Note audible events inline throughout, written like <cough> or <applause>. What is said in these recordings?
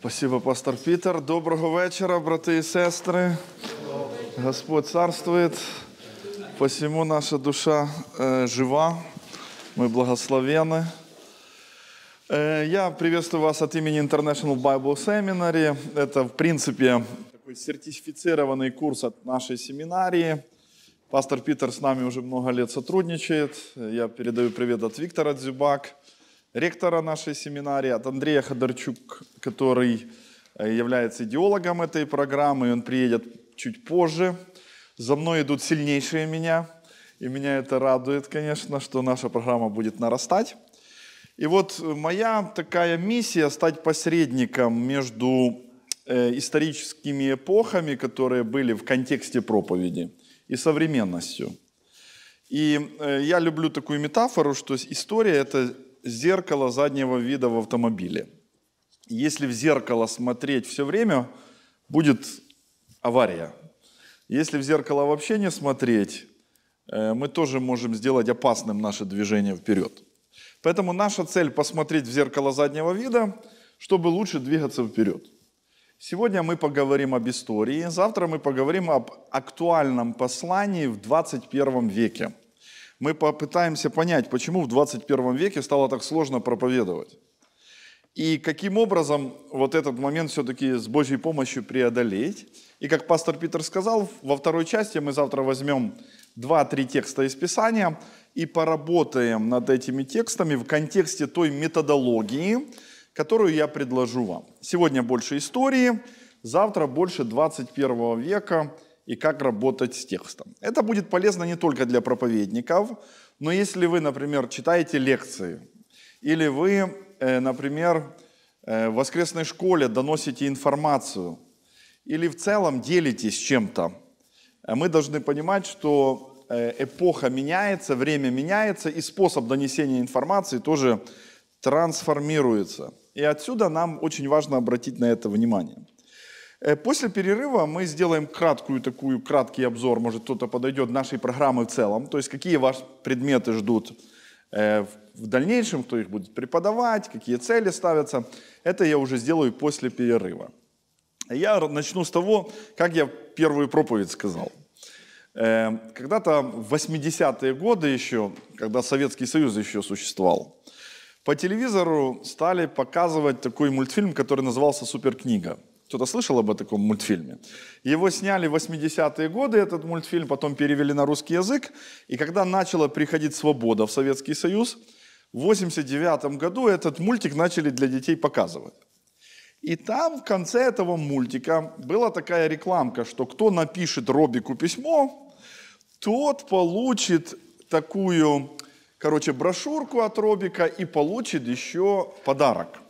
Спасибо, пастор Питер. Доброго вечера, брати і сестри. Господь царствует. Посему наша душа э, жива. Мы благословены. Э, я приветствую вас от имени International Bible Seminary. Это, в принципе, такой сертифицированный курс от нашей семинарии. Пастор Питер с нами уже много лет сотрудничает. Я передаю привет от Виктора Дзюбак – ректора нашей семинарии, от Андрея Ходорчук, который э, является идеологом этой программы, и он приедет чуть позже. За мной идут сильнейшие меня, и меня это радует, конечно, что наша программа будет нарастать. И вот моя такая миссия стать посредником между э, историческими эпохами, которые были в контексте проповеди, и современностью. И э, я люблю такую метафору, что история – это зеркало заднего вида в автомобиле. Если в зеркало смотреть все время, будет авария. Если в зеркало вообще не смотреть, э, мы тоже можем сделать опасным наше движение вперед. Поэтому наша цель посмотреть в зеркало заднего вида, чтобы лучше двигаться вперед. Сегодня мы поговорим об истории, завтра мы поговорим об актуальном послании в 21 веке – мы попытаемся понять, почему в 21 веке стало так сложно проповедовать. И каким образом вот этот момент все-таки с Божьей помощью преодолеть. И как пастор Питер сказал, во второй части мы завтра возьмем 2-3 текста из Писания и поработаем над этими текстами в контексте той методологии, которую я предложу вам. Сегодня больше истории, завтра больше 21 века – и как работать с текстом. Это будет полезно не только для проповедников, но если вы, например, читаете лекции, или вы, э, например, э, в воскресной школе доносите информацию, или в целом делитесь чем-то, э, мы должны понимать, что эпоха меняется, время меняется, и способ донесения информации тоже трансформируется. И отсюда нам очень важно обратить на это внимание – Э, после перерыва мы сделаем краткую такую, краткий обзор, может кто-то подойдет, нашей программы в целом, то есть какие ваши предметы ждут э, в дальнейшем, кто их будет преподавать, какие цели ставятся. Это я уже сделаю после перерыва. Я начну с того, как я первую проповедь сказал. Э, когда-то в 80-е годы еще, когда Советский Союз еще существовал, по телевизору стали показывать такой мультфильм, который назывался «Суперкнига». Кто-то слышал об таком мультфильме? Его сняли в 80-е годы, этот мультфильм, потом перевели на русский язык. И когда начала приходить свобода в Советский Союз, в 89 году этот мультик начали для детей показывать. И там в конце этого мультика была такая рекламка, что кто напишет Робику письмо, тот получит такую, короче, брошюрку от Робика и получит еще подарок –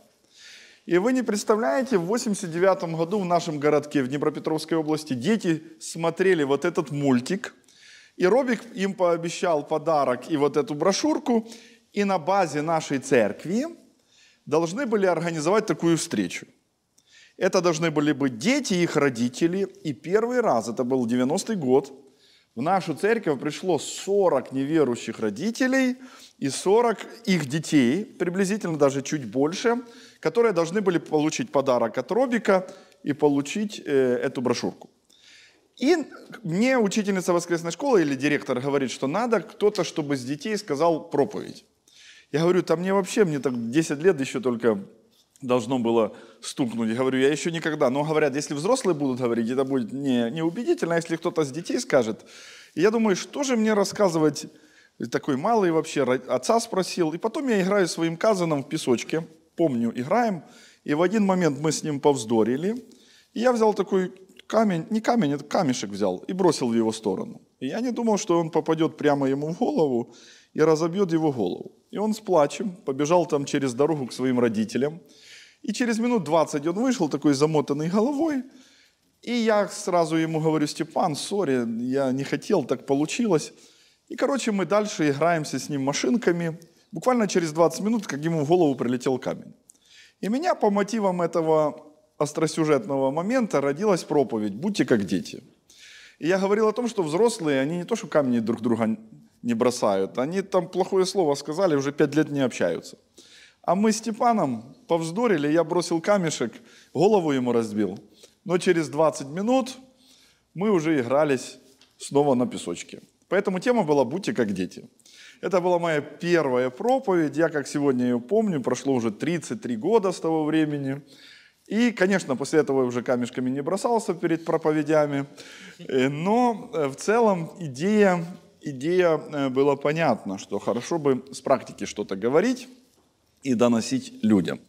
и вы не представляете, в 89 году в нашем городке, в Днепропетровской области, дети смотрели вот этот мультик, и Робик им пообещал подарок и вот эту брошюрку, и на базе нашей церкви должны были организовать такую встречу. Это должны были быть дети, их родители, и первый раз, это был 90-й год, в нашу церковь пришло 40 неверующих родителей и 40 их детей, приблизительно даже чуть больше – которые должны были получить подарок от Робика и получить э, эту брошюрку. И мне учительница воскресной школы или директор говорит, что надо кто-то, чтобы с детей сказал проповедь. Я говорю, там мне вообще, мне так 10 лет еще только должно было стукнуть. Я говорю, я еще никогда. Но говорят, если взрослые будут говорить, это будет не, неубедительно, а если кто-то с детей скажет. И я думаю, что же мне рассказывать, такой малый вообще, отца спросил. И потом я играю своим казаном в песочке – помню, играем, и в один момент мы с ним повздорили, и я взял такой камень, не камень, это камешек взял, и бросил в его сторону. И я не думал, что он попадет прямо ему в голову и разобьет его голову. И он с плачем побежал там через дорогу к своим родителям, и через минут 20 он вышел такой замотанный головой, и я сразу ему говорю, Степан, сори, я не хотел, так получилось. И, короче, мы дальше играемся с ним машинками, Буквально через 20 минут как ему в голову прилетел камень. И меня по мотивам этого остросюжетного момента родилась проповедь «Будьте как дети». И я говорил о том, что взрослые, они не то, что камни друг друга не бросают, они там плохое слово сказали, уже пять лет не общаются. А мы с Степаном повздорили, я бросил камешек, голову ему разбил. Но через 20 минут мы уже игрались снова на песочке. Поэтому тема была «Будьте как дети». Это была моя первая проповедь. Я, как сегодня ее помню, прошло уже 33 года с того времени. И, конечно, после этого я уже камешками не бросался перед проповедями. Э, но э, в целом идея, идея э, была понятна, что хорошо бы с практики что-то говорить и доносить людям.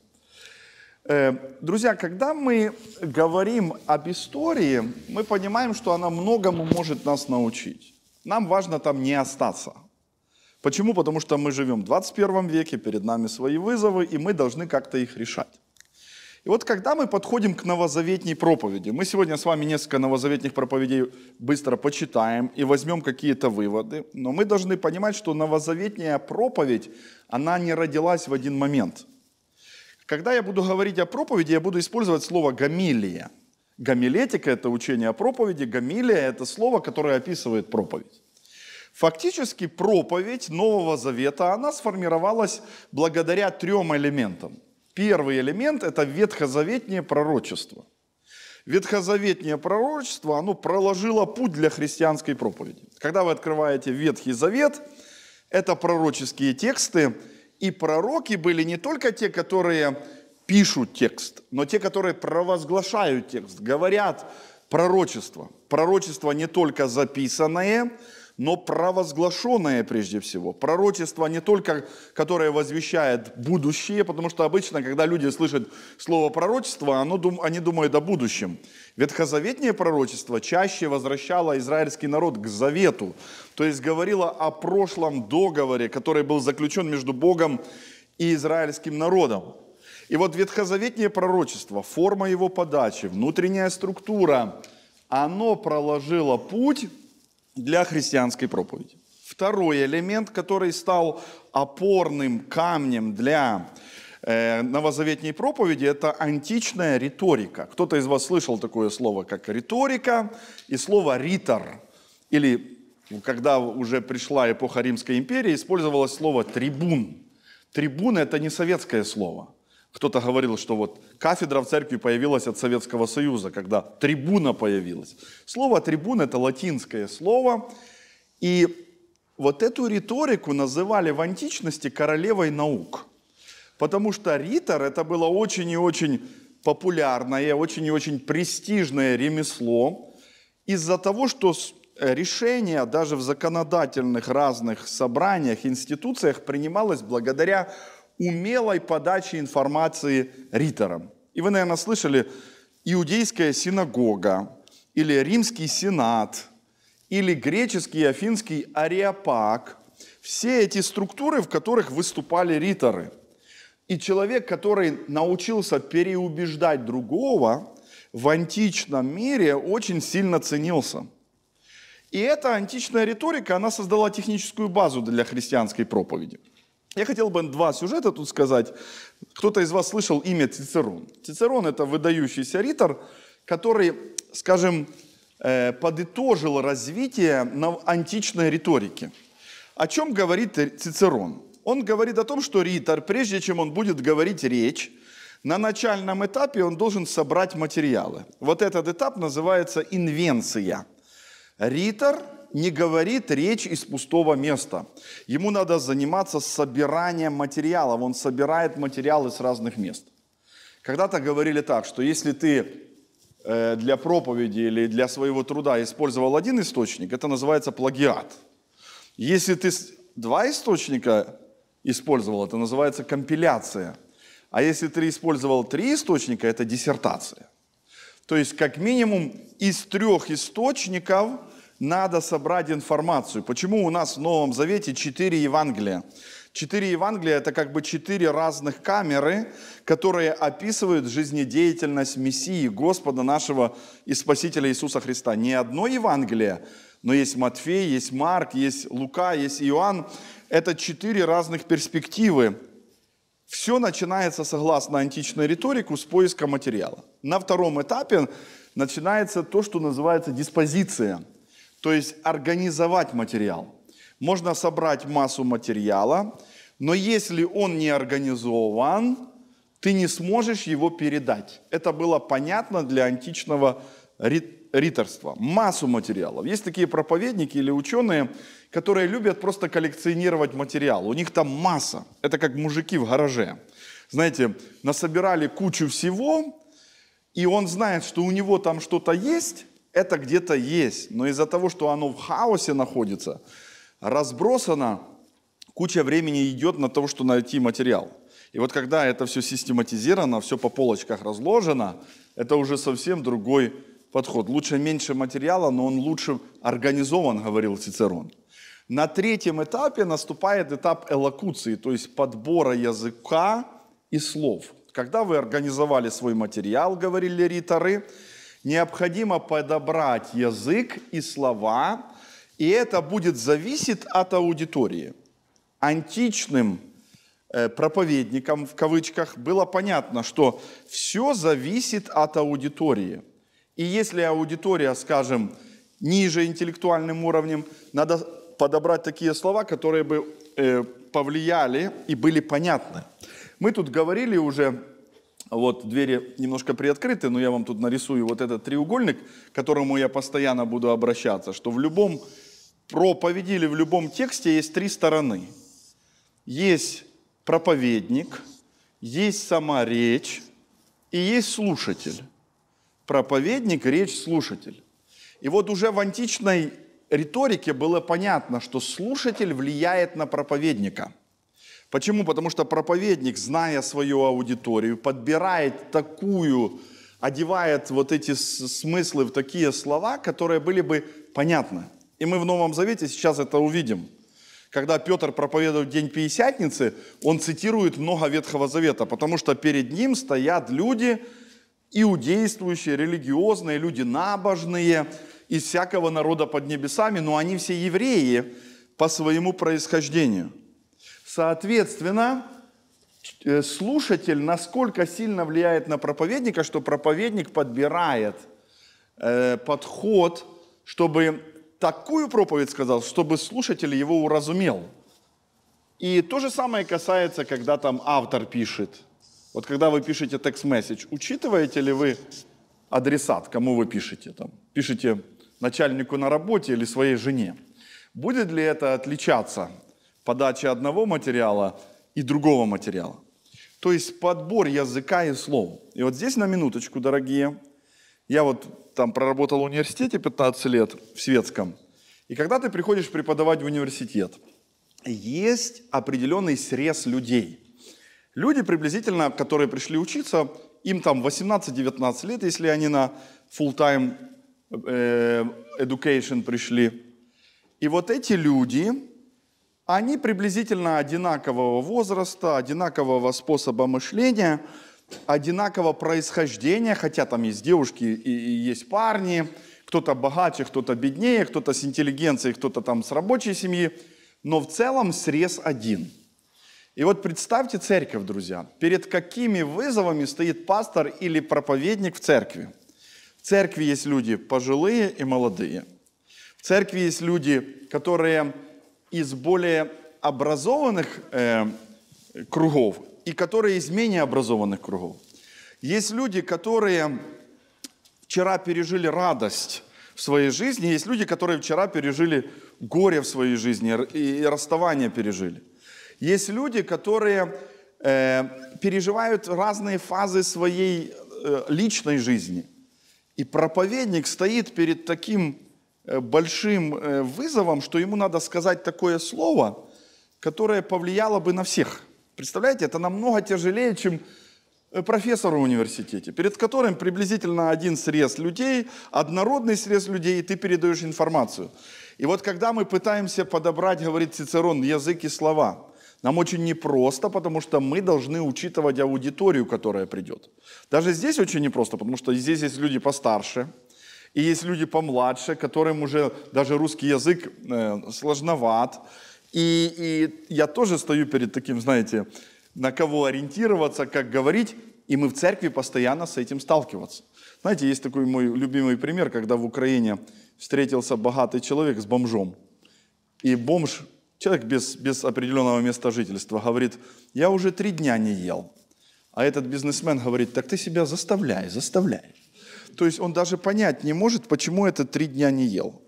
Друзья, когда мы говорим об истории, мы понимаем, что она многому может нас научить. Нам важно там не остаться. Почему? Потому что мы живем в 21 веке, перед нами свои вызовы, и мы должны как-то их решать. И вот когда мы подходим к новозаветней проповеди, мы сегодня с вами несколько новозаветных проповедей быстро почитаем и возьмем какие-то выводы, но мы должны понимать, что новозаветняя проповедь, она не родилась в один момент. Когда я буду говорить о проповеди, я буду использовать слово «гамилия». Гамилетика – это учение о проповеди, гамилия – это слово, которое описывает проповедь. Фактически проповедь Нового Завета, она сформировалась благодаря трем элементам. Первый элемент – это ветхозаветнее пророчество. Ветхозаветнее пророчество, оно проложило путь для христианской проповеди. Когда вы открываете Ветхий Завет, это пророческие тексты, и пророки были не только те, которые пишут текст, но те, которые провозглашают текст, говорят пророчество. Пророчество не только записанное – но провозглашенное прежде всего. Пророчество не только, которое возвещает будущее, потому что обычно, когда люди слышат слово пророчество, оно, они думают о будущем. Ветхозаветнее пророчество чаще возвращало израильский народ к завету, то есть говорило о прошлом договоре, который был заключен между Богом и израильским народом. И вот ветхозаветнее пророчество, форма его подачи, внутренняя структура, оно проложило путь для христианской проповеди. Второй элемент, который стал опорным камнем для э, новозаветней проповеди – это античная риторика. Кто-то из вас слышал такое слово, как риторика, и слово «ритор», или ну, когда уже пришла эпоха Римской империи, использовалось слово «трибун». Трибун – это не советское слово – кто-то говорил, что вот кафедра в церкви появилась от Советского Союза, когда трибуна появилась. Слово трибуна – это латинское слово. И вот эту риторику называли в античности королевой наук. Потому что ритор – это было очень и очень популярное, очень и очень престижное ремесло. Из-за того, что э, решения даже в законодательных разных собраниях, институциях принималось благодаря умелой подачи информации риторам. И вы, наверное, слышали иудейская синагога, или римский сенат, или греческий и афинский ариапак. Все эти структуры, в которых выступали риторы. И человек, который научился переубеждать другого, в античном мире очень сильно ценился. И эта античная риторика, она создала техническую базу для христианской проповеди – я хотел бы два сюжета тут сказать. Кто-то из вас слышал имя Цицерон. Цицерон – это выдающийся ритор, который, скажем, э, подытожил развитие античной риторики. О чем говорит Цицерон? Он говорит о том, что ритор, прежде чем он будет говорить речь, на начальном этапе он должен собрать материалы. Вот этот этап называется инвенция. Ритор не говорит речь из пустого места. Ему надо заниматься собиранием материалов. Он собирает материалы с разных мест. Когда-то говорили так, что если ты э, для проповеди или для своего труда использовал один источник, это называется плагиат. Если ты два источника использовал, это называется компиляция. А если ты использовал три источника, это диссертация. То есть, как минимум, из трех источников надо собрать информацию. Почему у нас в Новом Завете четыре Евангелия? Четыре Евангелия – это как бы четыре разных камеры, которые описывают жизнедеятельность Мессии, Господа нашего и Спасителя Иисуса Христа. Не одно Евангелие, но есть Матфей, есть Марк, есть Лука, есть Иоанн. Это четыре разных перспективы. Все начинается, согласно античной риторике с поиска материала. На втором этапе начинается то, что называется диспозиция – то есть организовать материал. Можно собрать массу материала, но если он не организован, ты не сможешь его передать. Это было понятно для античного риторства. Массу материалов. Есть такие проповедники или ученые, которые любят просто коллекционировать материал. У них там масса. Это как мужики в гараже. Знаете, насобирали кучу всего, и он знает, что у него там что-то есть, это где-то есть, но из-за того, что оно в хаосе находится, разбросано, куча времени идет на то, что найти материал. И вот когда это все систематизировано, все по полочках разложено, это уже совсем другой подход. Лучше меньше материала, но он лучше организован, говорил Цицерон. На третьем этапе наступает этап элокуции, то есть подбора языка и слов. Когда вы организовали свой материал, говорили риторы, необходимо подобрать язык и слова, и это будет зависеть от аудитории. Античным э, проповедникам, в кавычках, было понятно, что все зависит от аудитории. И если аудитория, скажем, ниже интеллектуальным уровнем, надо подобрать такие слова, которые бы э, повлияли и были понятны. Мы тут говорили уже вот, двери немножко приоткрыты, но я вам тут нарисую вот этот треугольник, к которому я постоянно буду обращаться, что в любом проповеди или в любом тексте есть три стороны. Есть проповедник, есть сама речь и есть слушатель. Проповедник, речь, слушатель. И вот уже в античной риторике было понятно, что слушатель влияет на проповедника – Почему? Потому что проповедник, зная свою аудиторию, подбирает такую, одевает вот эти смыслы в такие слова, которые были бы понятны. И мы в Новом Завете сейчас это увидим. Когда Петр проповедует День Пятидесятницы, он цитирует много Ветхого Завета, потому что перед ним стоят люди, иудействующие, религиозные, люди набожные, из всякого народа под небесами, но они все евреи по своему происхождению – Соответственно, э, слушатель насколько сильно влияет на проповедника, что проповедник подбирает э, подход, чтобы такую проповедь сказал, чтобы слушатель его уразумел. И то же самое касается, когда там автор пишет. Вот когда вы пишете текст-месседж, учитываете ли вы адресат, кому вы пишете? Там, пишете начальнику на работе или своей жене. Будет ли это отличаться подачи одного материала и другого материала. То есть подбор языка и слов. И вот здесь на минуточку, дорогие, я вот там проработал в университете 15 лет в светском. И когда ты приходишь преподавать в университет, есть определенный срез людей. Люди приблизительно, которые пришли учиться, им там 18-19 лет, если они на full-time э, education пришли. И вот эти люди, они приблизительно одинакового возраста, одинакового способа мышления, одинакового происхождения, хотя там есть девушки и, и есть парни, кто-то богаче, кто-то беднее, кто-то с интеллигенцией, кто-то там с рабочей семьи, но в целом срез один. И вот представьте церковь, друзья, перед какими вызовами стоит пастор или проповедник в церкви. В церкви есть люди пожилые и молодые. В церкви есть люди, которые из более образованных э, кругов и которые из менее образованных кругов. Есть люди, которые вчера пережили радость в своей жизни, есть люди, которые вчера пережили горе в своей жизни и расставание пережили. Есть люди, которые э, переживают разные фазы своей э, личной жизни. И проповедник стоит перед таким Э, большим э, вызовом, что ему надо сказать такое слово, которое повлияло бы на всех. Представляете, это намного тяжелее, чем э, профессору в университете, перед которым приблизительно один срез людей, однородный срез людей, и ты передаешь информацию. И вот когда мы пытаемся подобрать, говорит Цицерон, язык и слова, нам очень непросто, потому что мы должны учитывать аудиторию, которая придет. Даже здесь очень непросто, потому что здесь есть люди постарше, и есть люди помладше, которым уже даже русский язык э, сложноват. И, и я тоже стою перед таким, знаете, на кого ориентироваться, как говорить, и мы в церкви постоянно с этим сталкиваться. Знаете, есть такой мой любимый пример, когда в Украине встретился богатый человек с бомжом. И бомж, человек без, без определенного места жительства, говорит, я уже три дня не ел. А этот бизнесмен говорит, так ты себя заставляй, заставляй то есть он даже понять не может, почему это три дня не ел.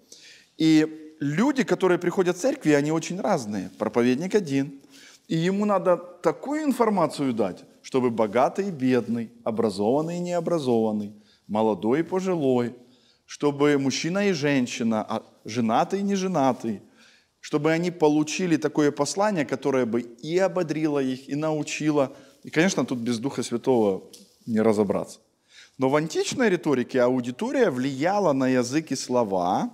И люди, которые приходят в церкви, они очень разные. Проповедник один. И ему надо такую информацию дать, чтобы богатый и бедный, образованный и необразованный, молодой и пожилой, чтобы мужчина и женщина, а женатый и неженатый, чтобы они получили такое послание, которое бы и ободрило их, и научило. И, конечно, тут без Духа Святого не разобраться. Но в античной риторике аудитория влияла на язык и слова.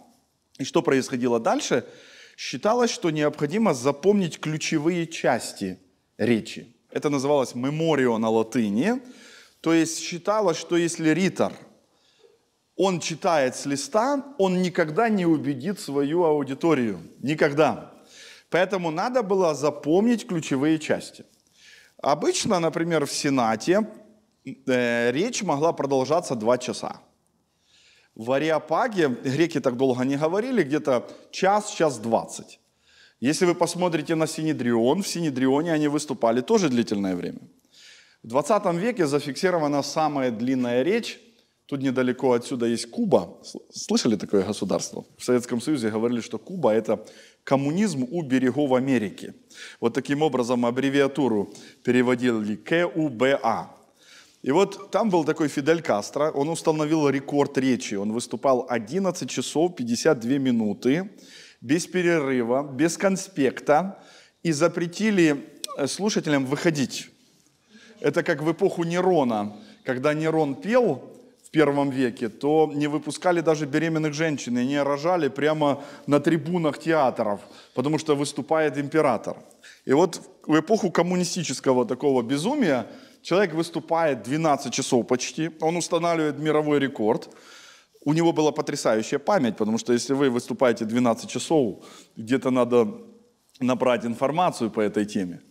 И что происходило дальше? Считалось, что необходимо запомнить ключевые части речи. Это называлось меморио на латыни. То есть считалось, что если ритор, он читает с листа, он никогда не убедит свою аудиторию. Никогда. Поэтому надо было запомнить ключевые части. Обычно, например, в Сенате Э, речь могла продолжаться два часа. В Ариапаге греки так долго не говорили, где-то час, час двадцать. Если вы посмотрите на Синедрион, в Синедрионе они выступали тоже длительное время. В 20 веке зафиксирована самая длинная речь. Тут недалеко отсюда есть Куба. Слышали такое государство? В Советском Союзе говорили, что Куба – это коммунизм у берегов Америки. Вот таким образом аббревиатуру переводили КУБА. И вот там был такой Фидель Кастро, он установил рекорд речи, он выступал 11 часов 52 минуты, без перерыва, без конспекта, и запретили э, слушателям выходить. Это как в эпоху Нерона. Когда Нерон пел в первом веке, то не выпускали даже беременных женщин, и не рожали прямо на трибунах театров, потому что выступает император. И вот в эпоху коммунистического такого безумия Человек выступает 12 часов почти, он устанавливает мировой рекорд. У него была потрясающая память, потому что если вы выступаете 12 часов, где-то надо набрать информацию по этой теме.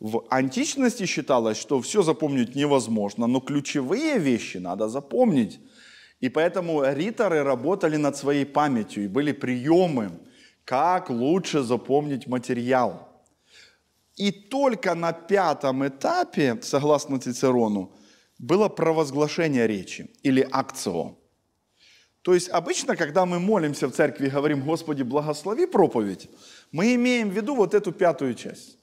В античности считалось, что все запомнить невозможно, но ключевые вещи надо запомнить. И поэтому риторы работали над своей памятью, и были приемы, как лучше запомнить материал. И только на пятом этапе, согласно Цицерону, было провозглашение речи или акцио. То есть обычно, когда мы молимся в церкви и говорим «Господи, благослови проповедь», мы имеем в виду вот эту пятую часть.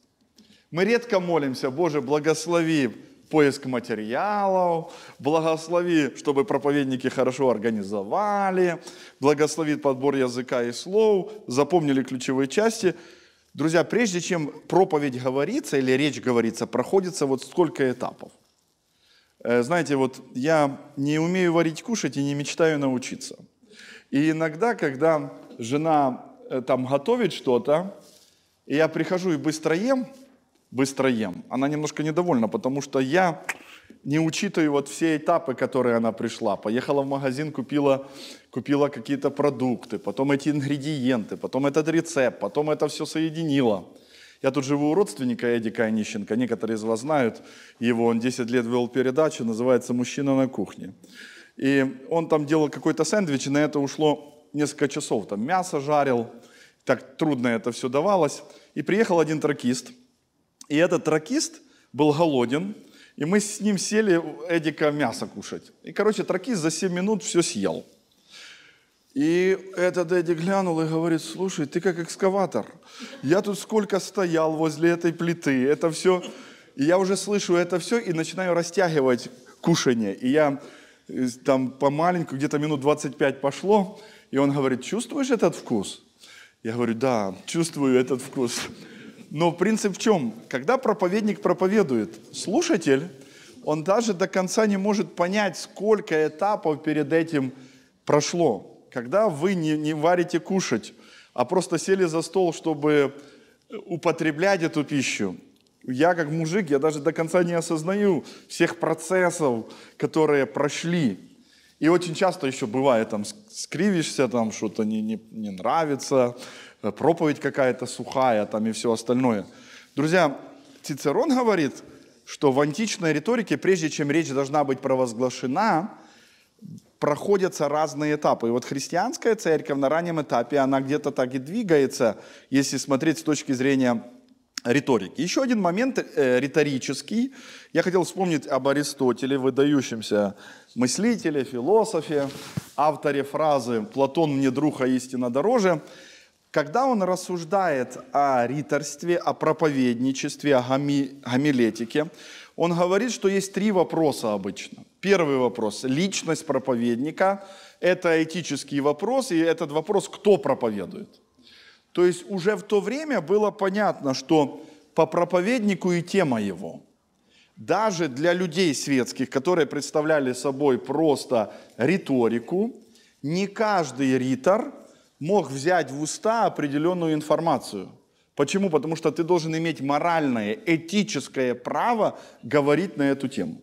Мы редко молимся «Боже, благослови поиск материалов, благослови, чтобы проповедники хорошо организовали, благослови подбор языка и слов, запомнили ключевые части – Друзья, прежде чем проповедь говорится или речь говорится, проходится вот сколько этапов. Э, знаете, вот я не умею варить, кушать и не мечтаю научиться. И иногда, когда жена э, там готовит что-то, и я прихожу и быстро ем, быстро ем, она немножко недовольна, потому что я не учитывая вот все этапы, которые она пришла. Поехала в магазин, купила, купила какие-то продукты, потом эти ингредиенты, потом этот рецепт, потом это все соединила. Я тут живу у родственника Эдика Онищенко, некоторые из вас знают его, он 10 лет вел передачу, называется «Мужчина на кухне». И он там делал какой-то сэндвич, и на это ушло несколько часов. Там мясо жарил, так трудно это все давалось. И приехал один тракист, и этот тракист был голоден, и мы с ним сели Эдика мясо кушать. И, короче, тракист за 7 минут все съел. И этот Эдик глянул и говорит, слушай, ты как экскаватор. Я тут сколько стоял возле этой плиты, это все... И я уже слышу это все и начинаю растягивать кушание. И я э, там помаленьку, где-то минут 25 пошло, и он говорит, чувствуешь этот вкус? Я говорю, да, чувствую этот вкус. Но принцип в чем? Когда проповедник проповедует, слушатель, он даже до конца не может понять, сколько этапов перед этим прошло. Когда вы не, не варите кушать, а просто сели за стол, чтобы э, употреблять эту пищу, я как мужик, я даже до конца не осознаю всех процессов, которые прошли. И очень часто еще бывает, там, скривишься, там, что-то не, не, не нравится, Э, проповедь какая-то сухая там и все остальное. Друзья, Цицерон говорит, что в античной риторике, прежде чем речь должна быть провозглашена, проходятся разные этапы. И вот христианская церковь на раннем этапе, она где-то так и двигается, если смотреть с точки зрения риторики. Еще один момент э, риторический. Я хотел вспомнить об Аристотеле, выдающемся мыслителе, философе, авторе фразы «Платон мне друг, а истина дороже» когда он рассуждает о риторстве, о проповедничестве, о гоми, гомилетике, он говорит, что есть три вопроса обычно. Первый вопрос – личность проповедника. Это этический вопрос, и этот вопрос – кто проповедует? То есть уже в то время было понятно, что по проповеднику и тема его. Даже для людей светских, которые представляли собой просто риторику, не каждый ритор – мог взять в уста определенную информацию. Почему? Потому что ты должен иметь моральное, этическое право говорить на эту тему.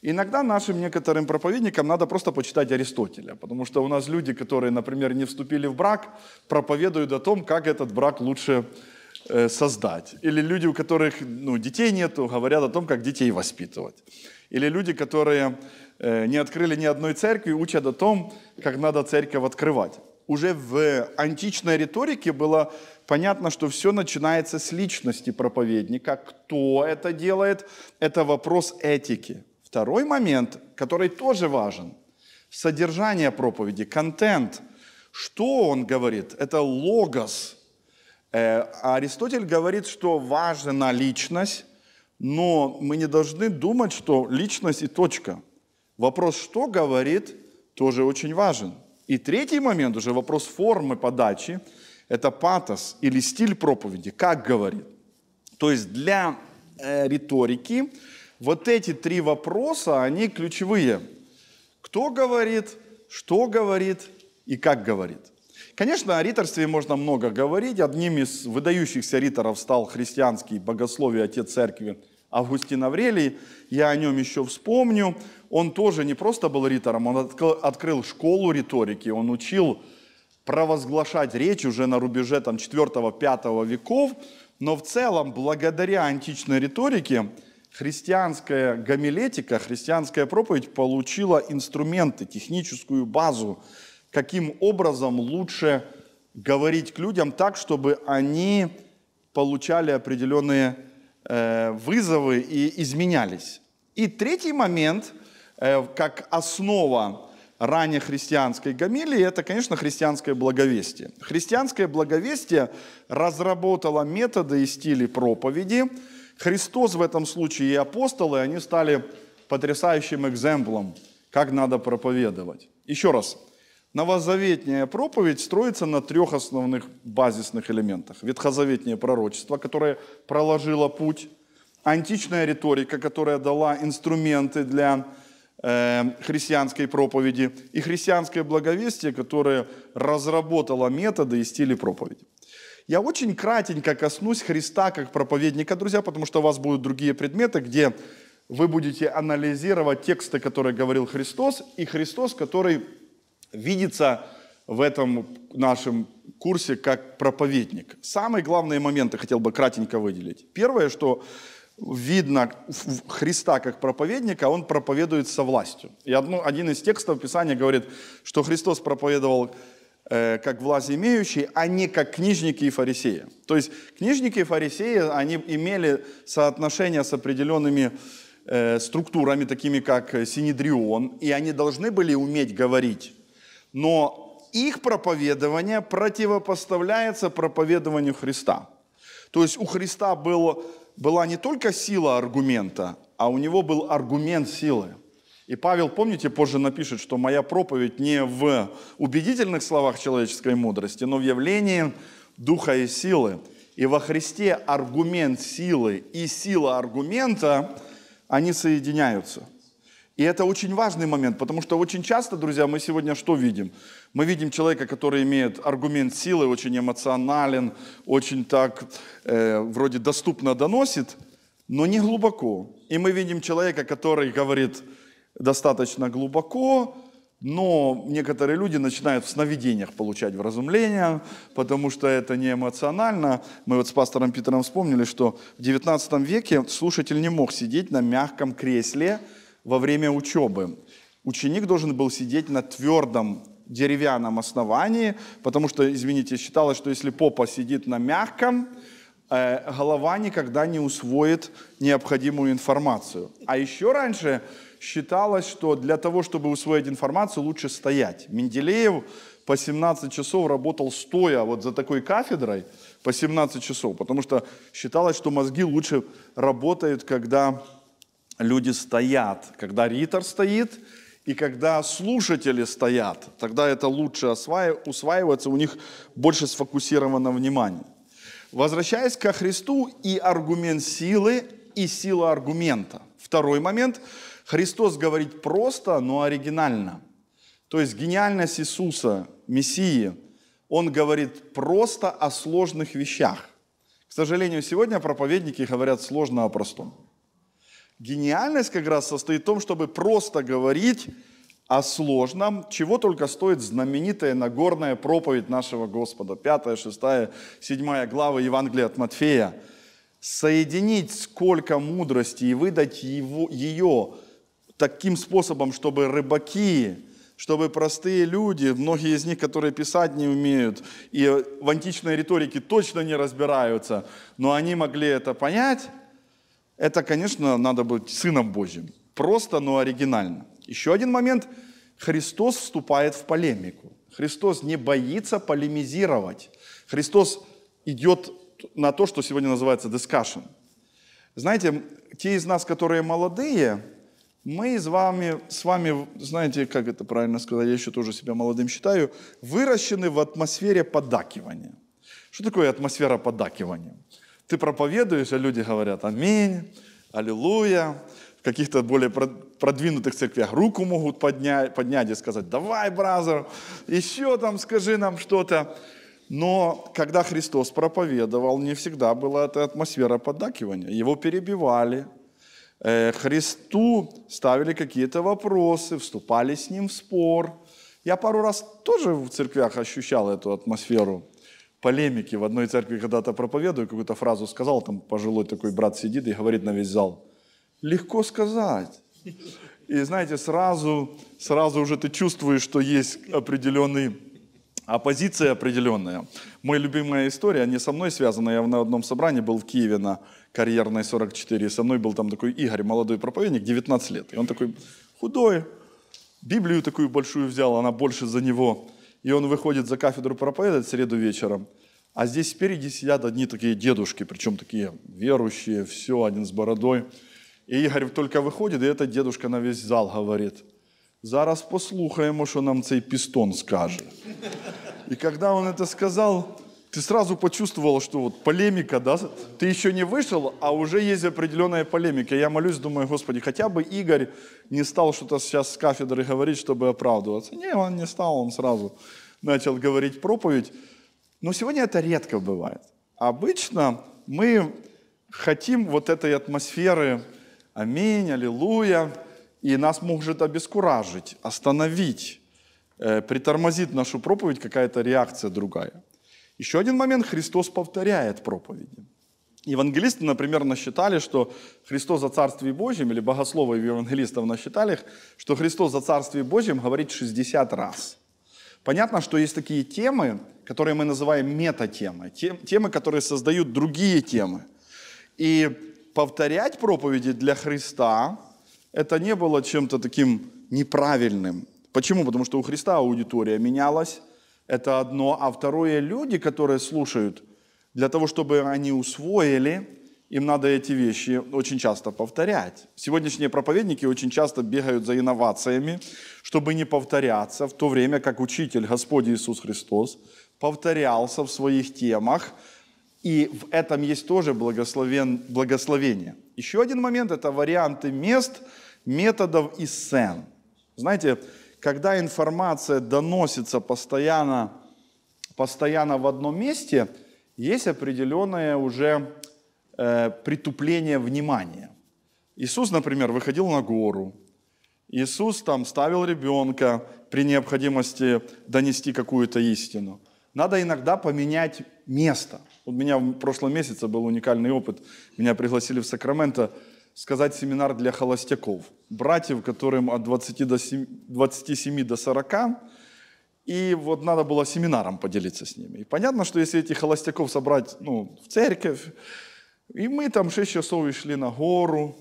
Иногда нашим некоторым проповедникам надо просто почитать Аристотеля, потому что у нас люди, которые, например, не вступили в брак, проповедуют о том, как этот брак лучше э, создать. Или люди, у которых ну, детей нету, говорят о том, как детей воспитывать. Или люди, которые э, не открыли ни одной церкви, учат о том, как надо церковь открывать уже в античной риторике было понятно, что все начинается с личности проповедника. Кто это делает, это вопрос этики. Второй момент, который тоже важен, содержание проповеди, контент. Что он говорит? Это логос. Э, Аристотель говорит, что важна личность, но мы не должны думать, что личность и точка. Вопрос, что говорит, тоже очень важен. И третий момент, уже вопрос формы подачи, это патос или стиль проповеди, как говорит. То есть для э, риторики вот эти три вопроса, они ключевые. Кто говорит, что говорит и как говорит. Конечно, о риторстве можно много говорить. Одним из выдающихся риторов стал христианский богословие отец церкви Августин Аврелий. Я о нем еще вспомню он тоже не просто был ритором, он открыл школу риторики, он учил провозглашать речь уже на рубеже там, 4-5 веков, но в целом, благодаря античной риторике, христианская гомилетика, христианская проповедь получила инструменты, техническую базу, каким образом лучше говорить к людям так, чтобы они получали определенные э, вызовы и изменялись. И третий момент – Э, как основа ранее христианской Гамилии, это, конечно, христианское благовестие. Христианское благовестие разработало методы и стили проповеди. Христос в этом случае и апостолы, они стали потрясающим экземплом, как надо проповедовать. Еще раз, новозаветняя проповедь строится на трех основных базисных элементах. Ветхозаветнее пророчество, которое проложило путь, античная риторика, которая дала инструменты для Эм, христианской проповеди и христианское благовестие, которое разработало методы и стили проповеди. Я очень кратенько коснусь Христа как проповедника, друзья, потому что у вас будут другие предметы, где вы будете анализировать тексты, которые говорил Христос, и Христос, который видится в этом нашем курсе как проповедник. Самые главные моменты хотел бы кратенько выделить. Первое, что видно Христа как проповедника, он проповедует со властью. И одно, один из текстов Писания говорит, что Христос проповедовал э, как власть имеющий, а не как книжники и фарисеи. То есть книжники и фарисеи, они имели соотношение с определенными э, структурами, такими как Синедрион, и они должны были уметь говорить. Но их проповедование противопоставляется проповедованию Христа. То есть у Христа было была не только сила аргумента, а у него был аргумент силы. И Павел, помните, позже напишет, что моя проповедь не в убедительных словах человеческой мудрости, но в явлении духа и силы. И во Христе аргумент силы и сила аргумента, они соединяются. И это очень важный момент, потому что очень часто, друзья, мы сегодня что видим? Мы видим человека, который имеет аргумент силы, очень эмоционален, очень так э, вроде доступно доносит, но не глубоко. И мы видим человека, который говорит достаточно глубоко, но некоторые люди начинают в сновидениях получать вразумление, потому что это не эмоционально. Мы вот с пастором Питером вспомнили, что в XIX веке слушатель не мог сидеть на мягком кресле во время учебы. Ученик должен был сидеть на твердом деревянном основании, потому что, извините, считалось, что если попа сидит на мягком, э, голова никогда не усвоит необходимую информацию. А еще раньше считалось, что для того, чтобы усвоить информацию, лучше стоять. Менделеев по 17 часов работал стоя вот за такой кафедрой по 17 часов, потому что считалось, что мозги лучше работают, когда люди стоят, когда ритор стоит, и когда слушатели стоят, тогда это лучше усваивается, у них больше сфокусировано внимание. Возвращаясь ко Христу, и аргумент силы, и сила аргумента. Второй момент. Христос говорит просто, но оригинально. То есть гениальность Иисуса, Мессии, он говорит просто о сложных вещах. К сожалению, сегодня проповедники говорят сложно о простом. Гениальность как раз состоит в том, чтобы просто говорить о сложном, чего только стоит знаменитая Нагорная проповедь нашего Господа, 5, 6, 7 глава Евангелия от Матфея. Соединить сколько мудрости и выдать его, ее таким способом, чтобы рыбаки, чтобы простые люди, многие из них, которые писать не умеют и в античной риторике точно не разбираются, но они могли это понять, это, конечно, надо быть Сыном Божьим. Просто, но оригинально. Еще один момент. Христос вступает в полемику. Христос не боится полемизировать. Христос идет на то, что сегодня называется discussion. Знаете, те из нас, которые молодые, мы с вами, с вами, знаете, как это правильно сказать, я еще тоже себя молодым считаю, выращены в атмосфере подакивания. Что такое атмосфера подакивания? Ты проповедуешь, а люди говорят «Аминь», «Аллилуйя», в каких-то более продвинутых церквях руку могут поднять, поднять и сказать «Давай, бразер, еще там скажи нам что-то». Но когда Христос проповедовал, не всегда была эта атмосфера поддакивания. Его перебивали, э, Христу ставили какие-то вопросы, вступали с ним в спор. Я пару раз тоже в церквях ощущал эту атмосферу Полемики в одной церкви когда-то проповедую, какую-то фразу сказал, там пожилой такой брат сидит и говорит на весь зал. Легко сказать. И знаете, сразу, сразу уже ты чувствуешь, что есть определенный оппозиция определенная. Моя любимая история, не со мной связана, я на одном собрании был в Киеве на карьерной 44, и со мной был там такой Игорь, молодой проповедник, 19 лет. И он такой худой, Библию такую большую взял, она больше за него и он выходит за кафедру проповедовать в среду вечером, а здесь спереди сидят одни такие дедушки, причем такие верующие, все, один с бородой. И Игорь только выходит, и этот дедушка на весь зал говорит, «Зараз послухаємо, что нам цей пистон скажет». И когда он это сказал, ты сразу почувствовала, что вот полемика, да, ты еще не вышел, а уже есть определенная полемика. Я молюсь, думаю, Господи, хотя бы Игорь не стал что-то сейчас с кафедры говорить, чтобы оправдываться. Не, он не стал, он сразу начал говорить проповедь. Но сегодня это редко бывает. Обычно мы хотим вот этой атмосферы «Аминь», «Аллилуйя», и нас может обескуражить, остановить, э, притормозит нашу проповедь какая-то реакция другая – еще один момент, Христос повторяет проповеди. Евангелисты, например, насчитали, что Христос за Царстве Божьем, или богословы евангелистов насчитали, что Христос за Царстве Божьем говорит 60 раз. Понятно, что есть такие темы, которые мы называем метатемы, темы, которые создают другие темы. И повторять проповеди для Христа, это не было чем-то таким неправильным. Почему? Потому что у Христа аудитория менялась, это одно. А второе, люди, которые слушают, для того, чтобы они усвоили, им надо эти вещи очень часто повторять. Сегодняшние проповедники очень часто бегают за инновациями, чтобы не повторяться, в то время как учитель Господь Иисус Христос повторялся в своих темах, и в этом есть тоже благословен, благословение. Еще один момент – это варианты мест, методов и сцен. Знаете, когда информация доносится постоянно, постоянно в одном месте, есть определенное уже э, притупление внимания. Иисус, например, выходил на гору, Иисус там ставил ребенка при необходимости донести какую-то истину. Надо иногда поменять место. Вот у меня в прошлом месяце был уникальный опыт. Меня пригласили в Сакраменто сказать, семинар для холостяков, братьев, которым от 20 до 7, 27 до 40, и вот надо было семинаром поделиться с ними. И понятно, что если этих холостяков собрать ну, в церковь, и мы там 6 часов и шли на гору,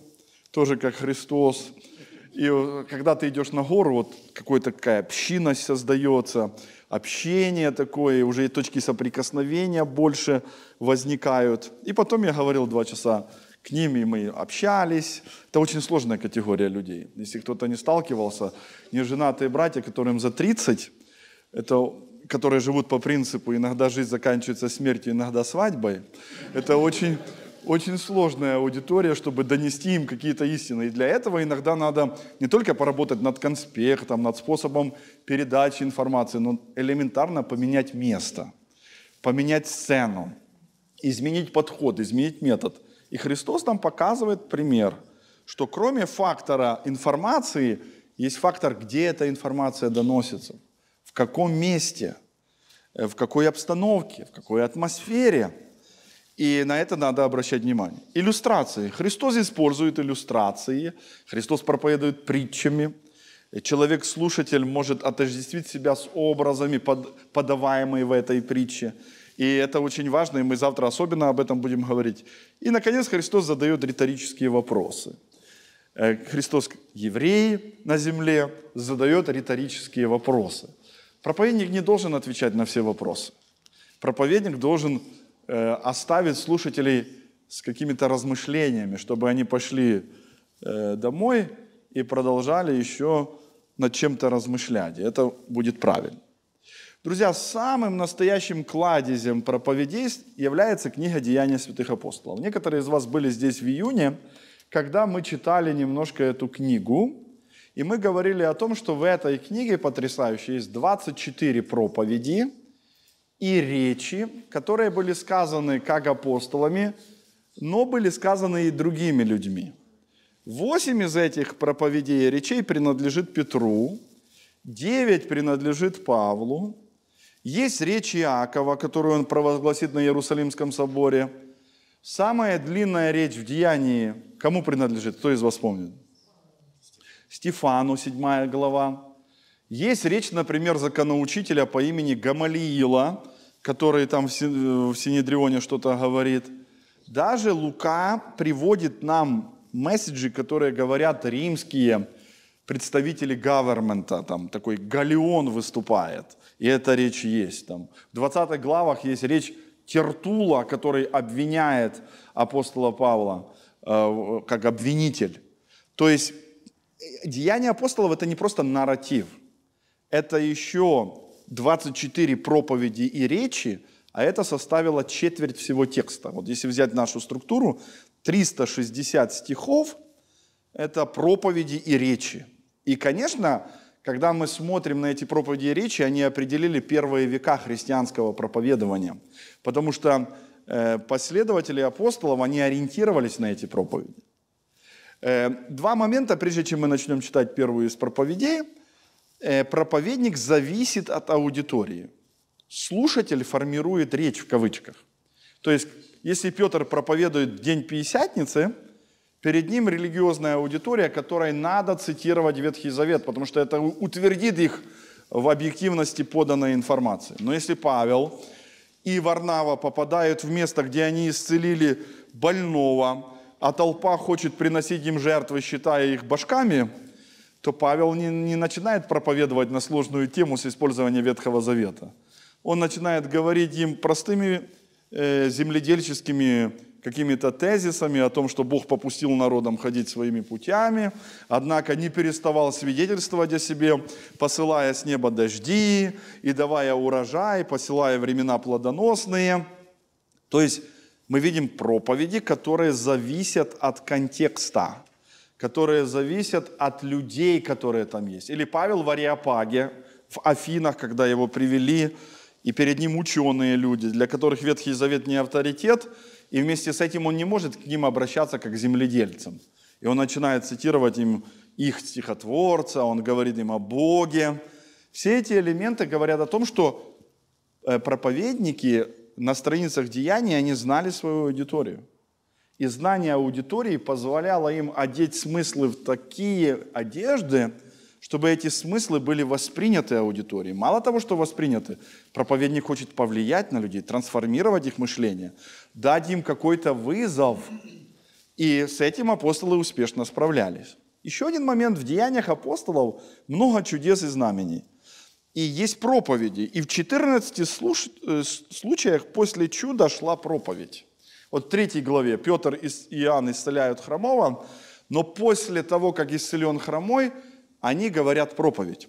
тоже как Христос. И когда ты идешь на гору, вот какая-то такая община создается, общение такое, уже и точки соприкосновения больше возникают. И потом я говорил два часа к ним и мы общались. Это очень сложная категория людей. Если кто-то не сталкивался, неженатые братья, которым за 30, это, которые живут по принципу «иногда жизнь заканчивается смертью, иногда свадьбой», это очень, очень сложная аудитория, чтобы донести им какие-то истины. И для этого иногда надо не только поработать над конспектом, над способом передачи информации, но элементарно поменять место, поменять сцену, изменить подход, изменить метод – и Христос нам показывает пример, что кроме фактора информации, есть фактор, где эта информация доносится, в каком месте, э, в какой обстановке, в какой атмосфере. И на это надо обращать внимание. Иллюстрации. Христос использует иллюстрации, Христос проповедует притчами. Человек-слушатель может отождествить себя с образами, подаваемыми в этой притче – и это очень важно, и мы завтра особенно об этом будем говорить. И, наконец, Христос задает риторические вопросы. Э, Христос, евреи на земле, задает риторические вопросы. Проповедник не должен отвечать на все вопросы. Проповедник должен э, оставить слушателей с какими-то размышлениями, чтобы они пошли э, домой и продолжали еще над чем-то размышлять. это будет правильно. Друзья, самым настоящим кладезем проповедей является книга «Деяния святых апостолов». Некоторые из вас были здесь в июне, когда мы читали немножко эту книгу, и мы говорили о том, что в этой книге потрясающе есть 24 проповеди и речи, которые были сказаны как апостолами, но были сказаны и другими людьми. Восемь из этих проповедей и речей принадлежит Петру, девять принадлежит Павлу, есть речь Иакова, которую он провозгласит на Иерусалимском соборе. Самая длинная речь в Деянии кому принадлежит? Кто из вас помнит? Стефану, 7 глава. Есть речь, например, законоучителя по имени Гамалиила, который там в Синедрионе что-то говорит. Даже Лука приводит нам месседжи, которые говорят римские представители гавермента, там такой галеон выступает – и эта речь есть. Там, в 20 главах есть речь Тертула, который обвиняет апостола Павла э, как обвинитель. То есть э, деяния апостолов – это не просто нарратив. Это еще 24 проповеди и речи, а это составило четверть всего текста. Вот если взять нашу структуру, 360 стихов – это проповеди и речи. И, конечно, когда мы смотрим на эти проповеди и речи, они определили первые века христианского проповедования. Потому что э, последователи апостолов, они ориентировались на эти проповеди. Э, два момента, прежде чем мы начнем читать первую из проповедей. Э, проповедник зависит от аудитории. Слушатель формирует речь в кавычках. То есть, если Петр проповедует День Пятидесятницы – перед ним религиозная аудитория, которой надо цитировать Ветхий Завет, потому что это утвердит их в объективности поданной информации. Но если Павел и Варнава попадают в место, где они исцелили больного, а толпа хочет приносить им жертвы, считая их башками, то Павел не, не начинает проповедовать на сложную тему с использованием Ветхого Завета. Он начинает говорить им простыми э, земледельческими какими-то тезисами о том, что Бог попустил народам ходить своими путями, однако не переставал свидетельствовать о себе, посылая с неба дожди и давая урожай, посылая времена плодоносные. То есть мы видим проповеди, которые зависят от контекста, которые зависят от людей, которые там есть. Или Павел в Ариапаге, в Афинах, когда его привели, и перед ним ученые люди, для которых Ветхий Завет не авторитет – и вместе с этим он не может к ним обращаться как к земледельцам. И он начинает цитировать им их стихотворца, он говорит им о Боге. Все эти элементы говорят о том, что э, проповедники на страницах деяний, они знали свою аудиторию. И знание аудитории позволяло им одеть смыслы в такие одежды – чтобы эти смыслы были восприняты аудиторией. Мало того, что восприняты, проповедник хочет повлиять на людей, трансформировать их мышление, дать им какой-то вызов. И с этим апостолы успешно справлялись. Еще один момент. В деяниях апостолов много чудес и знамений. И есть проповеди. И в 14 слуш... Э, случаях после чуда шла проповедь. Вот в 3 главе Петр и Иоанн исцеляют хромого, но после того, как исцелен хромой, они говорят проповедь.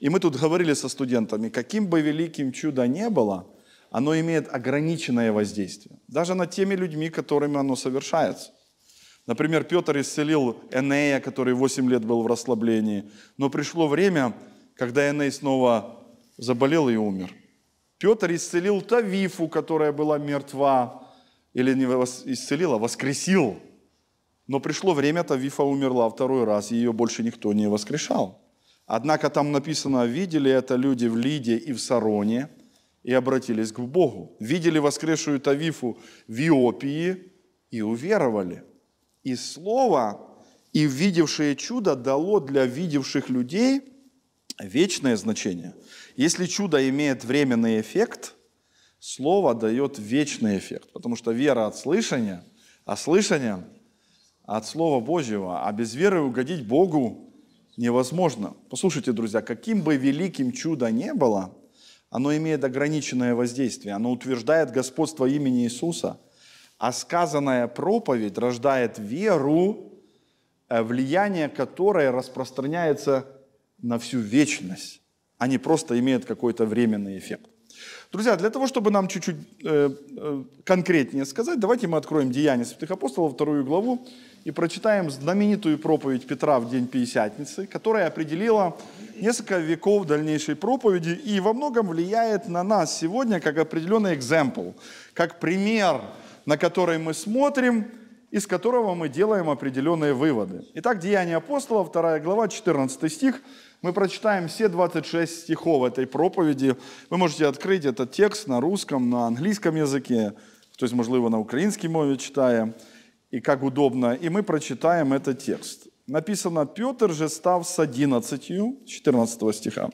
И мы тут говорили со студентами, каким бы великим чудо не было, оно имеет ограниченное воздействие. Даже над теми людьми, которыми оно совершается. Например, Петр исцелил Энея, который 8 лет был в расслаблении. Но пришло время, когда Эней снова заболел и умер. Петр исцелил Тавифу, которая была мертва. Или не исцелила, воскресил но пришло время, то Вифа умерла второй раз, и ее больше никто не воскрешал. Однако там написано, видели это люди в Лиде и в Сароне и обратились к Богу. Видели воскресшую Тавифу в Иопии и уверовали. И слово, и видевшее чудо дало для видевших людей вечное значение. Если чудо имеет временный эффект, слово дает вечный эффект, потому что вера от слышания, а слышание – от Слова Божьего, а без веры угодить Богу невозможно. Послушайте, друзья, каким бы великим чудо не было, оно имеет ограниченное воздействие, оно утверждает господство имени Иисуса, а сказанная проповедь рождает веру, э, влияние которой распространяется на всю вечность, а не просто имеет какой-то временный эффект. Друзья, для того, чтобы нам чуть-чуть э, э конкретнее сказать, давайте мы откроем Деяния святых апостолов, вторую главу, и прочитаем знаменитую проповедь Петра в день Пятидесятницы, которая определила несколько веков дальнейшей проповеди и во многом влияет на нас сегодня как определенный экземпл, как пример, на который мы смотрим, из которого мы делаем определенные выводы. Итак, Деяния апостола, 2 глава, 14 стих. Мы прочитаем все 26 стихов этой проповеди. Вы можете открыть этот текст на русском, на английском языке, то есть, возможно, на украинском мове читая и как удобно, и мы прочитаем этот текст. Написано, Петр же, став с 11, 14 стиха,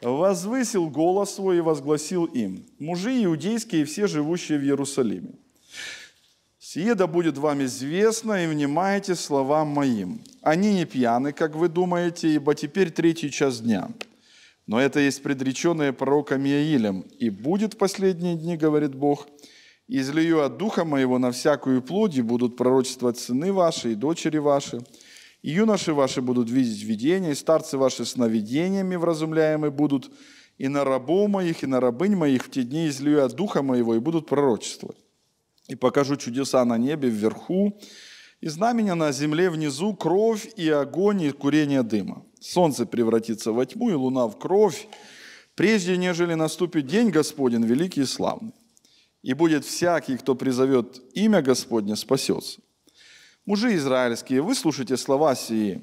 возвысил голос свой и возгласил им, мужи иудейские и все живущие в Иерусалиме, «Сие да будет вам известно, и внимайте словам моим. Они не пьяны, как вы думаете, ибо теперь третий час дня. Но это есть предреченное пророком Иаилем, и будет в последние дни, говорит Бог, — и излию от духа моего на всякую плоди, будут пророчествовать сыны ваши и дочери ваши, и юноши ваши будут видеть видения, и старцы ваши сновидениями вразумляемы будут, и на рабов моих, и на рабынь моих в те дни излию от духа моего, и будут пророчествовать. И покажу чудеса на небе вверху, и знамения на земле внизу, кровь и огонь, и курение дыма. Солнце превратится во тьму, и луна в кровь, прежде нежели наступит день Господень великий и славный и будет всякий, кто призовет имя Господне, спасется. Мужи израильские, вы слушайте слова сии.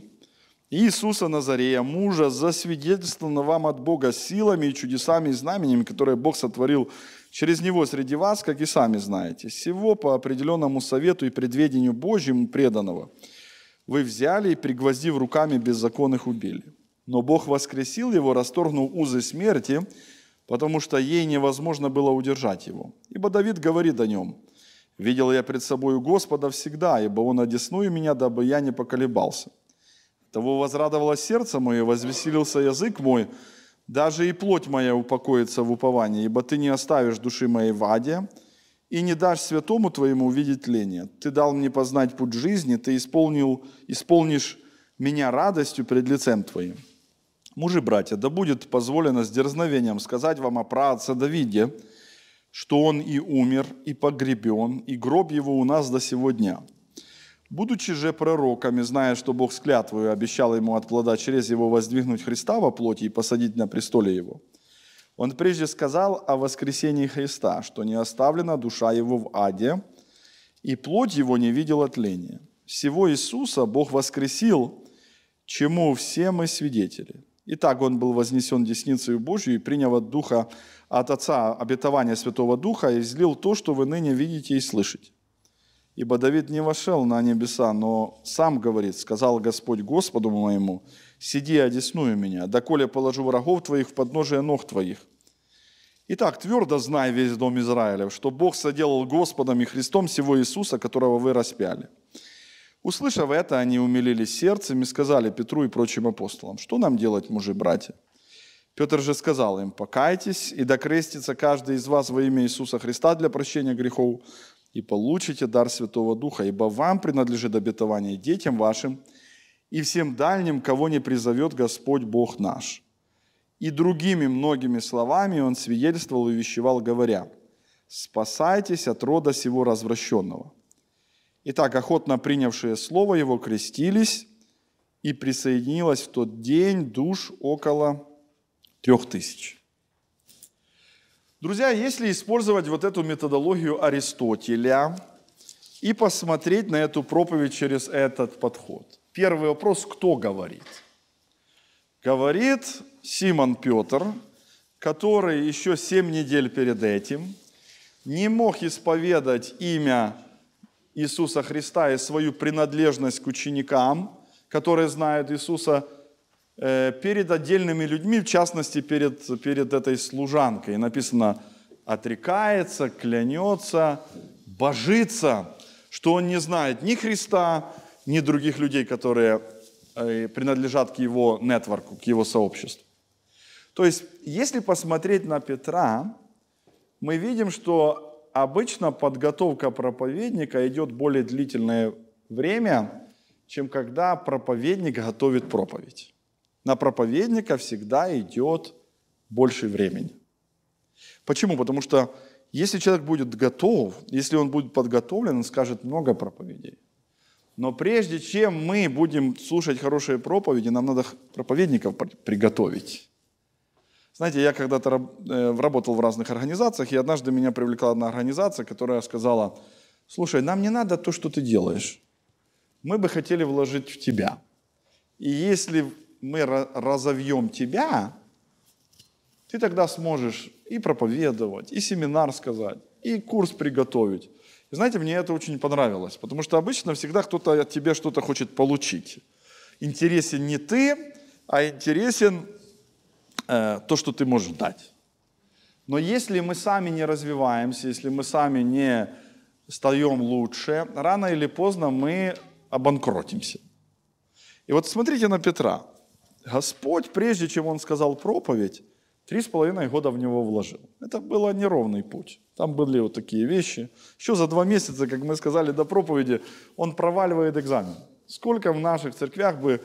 Иисуса Назарея, мужа, засвидетельствовано вам от Бога силами и чудесами и знамениями, которые Бог сотворил через него среди вас, как и сами знаете. Всего по определенному совету и предведению Божьему преданного вы взяли и, пригвоздив руками беззаконных, убили. Но Бог воскресил его, расторгнул узы смерти – потому что ей невозможно было удержать его. Ибо Давид говорит о нем, «Видел я пред собою Господа всегда, ибо Он одесную меня, дабы я не поколебался. Того возрадовало сердце мое, возвеселился язык мой, даже и плоть моя упокоится в уповании, ибо ты не оставишь души моей в аде, и не дашь святому твоему увидеть ление. Ты дал мне познать путь жизни, ты исполнил, исполнишь меня радостью пред лицем твоим». Мужи, братья, да будет позволено с дерзновением сказать вам о праотце Давиде, что он и умер, и погребен, и гроб его у нас до сего дня. Будучи же пророками, зная, что Бог с клятвою обещал ему от плода через его воздвигнуть Христа во плоти и посадить на престоле его, он прежде сказал о воскресении Христа, что не оставлена душа его в аде, и плоть его не видела тления. Всего Иисуса Бог воскресил, чему все мы свидетели – Итак, он был вознесен десницей Божью и принял от Духа, от Отца обетование Святого Духа и излил то, что вы ныне видите и слышите. Ибо Давид не вошел на небеса, но сам говорит, сказал Господь Господу моему, сиди, и одесную меня, доколе положу врагов твоих в подножие ног твоих. Итак, твердо знай весь дом Израилев, что Бог соделал Господом и Христом всего Иисуса, которого вы распяли. Услышав это, они умилились сердцем и сказали Петру и прочим апостолам, что нам делать, мужи, братья? Петр же сказал им, покайтесь и докрестится каждый из вас во имя Иисуса Христа для прощения грехов, и получите дар Святого Духа, ибо вам принадлежит обетование детям вашим и всем дальним, кого не призовет Господь Бог наш. И другими многими словами он свидетельствовал и вещевал, говоря, «Спасайтесь от рода сего развращенного». Итак, охотно принявшие слово его крестились, и присоединилось в тот день душ около трех тысяч. Друзья, если использовать вот эту методологию Аристотеля и посмотреть на эту проповедь через этот подход. Первый вопрос, кто говорит? Говорит Симон Петр, который еще семь недель перед этим не мог исповедать имя Иисуса Христа и свою принадлежность к ученикам, которые знают Иисуса, э, перед отдельными людьми, в частности, перед, перед этой служанкой. Написано, отрекается, клянется, божится, что он не знает ни Христа, ни других людей, которые э, принадлежат к его нетворку, к его сообществу. То есть, если посмотреть на Петра, мы видим, что обычно подготовка проповедника идет более длительное время, чем когда проповедник готовит проповедь. На проповедника всегда идет больше времени. Почему? Потому что если человек будет готов, если он будет подготовлен, он скажет много проповедей. Но прежде чем мы будем слушать хорошие проповеди, нам надо проповедников приготовить. Знаете, я когда-то э, работал в разных организациях, и однажды меня привлекла одна организация, которая сказала, слушай, нам не надо то, что ты делаешь. Мы бы хотели вложить в тебя. И если мы разовьем тебя, ты тогда сможешь и проповедовать, и семинар сказать, и курс приготовить. И знаете, мне это очень понравилось, потому что обычно всегда кто-то от тебя что-то хочет получить. Интересен не ты, а интересен Э, то, что ты можешь дать. Но если мы сами не развиваемся, если мы сами не стаем лучше, рано или поздно мы обанкротимся. И вот смотрите на Петра. Господь, прежде чем он сказал проповедь, три с половиной года в него вложил. Это был неровный путь. Там были вот такие вещи. Еще за два месяца, как мы сказали до проповеди, он проваливает экзамен. Сколько в наших церквях бы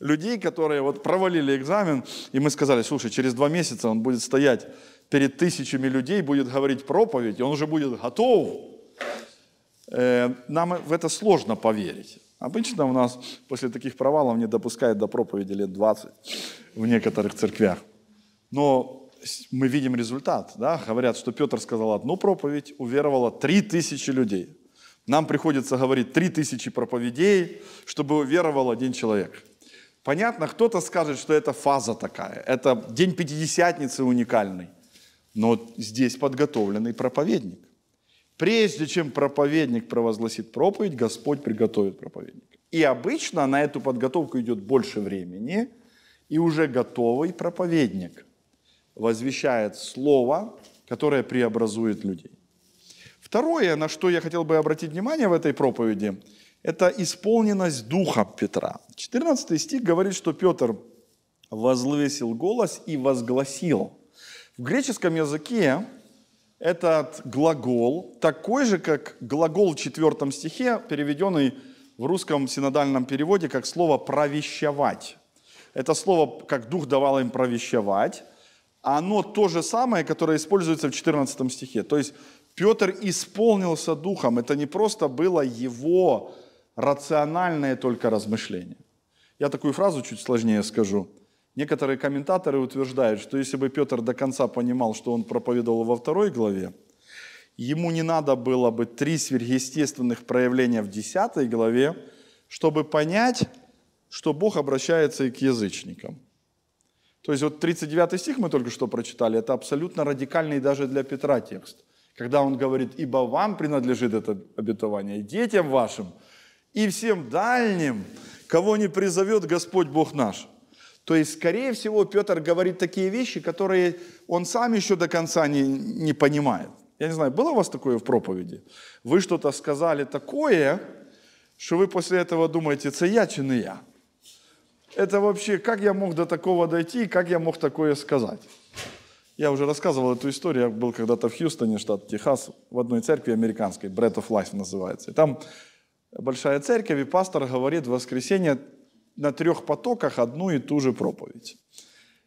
людей, которые вот провалили экзамен, и мы сказали, слушай, через два месяца он будет стоять перед тысячами людей, будет говорить проповедь, и он уже будет готов. Э, нам в это сложно поверить. Обычно у нас после таких провалов не допускают до проповеди лет 20 в некоторых церквях. Но мы видим результат. Да? Говорят, что Петр сказал одну проповедь, уверовало 3000 людей. Нам приходится говорить 3000 проповедей, чтобы уверовал один человек – Понятно, кто-то скажет, что это фаза такая, это день Пятидесятницы уникальный. Но здесь подготовленный проповедник. Прежде чем проповедник провозгласит проповедь, Господь приготовит проповедника. И обычно на эту подготовку идет больше времени, и уже готовый проповедник возвещает слово, которое преобразует людей. Второе, на что я хотел бы обратить внимание в этой проповеди – это исполненность Духа Петра. 14 стих говорит, что Петр возвысил голос и возгласил. В греческом языке этот глагол такой же, как глагол в 4 стихе, переведенный в русском синодальном переводе как слово «провещевать». Это слово, как Дух давал им провещевать, а оно то же самое, которое используется в 14 стихе. То есть Петр исполнился Духом. Это не просто было его рациональное только размышление. Я такую фразу чуть сложнее скажу. Некоторые комментаторы утверждают, что если бы Петр до конца понимал, что он проповедовал во второй главе, ему не надо было бы три сверхъестественных проявления в десятой главе, чтобы понять, что Бог обращается и к язычникам. То есть вот 39 стих мы только что прочитали, это абсолютно радикальный даже для Петра текст, когда он говорит, «Ибо вам принадлежит это обетование, и детям вашим, и всем дальним, кого не призовет Господь Бог наш». То есть, скорее всего, Петр говорит такие вещи, которые он сам еще до конца не, не понимает. Я не знаю, было у вас такое в проповеди? Вы что-то сказали такое, что вы после этого думаете, это я, чи не я? Это вообще, как я мог до такого дойти, как я мог такое сказать? Я уже рассказывал эту историю, я был когда-то в Хьюстоне, штат Техас, в одной церкви американской, Bread of Life называется. И там большая церковь, и пастор говорит в воскресенье на трех потоках одну и ту же проповедь.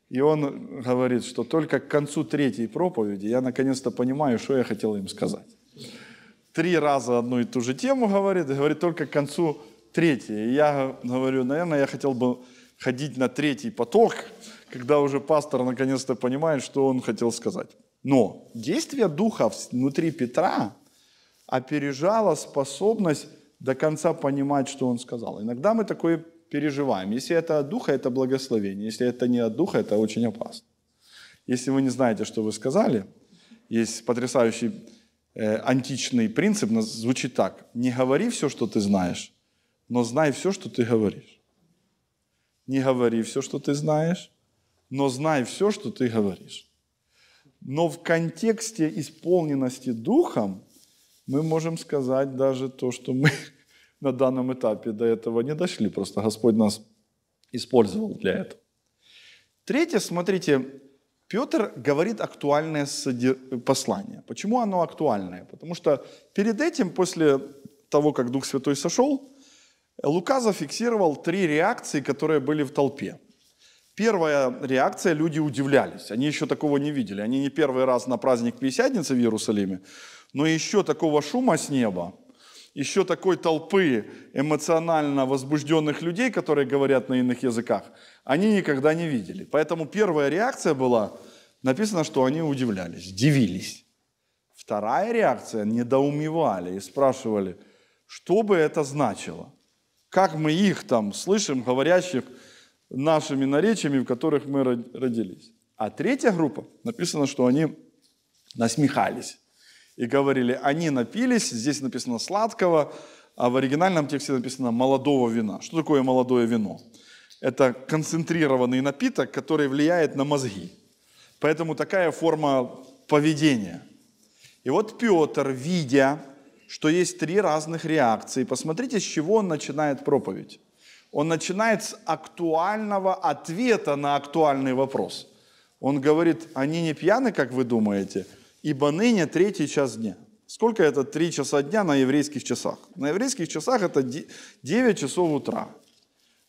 И он говорит, что только к концу третьей проповеди я наконец-то понимаю, что я хотел им сказать. Три раза одну и ту же тему говорит, и говорит только к концу третьей. И я говорю, наверное, я хотел бы ходить на третий поток, когда уже пастор наконец-то понимает, что он хотел сказать. Но действие духа внутри Петра опережало способность до конца понимать, что он сказал. Иногда мы такое переживаем. Если это от Духа, это благословение. Если это не от Духа, это очень опасно. Если вы не знаете, что вы сказали, есть потрясающий э, античный принцип, звучит так. Не говори все, что ты знаешь, но знай все, что ты говоришь. Не говори все, что ты знаешь, но знай все, что ты говоришь. Но в контексте исполненности Духом мы можем сказать даже то, что мы <laughs> на данном этапе до этого не дошли, просто Господь нас использовал для этого. Третье, смотрите, Петр говорит актуальное послание. Почему оно актуальное? Потому что перед этим, после того, как Дух Святой сошел, Лука зафиксировал три реакции, которые были в толпе. Первая реакция – люди удивлялись. Они еще такого не видели. Они не первый раз на праздник Пятидесятницы в Иерусалиме но еще такого шума с неба, еще такой толпы эмоционально возбужденных людей, которые говорят на иных языках, они никогда не видели. Поэтому первая реакция была, написано, что они удивлялись, дивились. Вторая реакция – недоумевали и спрашивали, что бы это значило. Как мы их там слышим, говорящих нашими наречиями, в которых мы родились. А третья группа, написано, что они насмехались и говорили, они напились, здесь написано сладкого, а в оригинальном тексте написано молодого вина. Что такое молодое вино? Это концентрированный напиток, который влияет на мозги. Поэтому такая форма поведения. И вот Петр, видя, что есть три разных реакции, посмотрите, с чего он начинает проповедь. Он начинает с актуального ответа на актуальный вопрос. Он говорит, они не пьяны, как вы думаете – ибо ныне третий час дня. Сколько это три часа дня на еврейских часах? На еврейских часах это 9 часов утра.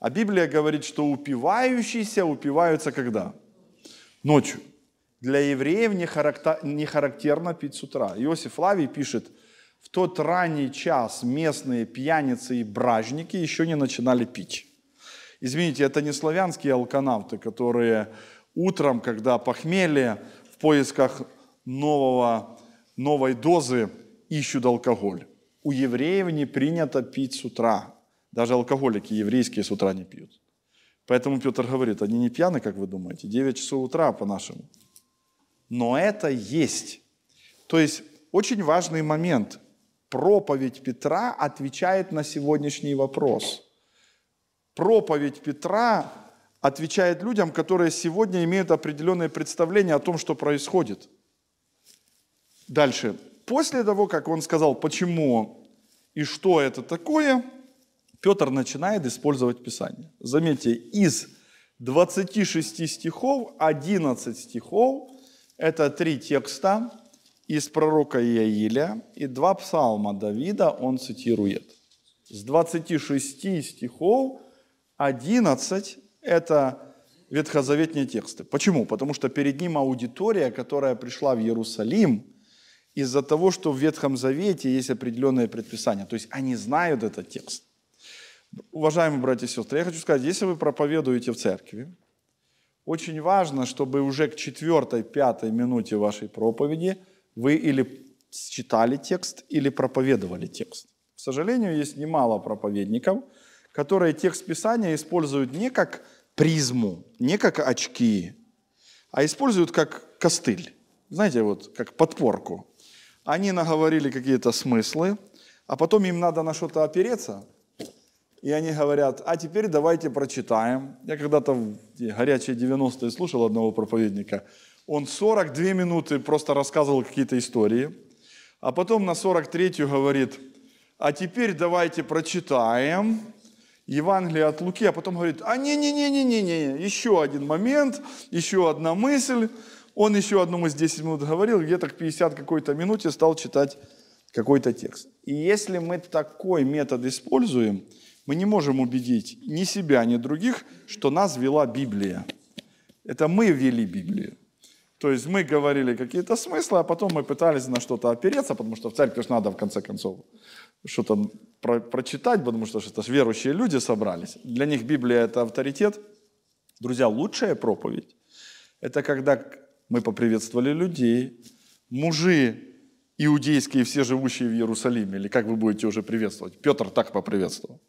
А Библия говорит, что упивающиеся упиваются когда? Ночью. Для евреев не, характер, не характерно пить с утра. Иосиф Лавий пишет, в тот ранний час местные пьяницы и бражники еще не начинали пить. Извините, это не славянские алканавты, которые утром, когда похмелье, в поисках нового, новой дозы ищут алкоголь. У евреев не принято пить с утра. Даже алкоголики еврейские с утра не пьют. Поэтому Петр говорит, они не пьяны, как вы думаете, 9 часов утра по-нашему. Но это есть. То есть очень важный момент. Проповедь Петра отвечает на сегодняшний вопрос. Проповедь Петра отвечает людям, которые сегодня имеют определенное представление о том, что происходит – Дальше. После того, как он сказал, почему и что это такое, Петр начинает использовать Писание. Заметьте, из 26 стихов 11 стихов – это три текста из пророка Иаиля и два псалма Давида он цитирует. С 26 стихов 11 – это ветхозаветные тексты. Почему? Потому что перед ним аудитория, которая пришла в Иерусалим – из-за того, что в Ветхом Завете есть определенные предписания. То есть они знают этот текст. Уважаемые братья и сестры, я хочу сказать, если вы проповедуете в церкви, очень важно, чтобы уже к четвертой, пятой минуте вашей проповеди вы или читали текст, или проповедовали текст. К сожалению, есть немало проповедников, которые текст Писания используют не как призму, не как очки, а используют как костыль. Знаете, вот как подпорку. Они наговорили какие-то смыслы, а потом им надо на что-то опереться, и они говорят, а теперь давайте прочитаем. Я когда-то в горячие 90-е слушал одного проповедника. Он 42 минуты просто рассказывал какие-то истории, а потом на 43-ю говорит, а теперь давайте прочитаем Евангелие от Луки, а потом говорит, а не-не-не-не-не, еще один момент, еще одна мысль. Он еще одну из 10 минут говорил, где-то к 50 какой-то минуте стал читать какой-то текст. И если мы такой метод используем, мы не можем убедить ни себя, ни других, что нас вела Библия. Это мы вели Библию. То есть мы говорили какие-то смыслы, а потом мы пытались на что-то опереться, потому что в церковь же надо в конце концов что-то про- прочитать, потому что это же верующие люди собрались. Для них Библия это авторитет. Друзья, лучшая проповедь – это когда мы поприветствовали людей, мужи иудейские, все живущие в Иерусалиме, или как вы будете уже приветствовать. Петр так поприветствовал.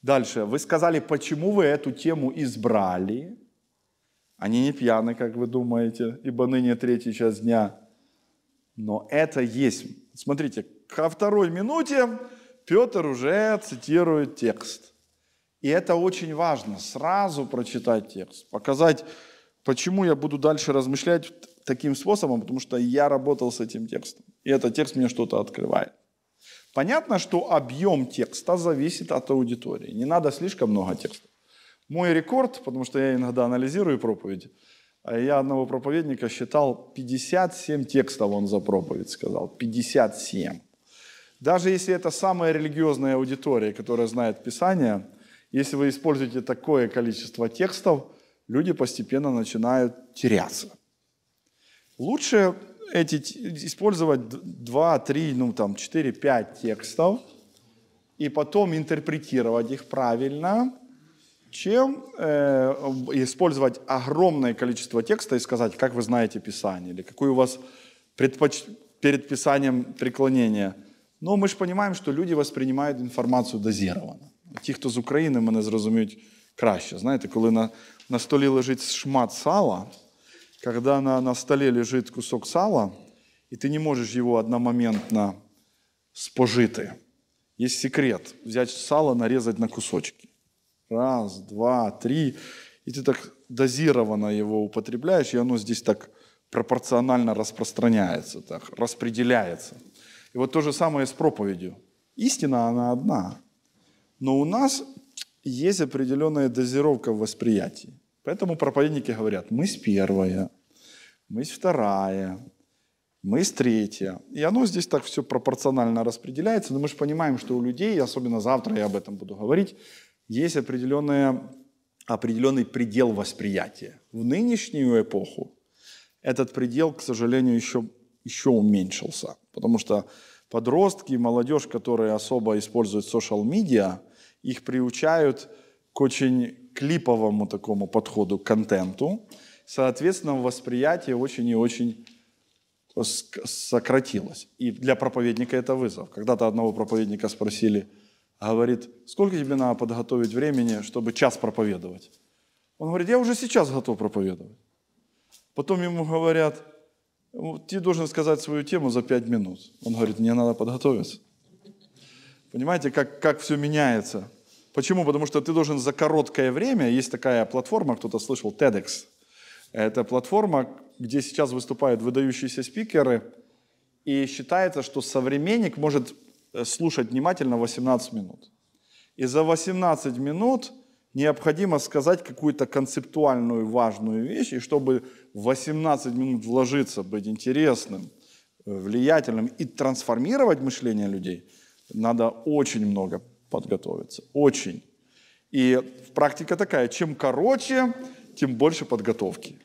Дальше. Вы сказали, почему вы эту тему избрали? Они не пьяны, как вы думаете, ибо ныне третий час дня. Но это есть. Смотрите, ко второй минуте Петр уже цитирует текст. И это очень важно, сразу прочитать текст, показать Почему я буду дальше размышлять таким способом? Потому что я работал с этим текстом. И этот текст мне что-то открывает. Понятно, что объем текста зависит от аудитории. Не надо слишком много текста. Мой рекорд, потому что я иногда анализирую проповеди, а я одного проповедника считал 57 текстов он за проповедь сказал. 57. Даже если это самая религиозная аудитория, которая знает Писание, если вы используете такое количество текстов – люди постепенно начинают теряться. Лучше эти, использовать 2, 3, ну там 4, 5 текстов и потом интерпретировать их правильно, чем э, использовать огромное количество текста и сказать, как вы знаете Писание, или какой у вас предпоч... перед Писанием преклонение. Но мы же понимаем, что люди воспринимают информацию дозированно. Ті, хто з України, мене зрозуміють краще. Знаєте, коли на на столе лежит шмат сала, когда на, на столе лежит кусок сала, и ты не можешь его одномоментно спожити. Есть секрет. Взять сало, нарезать на кусочки. Раз, два, три. И ты так дозированно его употребляешь, и оно здесь так пропорционально распространяется, так распределяется. И вот то же самое с проповедью. Истина, она одна. Но у нас есть определенная дозировка в восприятии. Поэтому проповедники говорят, мы с первая, мы с вторая, мы с третья. И оно здесь так все пропорционально распределяется, но мы же понимаем, что у людей, особенно завтра я об этом буду говорить, есть определенная, определенный предел восприятия. В нынешнюю эпоху этот предел, к сожалению, еще, еще уменьшился, потому что подростки, молодежь, которые особо используют социал-медиа их приучают к очень клиповому такому подходу к контенту. Соответственно, восприятие очень и очень сократилось. И для проповедника это вызов. Когда-то одного проповедника спросили, говорит, сколько тебе надо подготовить времени, чтобы час проповедовать? Он говорит, я уже сейчас готов проповедовать. Потом ему говорят, ты должен сказать свою тему за пять минут. Он говорит, мне надо подготовиться. Понимаете, как, как все меняется? Почему? Потому что ты должен за короткое время, есть такая платформа, кто-то слышал, TEDx. Это платформа, где сейчас выступают выдающиеся спикеры, и считается, что современник может э, слушать внимательно 18 минут. И за 18 минут необходимо сказать какую-то концептуальную важную вещь, и чтобы 18 минут вложиться, быть интересным, э, влиятельным и трансформировать мышление людей – надо очень много подготовиться, очень. И практика такая, чем короче, тем больше подготовки.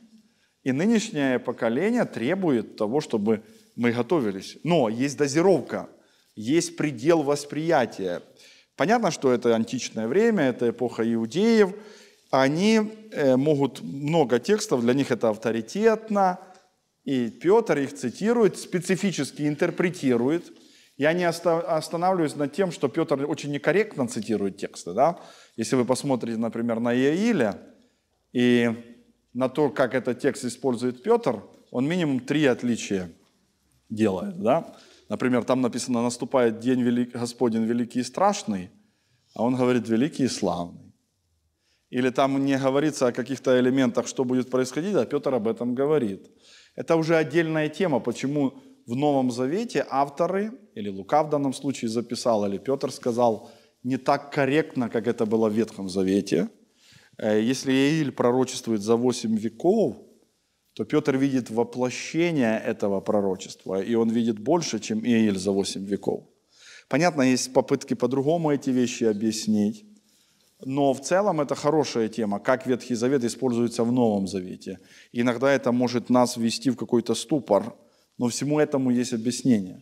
И нынешнее поколение требует того, чтобы мы готовились. Но есть дозировка, есть предел восприятия. Понятно, что это античное время, это эпоха иудеев. Они э, могут много текстов, для них это авторитетно. И Петр их цитирует, специфически интерпретирует – я не останавливаюсь над тем, что Петр очень некорректно цитирует тексты. Да? Если вы посмотрите, например, на Иаиля и на то, как этот текст использует Петр, он минимум три отличия делает. Да? Например, там написано «Наступает день велик... Господень великий и страшный», а он говорит «великий и славный». Или там не говорится о каких-то элементах, что будет происходить, а Петр об этом говорит. Это уже отдельная тема, почему в Новом Завете авторы, или Лука в данном случае записал, или Петр сказал, не так корректно, как это было в Ветхом Завете. Э, если Ииль пророчествует за 8 веков, то Петр видит воплощение этого пророчества, и он видит больше, чем Ииль за 8 веков. Понятно, есть попытки по-другому эти вещи объяснить, но в целом это хорошая тема, как Ветхий Завет используется в Новом Завете. иногда это может нас ввести в какой-то ступор – но всему этому есть объяснение.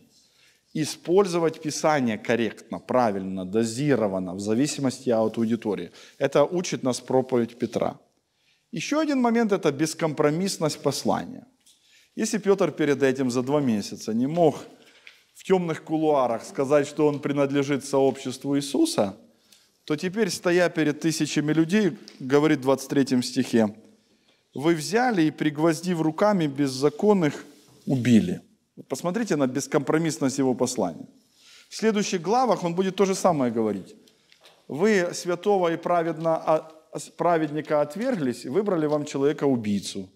Использовать Писание корректно, правильно, дозированно, в зависимости от аудитории. Это учит нас проповедь Петра. Еще один момент – это бескомпромиссность послания. Если Петр перед этим за два месяца не мог в темных кулуарах сказать, что он принадлежит сообществу Иисуса, то теперь, стоя перед тысячами людей, говорит в 23 стихе, «Вы взяли и, пригвоздив руками беззаконных, убили. Посмотрите на бескомпромиссность его послания. В следующих главах он будет то же самое говорить. Вы святого и праведника отверглись, выбрали вам человека-убийцу,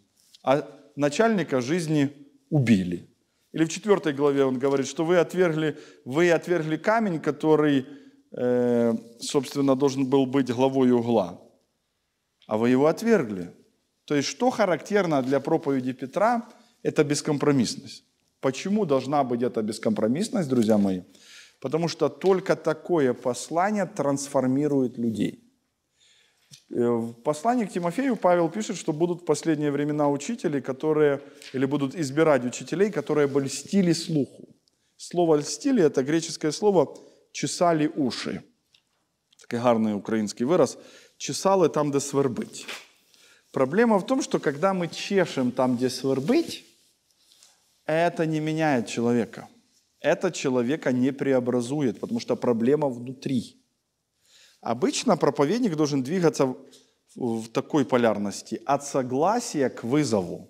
а начальника жизни убили. Или в четвертой главе он говорит, что вы отвергли, вы отвергли камень, который, э, собственно, должен был быть главой угла, а вы его отвергли. То есть, что характерно для проповеди Петра – это бескомпромиссность. Почему должна быть эта бескомпромиссность, друзья мои? Потому что только такое послание трансформирует людей. Э, в послании к Тимофею Павел пишет, что будут в последние времена учители, которые, или будут избирать учителей, которые бы льстили слуху. Слово «льстили» – это греческое слово «чесали уши». Такой гарный украинский выраз. Чесалы там, где свербить». Проблема в том, что когда мы чешем там, где свербить, это не меняет человека. Это человека не преобразует, потому что проблема внутри. Обычно проповедник должен двигаться в такой полярности, от согласия к вызову.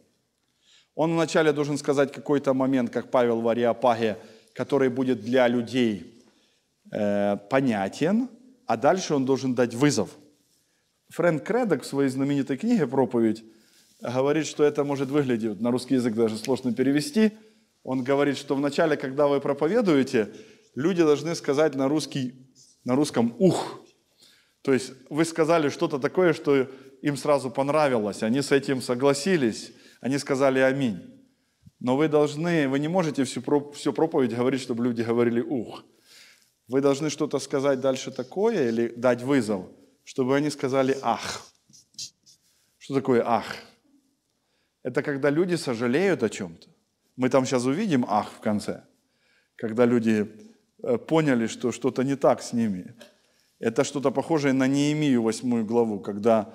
Он вначале должен сказать какой-то момент, как Павел в Ариапаге, который будет для людей э, понятен, а дальше он должен дать вызов. Фрэнк Кредок в своей знаменитой книге «Проповедь» говорит, что это может выглядеть, на русский язык даже сложно перевести, он говорит, что вначале, когда вы проповедуете, люди должны сказать на, русский, на русском «ух». То есть вы сказали что-то такое, что им сразу понравилось, они с этим согласились, они сказали «аминь». Но вы должны, вы не можете всю, всю проповедь говорить, чтобы люди говорили «ух». Вы должны что-то сказать дальше такое или дать вызов, чтобы они сказали «ах». Что такое «ах»? Это когда люди сожалеют о чем-то. Мы там сейчас увидим «ах» в конце, когда люди э, поняли, что что-то не так с ними. Это что-то похожее на Неемию 8 главу, когда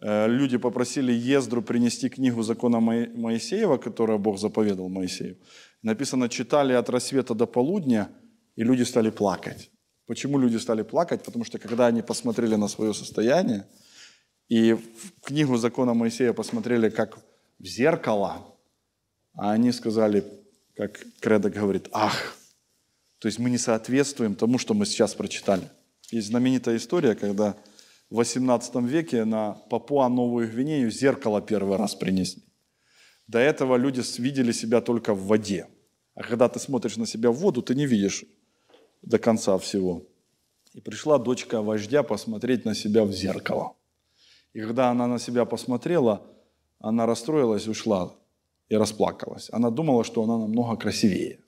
э, люди попросили Ездру принести книгу закона Моисеева, которую Бог заповедал Моисею. Написано, читали от рассвета до полудня, и люди стали плакать. Почему люди стали плакать? Потому что когда они посмотрели на свое состояние, и в книгу закона Моисея посмотрели как в зеркало, а они сказали, как Кредо говорит, ах, то есть мы не соответствуем тому, что мы сейчас прочитали. Есть знаменитая история, когда в 18 веке на Папуа-Новую Гвинею зеркало первый раз принесли. До этого люди видели себя только в воде. А когда ты смотришь на себя в воду, ты не видишь до конца всего. И пришла дочка вождя посмотреть на себя в зеркало. И когда она на себя посмотрела, она расстроилась, ушла и расплакалась. Она думала, что она намного красивее.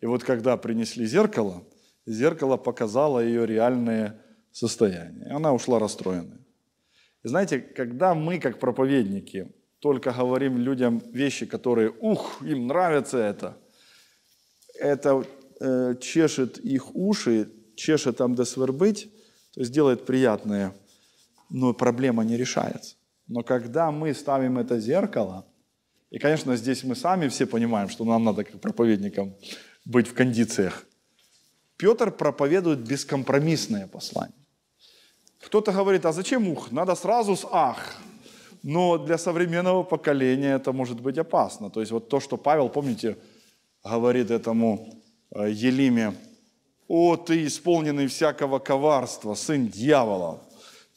И вот когда принесли зеркало, зеркало показало ее реальное состояние. она ушла расстроенной. И знаете, когда мы, как проповедники, только говорим людям вещи, которые, ух, им нравится это, это э, чешет их уши, чешет там до свербыть, то есть делает приятное, но проблема не решается. Но когда мы ставим это зеркало, и, конечно, здесь мы сами все понимаем, что нам надо, как проповедникам, быть в кондициях. Петр проповедует бескомпромиссное послание. Кто-то говорит, а зачем ух? Надо сразу с ах. Но для современного поколения это может быть опасно. То есть вот то, что Павел, помните, говорит этому э, Елиме, «О, ты исполненный всякого коварства, сын дьявола!»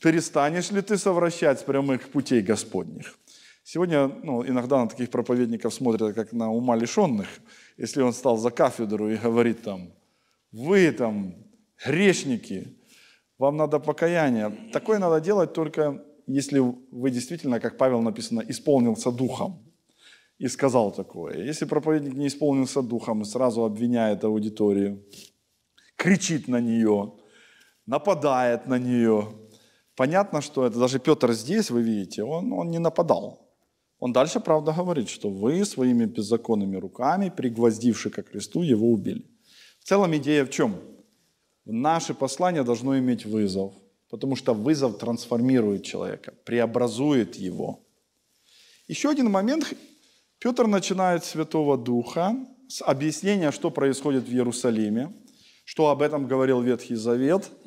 перестанешь ли ты совращать с прямых путей Господних? Сегодня ну, иногда на таких проповедников смотрят, как на ума лишенных. Если он стал за кафедру и говорит там, вы там грешники, вам надо покаяние. Такое надо делать только, если вы действительно, как Павел написано, исполнился духом и сказал такое. Если проповедник не исполнился духом и сразу обвиняет аудиторию, кричит на нее, нападает на нее, Понятно, что это даже Петр здесь, вы видите, он, он не нападал. Он дальше, правда, говорит, что вы своими беззаконными руками, пригвоздивши ко кресту, его убили. В целом идея в чем? Наше послание должно иметь вызов, потому что вызов трансформирует человека, преобразует его. Еще один момент. Петр начинает Святого Духа с объяснения, что происходит в Иерусалиме, что об этом говорил Ветхий Завет –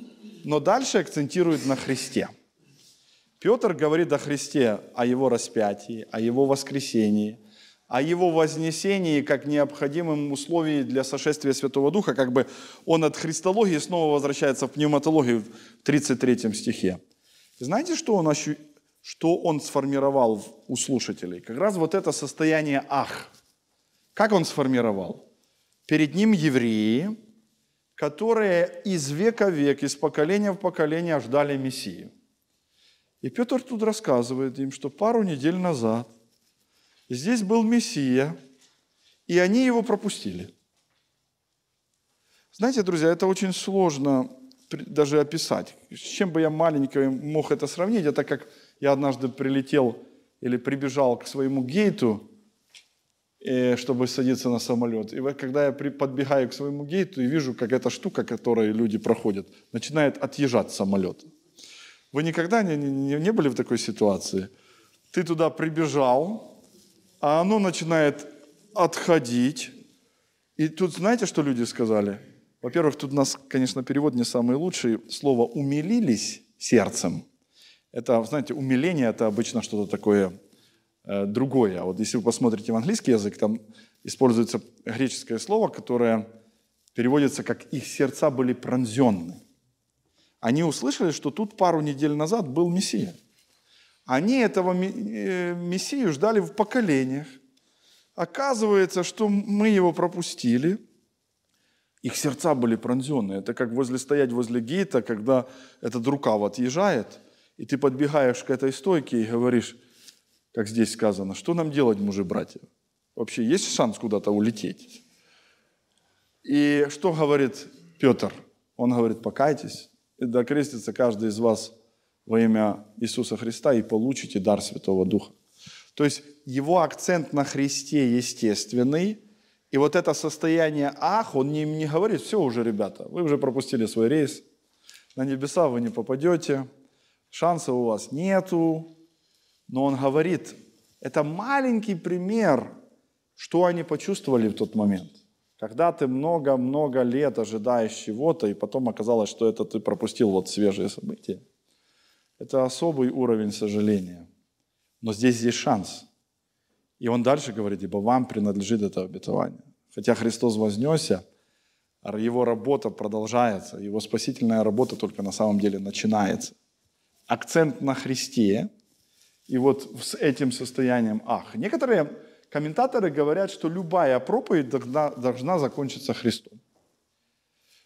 но дальше акцентирует на Христе. Петр говорит о Христе, о Его распятии, о Его воскресении, о Его вознесении как необходимом условии для сошествия Святого Духа, как бы он от христологии снова возвращается в пневматологию в 33 стихе. И знаете, что он, ощу... что он сформировал у слушателей? Как раз вот это состояние «ах». Как он сформировал? Перед ним евреи, которые из века в век, из поколения в поколение ждали Мессию. И Петр тут рассказывает им, что пару недель назад здесь был Мессия, и они его пропустили. Знаете, друзья, это очень сложно даже описать. С чем бы я маленько мог это сравнить? Это как я однажды прилетел или прибежал к своему гейту, чтобы садиться на самолет. И когда я при подбегаю к своему гейту и вижу, как эта штука, которой люди проходят, начинает отъезжать самолет. Вы никогда не, не, не были в такой ситуации? Ты туда прибежал, а оно начинает отходить. И тут знаете, что люди сказали? Во-первых, тут у нас, конечно, перевод не самый лучший. Слово «умилились» сердцем. Это, знаете, умиление – это обычно что-то такое Э, другое. А Вот если вы посмотрите в английский язык, там используется греческое слово, которое переводится как «их сердца были пронзенны». Они услышали, что тут пару недель назад был Мессия. Они этого э, Мессию ждали в поколениях. Оказывается, что мы его пропустили. Их сердца были пронзены. Это как возле стоять возле гейта, когда этот рукав отъезжает, и ты подбегаешь к этой стойке и говоришь, как здесь сказано, что нам делать, мужи, братья? Вообще есть шанс куда-то улететь? И что говорит Петр? Он говорит, покайтесь, и докрестится каждый из вас во имя Иисуса Христа и получите дар Святого Духа. То есть его акцент на Христе естественный, и вот это состояние «ах», он им не говорит, все уже, ребята, вы уже пропустили свой рейс, на небеса вы не попадете, шансов у вас нету, но он говорит, это маленький пример, что они почувствовали в тот момент. Когда ты много-много лет ожидаешь чего-то, и потом оказалось, что это ты пропустил вот свежие события. Это особый уровень сожаления. Но здесь есть шанс. И он дальше говорит, ибо вам принадлежит это обетование. Хотя Христос вознесся, его работа продолжается, его спасительная работа только на самом деле начинается. Акцент на Христе, и вот с этим состоянием ах. Некоторые комментаторы говорят, что любая проповедь должна, должна закончиться Христом.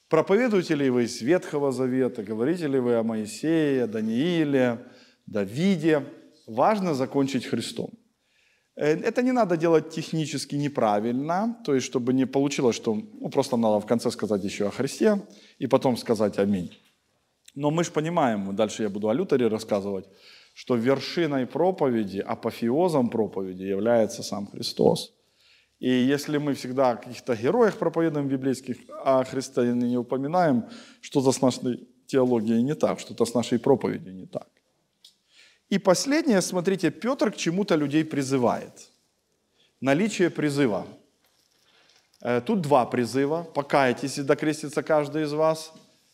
Проповедуете ли вы из Ветхого Завета, говорите ли вы о Моисее, Данииле, Давиде, важно закончить Христом. Э, это не надо делать технически неправильно, то есть чтобы не получилось, что ну, просто надо в конце сказать еще о Христе и потом сказать аминь. Но мы же понимаем, дальше я буду о Лютере рассказывать, что вершиной проповеди, апофеозом проповеди является сам Христос. И если мы всегда о каких-то героях проповедуем библейских, а Христа не упоминаем, что-то с нашей теологией не так, что-то с нашей проповедью не так. И последнее, смотрите, Петр к чему-то людей призывает. Наличие призыва. Э, тут два призыва. «Покайтесь, и докрестится каждый из вас,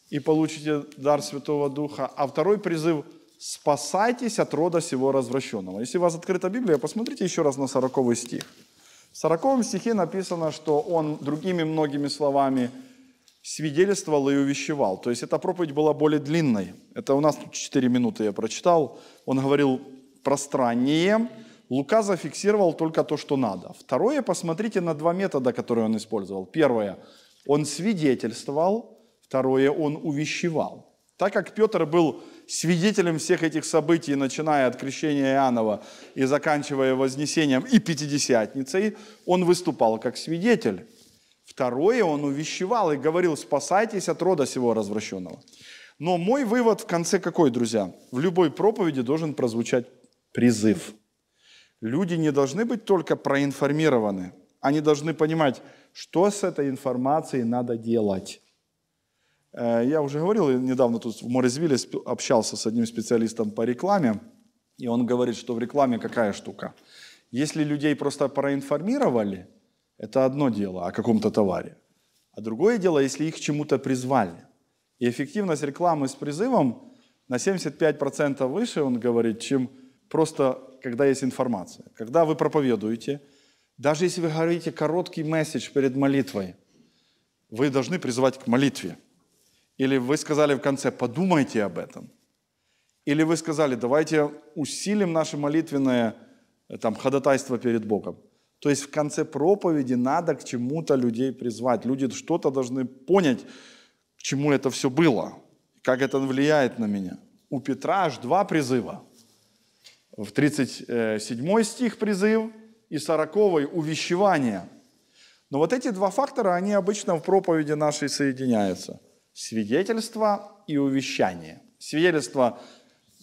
и получите дар Святого Духа». А второй призыв – спасайтесь от рода всего развращенного. Если у вас открыта Библия, посмотрите еще раз на 40 стих. В 40 стихе написано, что он другими многими словами свидетельствовал и увещевал. То есть эта проповедь была более длинной. Это у нас тут 4 минуты я прочитал. Он говорил пространнее. Лука зафиксировал только то, что надо. Второе, посмотрите на два метода, которые он использовал. Первое, он свидетельствовал. Второе, он увещевал. Так как Петр был свидетелем всех этих событий, начиная от крещения Иоаннова и заканчивая Вознесением и Пятидесятницей, он выступал как свидетель. Второе, он увещевал и говорил, спасайтесь от рода всего развращенного. Но мой вывод в конце какой, друзья? В любой проповеди должен прозвучать призыв. Люди не должны быть только проинформированы, они должны понимать, что с этой информацией надо делать. Э, я уже говорил, недавно тут в Морезвиле общался с одним специалистом по рекламе, и он говорит, что в рекламе какая штука. Если людей просто проинформировали, это одно дело о каком-то товаре. А другое дело, если их чему-то призвали. И эффективность рекламы с призывом на 75% выше, он говорит, чем просто когда есть информация. Когда вы проповедуете, даже если вы говорите короткий месседж перед молитвой, вы должны призывать к молитве – или вы сказали в конце, подумайте об этом. Или вы сказали, давайте усилим наше молитвенное э, там, ходатайство перед Богом. То есть в конце проповеди надо к чему-то людей призвать. Люди что-то должны понять, к чему это все было, как это влияет на меня. У Петра аж два призыва. В 37 стих призыв и 40 увещевание. Но вот эти два фактора, они обычно в проповеди нашей соединяются – свидетельство и увещание. Свидетельство,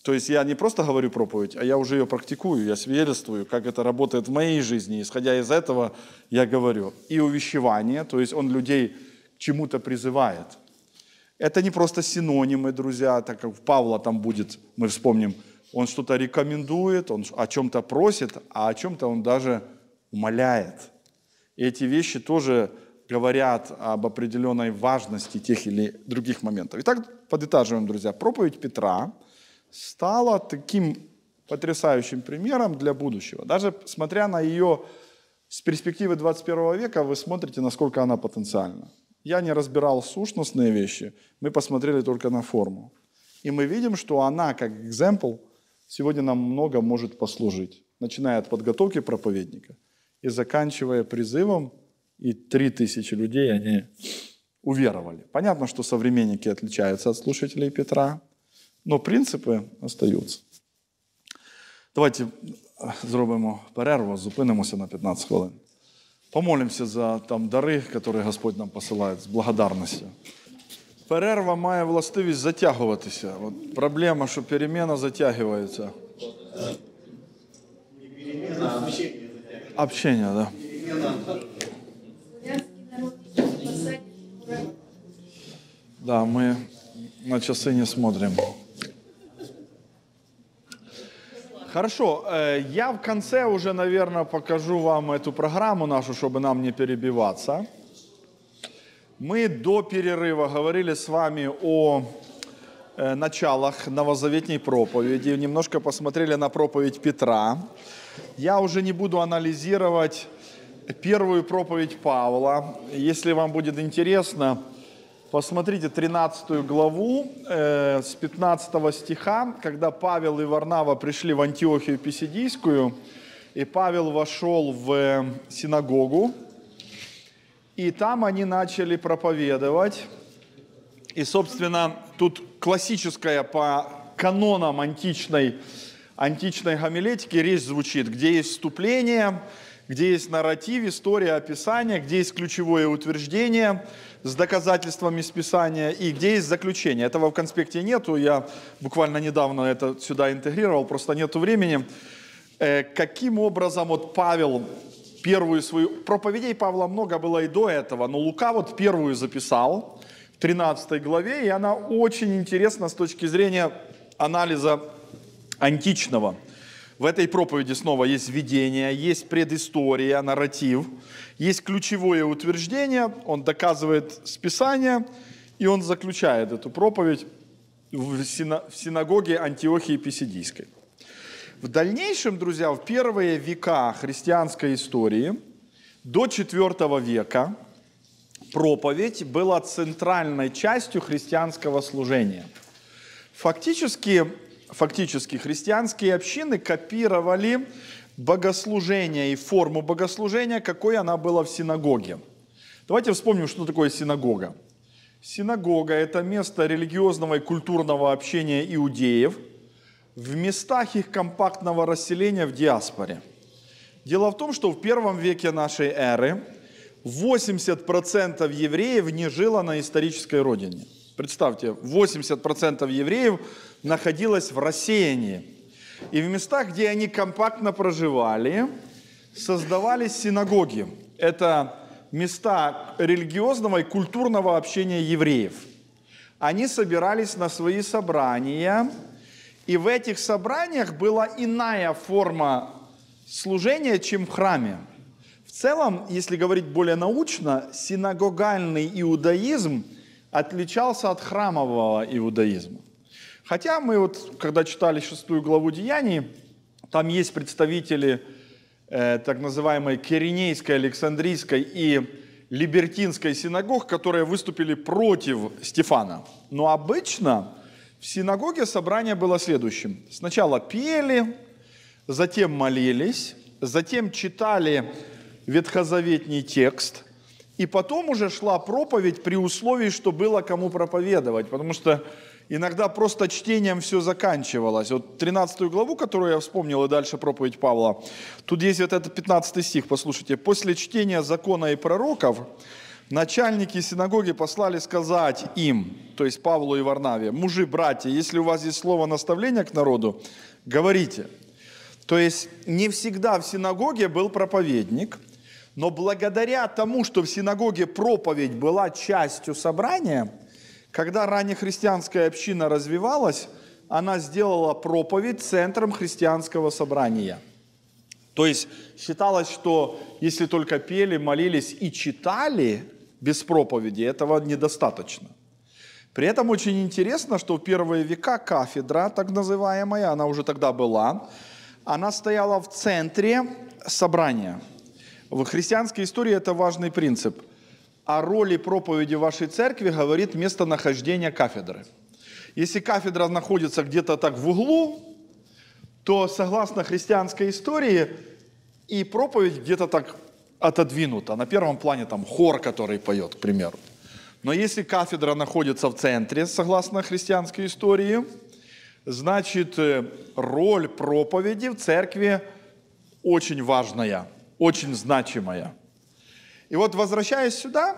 то есть я не просто говорю проповедь, а я уже ее практикую, я свидетельствую, как это работает в моей жизни. Исходя из этого, я говорю. И увещевание, то есть он людей к чему-то призывает. Это не просто синонимы, друзья, так как у Павла там будет, мы вспомним, он что-то рекомендует, он о чем-то просит, а о чем-то он даже умоляет. И эти вещи тоже говорят об определенной важности тех или других моментов. Итак, подытаживаем, друзья. Проповедь Петра стала таким потрясающим примером для будущего. Даже смотря на ее с перспективы 21 века, вы смотрите, насколько она потенциальна. Я не разбирал сущностные вещи, мы посмотрели только на форму. И мы видим, что она, как экземпл, сегодня нам много может послужить, начиная от подготовки проповедника и заканчивая призывом и три тысячи людей, они уверовали. Понятно, что современники отличаются от слушателей Петра, но принципы остаются. Давайте сделаем э, перерву, зупинимося на 15 хвилин. Помолимся за там дары, которые Господь нам посылает с благодарностью. Перерва має властивість затягуватися. От проблема, що перемена затягується. Общення, да. Да, мы на часы не смотрим. Хорошо, э, я в конце уже, наверное, покажу вам эту программу нашу, чтобы нам не перебиваться. Мы до перерыва говорили с вами о э, началах новозаветней проповеди, немножко посмотрели на проповедь Петра. Я уже не буду анализировать первую проповедь Павла. Если вам будет интересно, Посмотрите 13 главу э, с 15 стиха, когда Павел и Варнава пришли в Антиохию Писидийскую, и Павел вошел в э, синагогу, и там они начали проповедовать. И, собственно, тут классическая по канонам античной, античной гомилетики речь звучит, где есть вступление, где есть нарратив, история, описание, где есть ключевое утверждение – с доказательствами из Писания и где есть заключение. Этого в конспекте нету, я буквально недавно это сюда интегрировал, просто нету времени. Э, каким образом вот Павел первую свою... Проповедей Павла много было и до этого, но Лука вот первую записал в 13 главе, и она очень интересна с точки зрения анализа античного. В этой проповеди снова есть введение, есть предыстория, нарратив, есть ключевое утверждение, он доказывает с и он заключает эту проповедь в, в синагоге Антиохии Писидийской. В дальнейшем, друзья, в первые века христианской истории, до IV века, проповедь была центральной частью христианского служения. Фактически фактически христианские общины копировали богослужение и форму богослужения, какой она была в синагоге. Давайте вспомним, что такое синагога. Синагога – это место религиозного и культурного общения иудеев в местах их компактного расселения в диаспоре. Дело в том, что в первом веке нашей эры 80% евреев не жило на исторической родине. Представьте, 80% евреев находилась в рассеянии. И в местах, где они компактно проживали, создавались синагоги. Это места религиозного и культурного общения евреев. Они собирались на свои собрания, и в этих собраниях была иная форма служения, чем в храме. В целом, если говорить более научно, синагогальный иудаизм отличался от храмового иудаизма. Хотя мы вот, когда читали шестую главу Деяний, там есть представители э, так называемой Киринейской, Александрийской и Либертинской синагог, которые выступили против Стефана. Но обычно в синагоге собрание было следующим. Сначала пели, затем молились, затем читали ветхозаветний текст, и потом уже шла проповедь при условии, что было кому проповедовать, потому что иногда просто чтением все заканчивалось. Вот 13 главу, которую я вспомнил, и дальше проповедь Павла, тут есть вот этот 15 стих, послушайте. «После чтения закона и пророков начальники синагоги послали сказать им, то есть Павлу и Варнаве, мужи, братья, если у вас есть слово наставления к народу, говорите». То есть не всегда в синагоге был проповедник, но благодаря тому, что в синагоге проповедь была частью собрания – когда ранее христианская община развивалась, она сделала проповедь центром христианского собрания. То есть считалось, что если только пели, молились и читали без проповеди, этого недостаточно. При этом очень интересно, что в первые века кафедра, так называемая, она уже тогда была, она стояла в центре собрания. В христианской истории это важный принцип – о роли проповеди вашей церкви говорит местонахождение кафедры. Если кафедра находится где-то так в углу, то согласно христианской истории и проповедь где-то так отодвинута. На первом плане там хор, который поет, к примеру. Но если кафедра находится в центре, согласно христианской истории, значит э, роль проповеди в церкви очень важная, очень значимая – и вот возвращаясь сюда,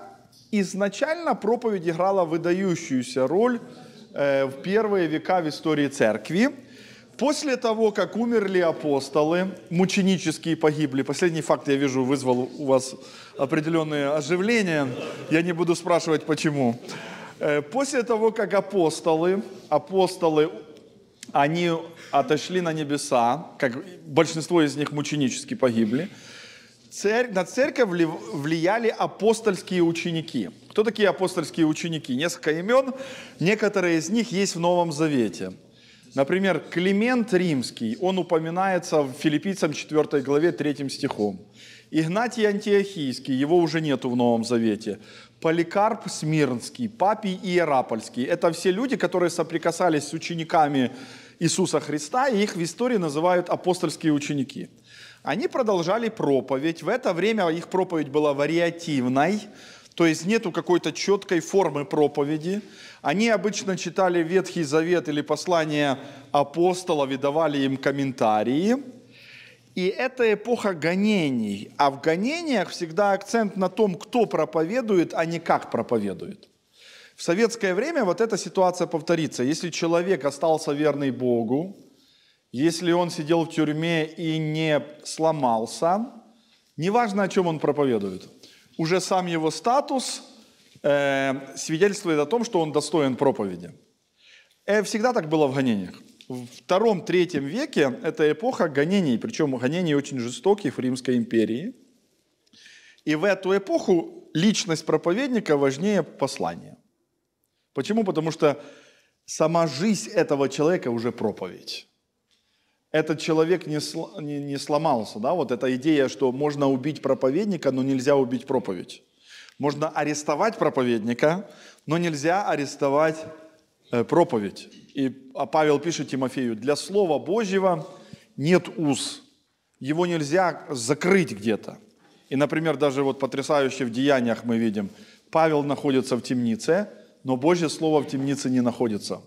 изначально проповедь играла выдающуюся роль э, в первые века в истории церкви. После того, как умерли апостолы, мученические погибли, последний факт, я вижу, вызвал у вас определенное оживление, я не буду спрашивать почему. Э, после того, как апостолы, апостолы, они отошли на небеса, как большинство из них мученически погибли, Цер... На церковь влияли апостольские ученики. Кто такие апостольские ученики? Несколько имен. Некоторые из них есть в Новом Завете. Например, Климент Римский, он упоминается в Филиппийцам 4 главе 3 стихом. Игнатий Антиохийский, его уже нету в Новом Завете. Поликарп Смирнский, Папий Иерапольский. Это все люди, которые соприкасались с учениками Иисуса Христа, и их в истории называют апостольские ученики – они продолжали проповедь. В это время их проповедь была вариативной, то есть нету какой-то четкой формы проповеди. Они обычно читали Ветхий Завет или послание апостолов и давали им комментарии. И это эпоха гонений. А в гонениях всегда акцент на том, кто проповедует, а не как проповедует. В советское время вот эта ситуация повторится. Если человек остался верный Богу, если он сидел в тюрьме и не сломался, неважно, о чем он проповедует, уже сам его статус э, свидетельствует о том, что он достоин проповеди. Э, всегда так было в гонениях. В втором-третьем веке это эпоха гонений, причем гонений очень жестоких в Римской империи. И в эту эпоху личность проповедника важнее послания. Почему? Потому что сама жизнь этого человека уже проповедь этот человек не, сл- не, не сломался, да, вот эта идея, что можно убить проповедника, но нельзя убить проповедь. Можно арестовать проповедника, но нельзя арестовать э, проповедь. И а Павел пишет Тимофею, для Слова Божьего нет уз, его нельзя закрыть где-то. И, например, даже вот потрясающе в деяниях мы видим, Павел находится в темнице, но Божье Слово в темнице не находится.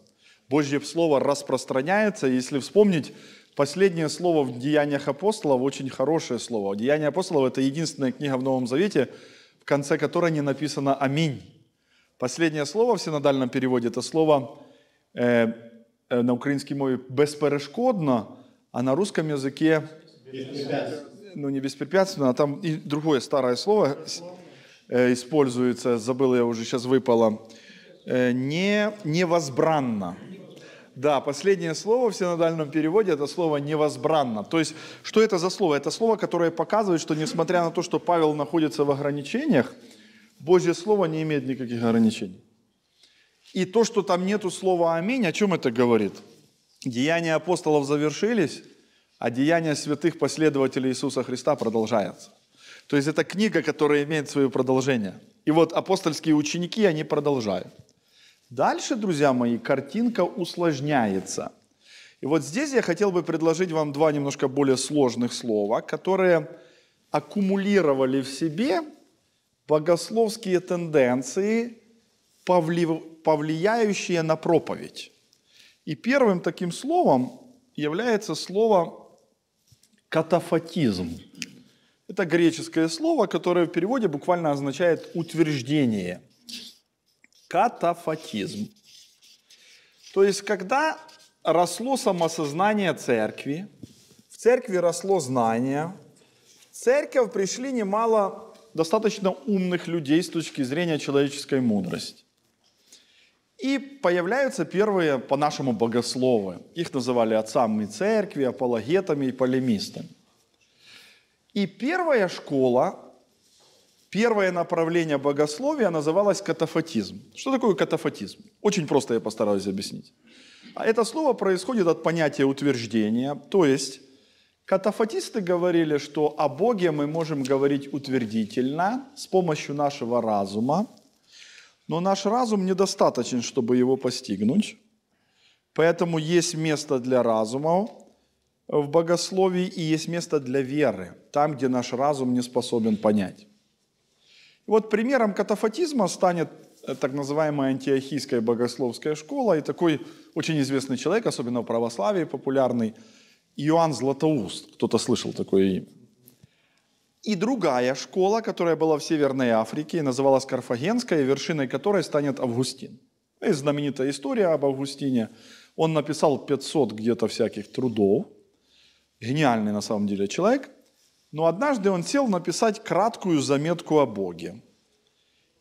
Божье Слово распространяется, если вспомнить, Последнее слово в «Деяниях апостолов» очень хорошее слово. «Деяния апостолов» – это единственная книга в Новом Завете, в конце которой не написано «Аминь». Последнее слово в синодальном переводе – это слово э, э, на украинской мове «бесперешкодно», а на русском языке… Ну, не «беспрепятственно», а там и другое старое слово э, используется, забыл я уже, сейчас выпало. Э, не, «Невозбранно». Да, последнее слово в синодальном переводе – это слово «невозбранно». То есть, что это за слово? Это слово, которое показывает, что несмотря на то, что Павел находится в ограничениях, Божье слово не имеет никаких ограничений. И то, что там нету слова «аминь», о чем это говорит? Деяния апостолов завершились, а деяния святых последователей Иисуса Христа продолжаются. То есть это книга, которая имеет свое продолжение. И вот апостольские ученики, они продолжают. Дальше, друзья мои, картинка усложняется. И вот здесь я хотел бы предложить вам два немножко более сложных слова, которые аккумулировали в себе богословские тенденции, повлияющие на проповедь. И первым таким словом является слово катафатизм. Это греческое слово, которое в переводе буквально означает утверждение – катафатизм. То есть, когда росло самосознание церкви, в церкви росло знание, в церковь пришли немало достаточно умных людей с точки зрения человеческой мудрости. И появляются первые, по-нашему, богословы. Их называли отцами церкви, апологетами и полемистами. И первая школа Первое направление богословия называлось катафатизм. Что такое катафатизм? Очень просто я постараюсь объяснить. А это слово происходит от понятия утверждения, то есть катафатисты говорили, что о Боге мы можем говорить утвердительно с помощью нашего разума, но наш разум недостаточен, чтобы его постигнуть. Поэтому есть место для разума в богословии и есть место для веры, там, где наш разум не способен понять. Вот примером катафатизма станет э, так называемая антиохийская богословская школа и такой очень известный человек, особенно в православии популярный, Иоанн Златоуст. Кто-то слышал такое имя. И другая школа, которая была в Северной Африке называлась Карфагенская, вершиной которой станет Августин. И знаменитая история об Августине. Он написал 500 где-то всяких трудов. Гениальный на самом деле человек – но однажды он сел написать краткую заметку о Боге.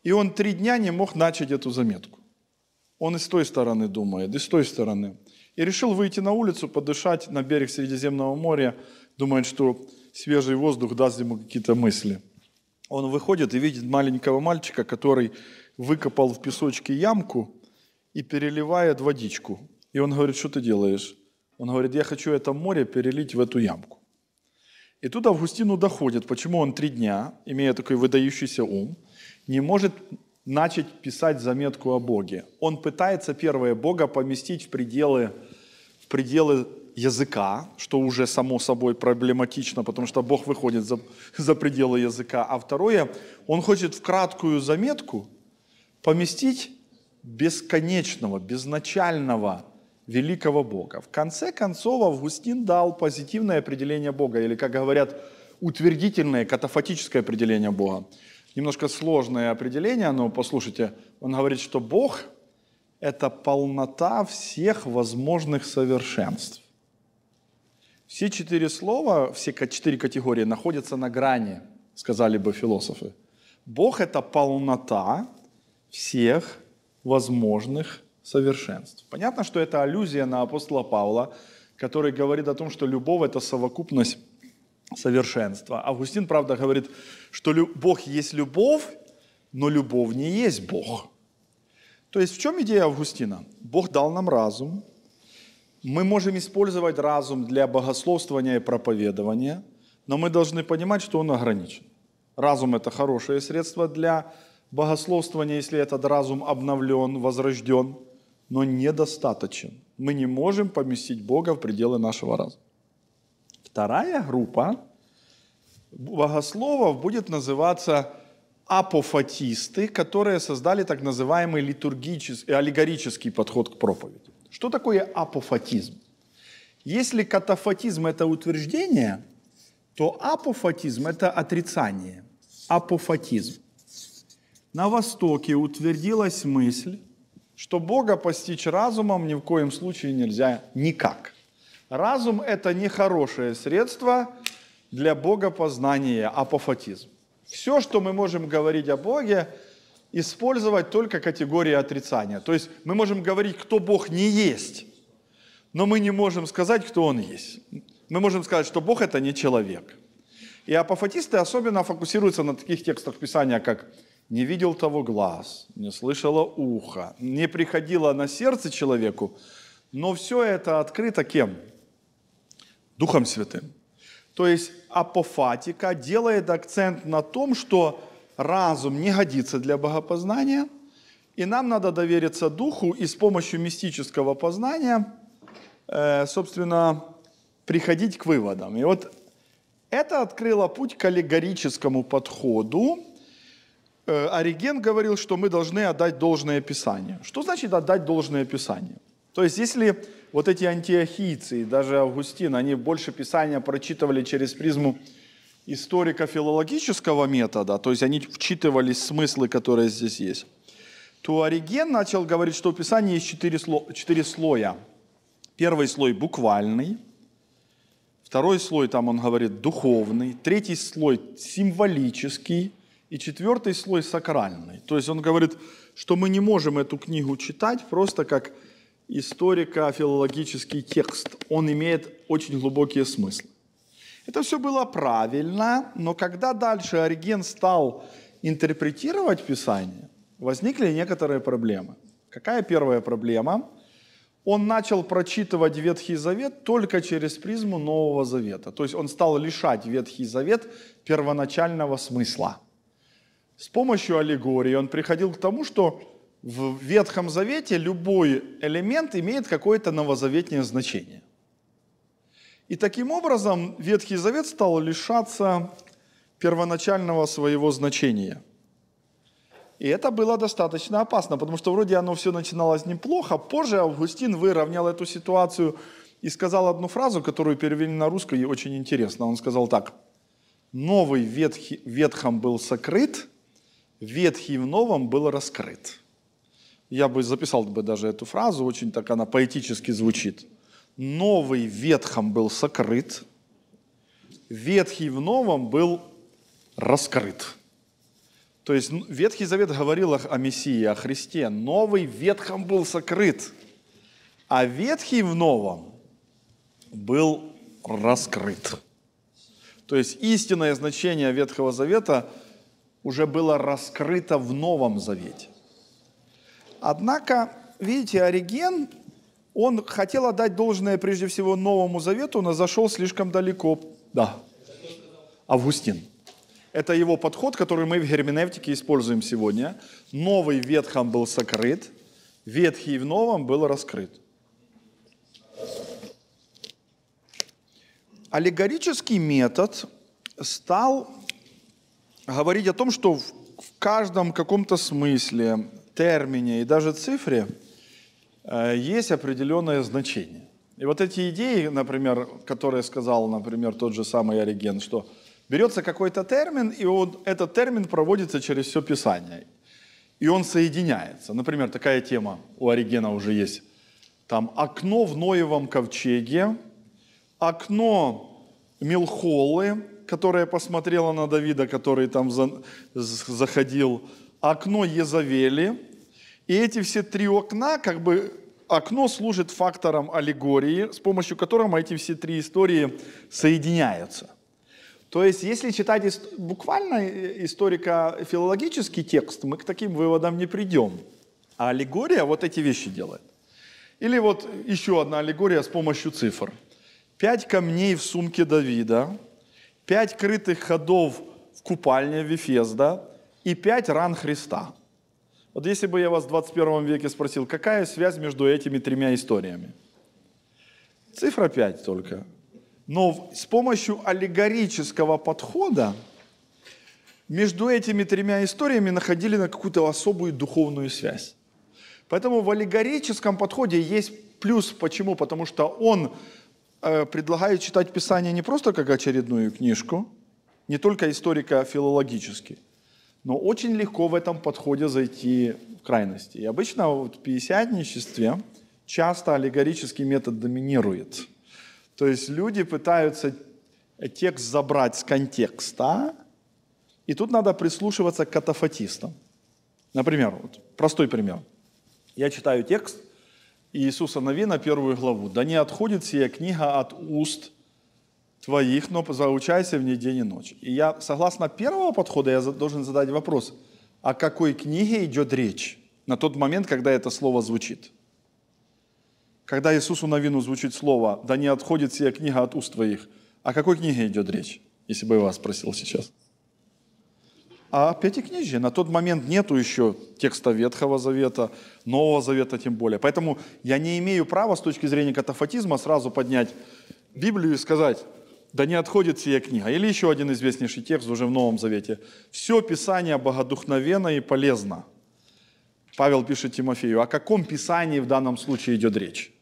И он три дня не мог начать эту заметку. Он и с той стороны думает, и с той стороны. И решил выйти на улицу, подышать на берег Средиземного моря, думает, что свежий воздух даст ему какие-то мысли. Он выходит и видит маленького мальчика, который выкопал в песочке ямку и переливает водичку. И он говорит, что ты делаешь? Он говорит, я хочу это море перелить в эту ямку. И тут Августину доходит, почему он три дня, имея такой выдающийся ум, не может начать писать заметку о Боге. Он пытается, первое, Бога поместить в пределы, в пределы языка, что уже само собой проблематично, потому что Бог выходит за, за пределы языка. А второе, он хочет в краткую заметку поместить бесконечного, безначального великого Бога. В конце концов, Августин дал позитивное определение Бога, или, как говорят, утвердительное, катафатическое определение Бога. Немножко сложное определение, но послушайте, он говорит, что Бог – это полнота всех возможных совершенств. Все четыре слова, все четыре категории находятся на грани, сказали бы философы. Бог – это полнота всех возможных совершенств. Понятно, что это аллюзия на апостола Павла, который говорит о том, что любовь – это совокупность совершенства. Августин, правда, говорит, что Бог есть любовь, но любовь не есть Бог. То есть в чем идея Августина? Бог дал нам разум, мы можем использовать разум для богословствования и проповедования, но мы должны понимать, что он ограничен. Разум – это хорошее средство для богословствования, если этот разум обновлен, возрожден – но недостаточен. Мы не можем поместить Бога в пределы нашего разума. Вторая группа богословов будет называться апофатисты, которые создали так называемый литургический, э, аллегорический подход к проповеди. Что такое апофатизм? Если катафатизм – это утверждение, то апофатизм – это отрицание. Апофатизм. На Востоке утвердилась мысль, что Бога постичь разумом ни в коем случае нельзя никак. Разум – это нехорошее средство для Богопознания, апофатизм. Все, что мы можем говорить о Боге, использовать только категории отрицания. То есть мы можем говорить, кто Бог не есть, но мы не можем сказать, кто Он есть. Мы можем сказать, что Бог – это не человек. И апофатисты особенно фокусируются на таких текстах Писания, как не видел того глаз, не слышало ухо, не приходило на сердце человеку, но все это открыто кем? Духом Святым. То есть апофатика делает акцент на том, что разум не годится для богопознания, и нам надо довериться Духу, и с помощью мистического познания, э, собственно, приходить к выводам. И вот это открыло путь к аллегорическому подходу, Э, Ориген говорил, что мы должны отдать должное Писание. Что значит отдать должное Писание? То есть, если вот эти антиохийцы и даже Августин, они больше Писания прочитывали через призму историко-филологического метода, то есть они вчитывались смыслы, которые здесь есть, то Ориген начал говорить, что у Писания есть четыре, сло, четыре слоя. Первый слой буквальный, второй слой, там он говорит, духовный, третий слой символический – и четвертый слой сакральный. То есть он говорит, что мы не можем эту книгу читать просто как историко-филологический текст. Он имеет очень глубокие смыслы. Это все было правильно, но когда дальше Ориген стал интерпретировать Писание, возникли некоторые проблемы. Какая первая проблема? Он начал прочитывать Ветхий Завет только через призму Нового Завета. То есть он стал лишать Ветхий Завет первоначального смысла – с помощью аллегории он приходил к тому, что в Ветхом Завете любой элемент имеет какое-то новозаветнее значение. И таким образом Ветхий Завет стал лишаться первоначального своего значения. И это было достаточно опасно, потому что вроде оно все начиналось неплохо. Позже Августин выровнял эту ситуацию и сказал одну фразу, которую перевели на русский, и очень интересно. Он сказал так. «Новый ветхи, ветхом был сокрыт, Ветхий в Новом был раскрыт. Я бы записал бы даже эту фразу, очень так она поэтически звучит. Новый Ветхом был сокрыт, Ветхий в Новом был раскрыт. То есть Ветхий Завет говорил о Мессии, о Христе. Новый Ветхом был сокрыт, а Ветхий в Новом был раскрыт. То есть истинное значение Ветхого Завета – уже было раскрыто в Новом Завете. Однако, видите, Ориген, он хотел отдать должное прежде всего Новому Завету, но зашел слишком далеко. Да, Августин. Это его подход, который мы в герменевтике используем сегодня. Новый в Ветхом был сокрыт, Ветхий в Новом был раскрыт. Аллегорический метод стал говорить о том, что в каждом каком-то смысле, термине и даже цифре э, есть определенное значение. И вот эти идеи, например, которые сказал, например, тот же самый Ориген, что берется какой-то термин, и вот этот термин проводится через все Писание. И он соединяется. Например, такая тема у Оригена уже есть. Там окно в Ноевом ковчеге, окно Милхолы, которая посмотрела на Давида, который там за, заходил, окно Езавели. И эти все три окна, как бы окно служит фактором аллегории, с помощью которого эти все три истории соединяются. То есть, если читать ист буквально э, историко-филологический текст, мы к таким выводам не придем. А аллегория вот эти вещи делает. Или вот еще одна аллегория с помощью цифр. Пять камней в сумке Давида, пять крытых ходов в купальне Вифезда и пять ран Христа. Вот если бы я вас в 21 веке спросил, какая связь между этими тремя историями? Цифра 5 только. Но с помощью аллегорического подхода между этими тремя историями находили на какую-то особую духовную связь. Поэтому в аллегорическом подходе есть плюс. Почему? Потому что он Э, предлагаю читать Писание не просто как очередную книжку, не только историко-филологически, но очень легко в этом подходе зайти в крайности. И обычно в пятидесятничестве часто аллегорический метод доминирует. То есть люди пытаются текст забрать с контекста, и тут надо прислушиваться к катафатистам. Например, вот простой пример. Я читаю текст – Иисуса Новина, первую главу. «Да не отходит сия книга от уст твоих, но заучайся в ней день и ночь». И я, согласно первого подхода, я должен задать вопрос, о какой книге идет речь на тот момент, когда это слово звучит? Когда Иисусу Новину звучит слово «Да не отходит сия книга от уст твоих», о какой книге идет речь, если бы я вас спросил сейчас? а Пятикнижие. На тот момент нету еще текста Ветхого Завета, Нового Завета тем более. Поэтому я не имею права с точки зрения катафатизма сразу поднять Библию и сказать, да не отходит сия книга. Или еще один известнейший текст уже в Новом Завете. Все Писание богодухновенно и полезно. Павел пишет Тимофею, о каком Писании в данном случае идет речь?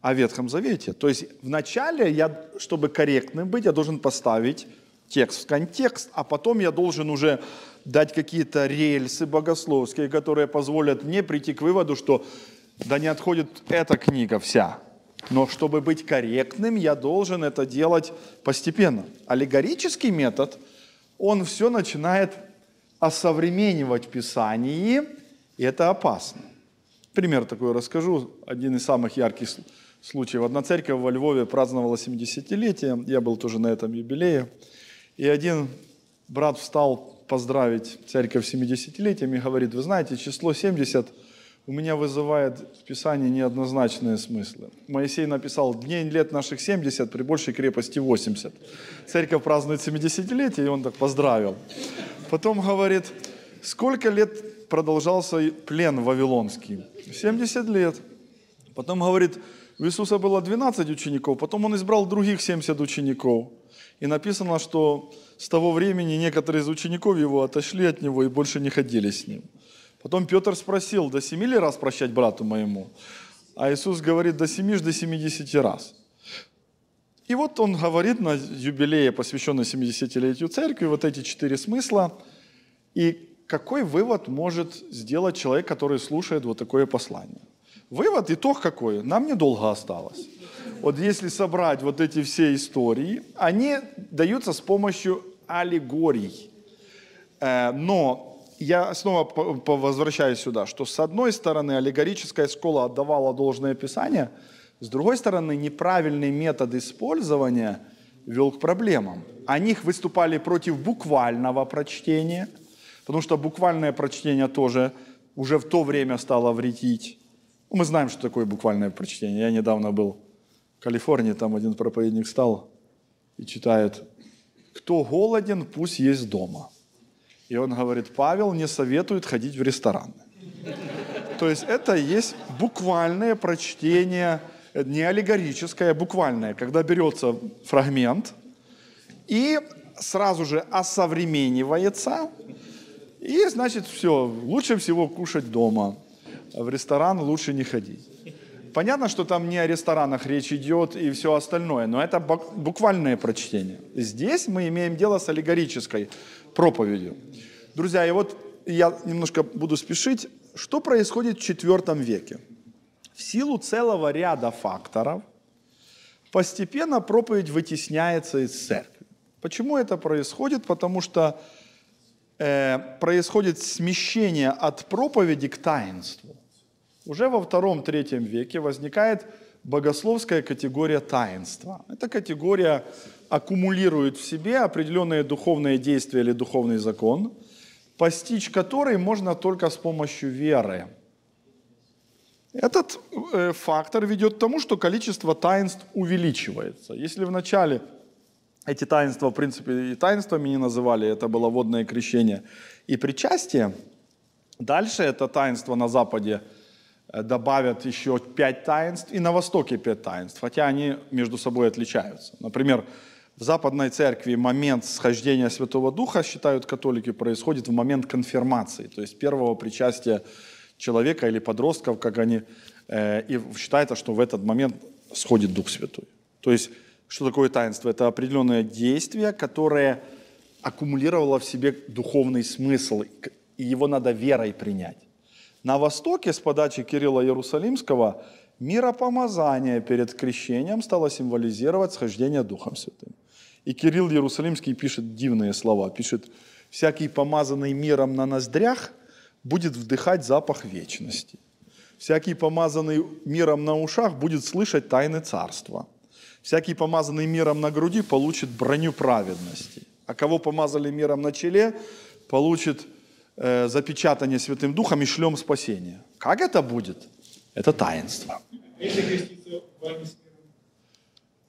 О Ветхом Завете. То есть вначале я, чтобы корректным быть, я должен поставить текст в контекст, а потом я должен уже дать какие-то рельсы богословские, которые позволят мне прийти к выводу, что да не отходит эта книга вся. Но чтобы быть корректным, я должен это делать постепенно. Аллегорический метод, он все начинает осовременивать Писание, и это опасно. Пример такой расскажу, один из самых ярких случаев. Одна церковь во Львове праздновала 70-летие, я был тоже на этом юбилее. И один брат встал поздравить церковь 70-летием и говорит, вы знаете, число 70 у меня вызывает в Писании неоднозначные смыслы. Моисей написал, дней лет наших 70, при большей крепости 80. Церковь празднует 70-летие, и он так поздравил. Потом говорит, сколько лет продолжался плен вавилонский? 70 лет. Потом говорит, у Иисуса было 12 учеников, потом он избрал других 70 учеников – и написано, что с того времени некоторые из учеников его отошли от него и больше не ходили с ним. Потом Петр спросил, до семи ли раз прощать брату моему? А Иисус говорит, до семи ж до семидесяти раз. И вот он говорит на юбилее, посвященном 70-летию церкви, вот эти четыре смысла. И какой вывод может сделать человек, который слушает вот такое послание? Вывод, итог какой? Нам недолго осталось. Вот если собрать вот эти все истории, они даются с помощью аллегорий. Э, но я снова возвращаюсь сюда, что с одной стороны аллегорическая школа отдавала должное писание, с другой стороны неправильный метод использования вел к проблемам. Они выступали против буквального прочтения, потому что буквальное прочтение тоже уже в то время стало вредить. Мы знаем, что такое буквальное прочтение. Я недавно был Калифорнии там один проповедник стал и читает, кто голоден, пусть есть дома. И он говорит, Павел не советует ходить в рестораны. То есть это есть буквальное прочтение, не аллегорическое, а буквальное, когда берется фрагмент и сразу же осовременивается, и значит все, лучше всего кушать дома, а в ресторан лучше не ходить. Понятно, что там не о ресторанах речь идет и все остальное, но это буквальное прочтение. Здесь мы имеем дело с аллегорической проповедью. Друзья, и вот я немножко буду спешить. Что происходит в IV веке? В силу целого ряда факторов постепенно проповедь вытесняется из церкви. Почему это происходит? Потому что э, происходит смещение от проповеди к таинству уже во втором-третьем веке возникает богословская категория таинства. Эта категория аккумулирует в себе определенные духовные действия или духовный закон, постичь который можно только с помощью веры. Этот э, фактор ведет к тому, что количество таинств увеличивается. Если в начале эти таинства, в принципе, и таинствами не называли, это было водное крещение и причастие, дальше это таинство на Западе – Э, добавят еще пять таинств, и на Востоке пять таинств, хотя они между собой отличаются. Например, в Западной Церкви момент схождения Святого Духа, считают католики, происходит в момент конфирмации, то есть первого причастия человека или подростков, как они, э, и считается, что в этот момент сходит Дух Святой. То есть, что такое таинство? Это определенное действие, которое аккумулировало в себе духовный смысл, и его надо верой принять. На Востоке с подачи Кирилла Иерусалимского миропомазание перед крещением стало символизировать схождение Духом Святым. И Кирилл Иерусалимский пишет дивные слова, пишет «Всякий помазанный миром на ноздрях будет вдыхать запах вечности». Всякий помазанный миром на ушах будет слышать тайны царства. Всякий помазанный миром на груди получит броню праведности. А кого помазали миром на челе, получит Э, запечатание Святым Духом и шлем спасения. Как это будет? Это таинство.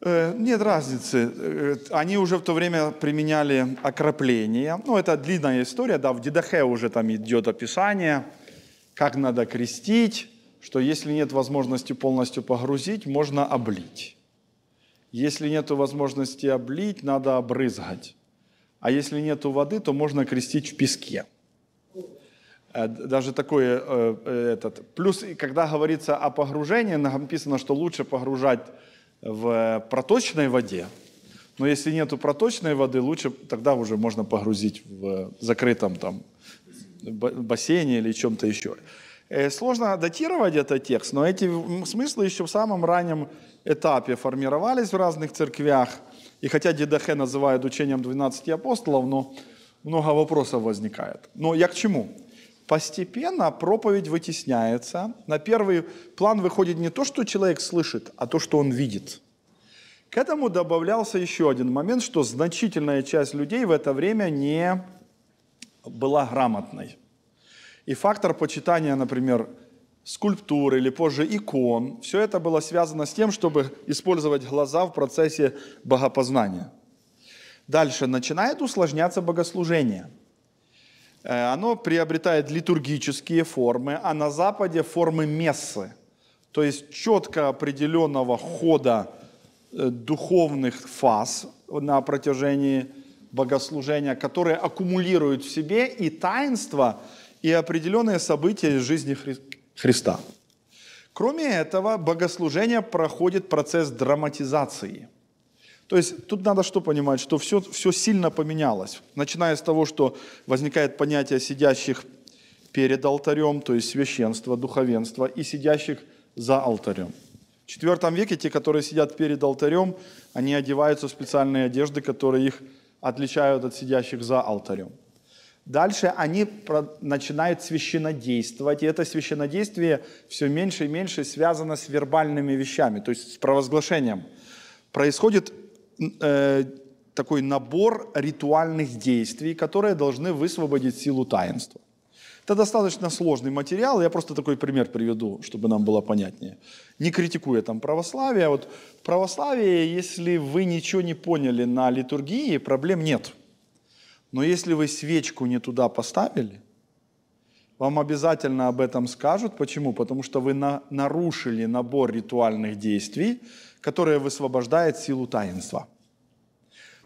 Э, нет разницы. Э, они уже в то время применяли окропление. Ну, это длинная история, да, в Дидахе уже там идет описание, как надо крестить, что если нет возможности полностью погрузить, можно облить. Если нет возможности облить, надо обрызгать. А если нет воды, то можно крестить в песке. Э, даже такое, э, этот. Плюс, когда говорится о погружении, написано, что лучше погружать в проточной воде, но если нету проточной воды, лучше тогда уже можно погрузить в закрытом там бассейне или чем-то еще. Э, сложно датировать этот текст, но эти смыслы еще в самом раннем этапе формировались в разных церквях. И хотя Дедахе называют учением 12 апостолов, но много вопросов возникает. Но я к чему? Постепенно проповедь вытесняется. На первый план выходит не то, что человек слышит, а то, что он видит. К этому добавлялся еще один момент, что значительная часть людей в это время не была грамотной. И фактор почитания, например, скульптур или позже икон, все это было связано с тем, чтобы использовать глаза в процессе богопознания. Дальше начинает усложняться богослужение – Э, оно приобретает литургические формы, а на Западе формы мессы, то есть четко определенного хода э, духовных фаз на протяжении богослужения, которые аккумулируют в себе и таинство, и определенные события из жизни Хри... Христа. Кроме этого, богослужение проходит процесс драматизации – то есть тут надо что понимать, что все, все сильно поменялось. Начиная с того, что возникает понятие сидящих перед алтарем, то есть священство, духовенство, и сидящих за алтарем. В IV веке те, которые сидят перед алтарем, они одеваются в специальные одежды, которые их отличают от сидящих за алтарем. Дальше они начинают священодействовать, и это священодействие все меньше и меньше связано с вербальными вещами, то есть с провозглашением. Происходит э, такой набор ритуальных действий, которые должны высвободить силу таинства. Это достаточно сложный материал, я просто такой пример приведу, чтобы нам было понятнее. Не критикуя там православие, а вот православие, если вы ничего не поняли на литургии, проблем нет. Но если вы свечку не туда поставили, вам обязательно об этом скажут. Почему? Потому что вы на, нарушили набор ритуальных действий, которое высвобождает силу таинства.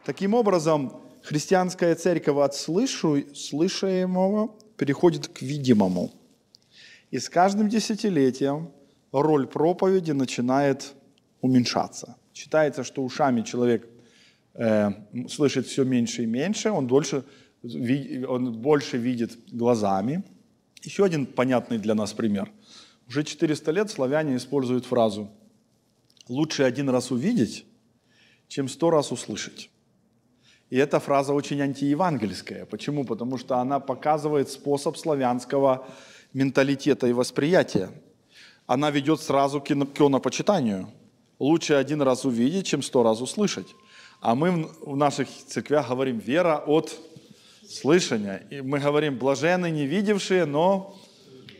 Таким образом, христианская церковь от слышу, слышаемого переходит к видимому. И с каждым десятилетием роль проповеди начинает уменьшаться. Считается, что ушами человек э, слышит все меньше и меньше, он, дольше, он больше видит глазами. Еще один понятный для нас пример. Уже 400 лет славяне используют фразу лучше один раз увидеть, чем сто раз услышать. И эта фраза очень антиевангельская. Почему? Потому что она показывает способ славянского менталитета и восприятия. Она ведет сразу к иконопочитанию. Лучше один раз увидеть, чем сто раз услышать. А мы в наших церквях говорим «вера от слышания». И мы говорим «блажены не видевшие, но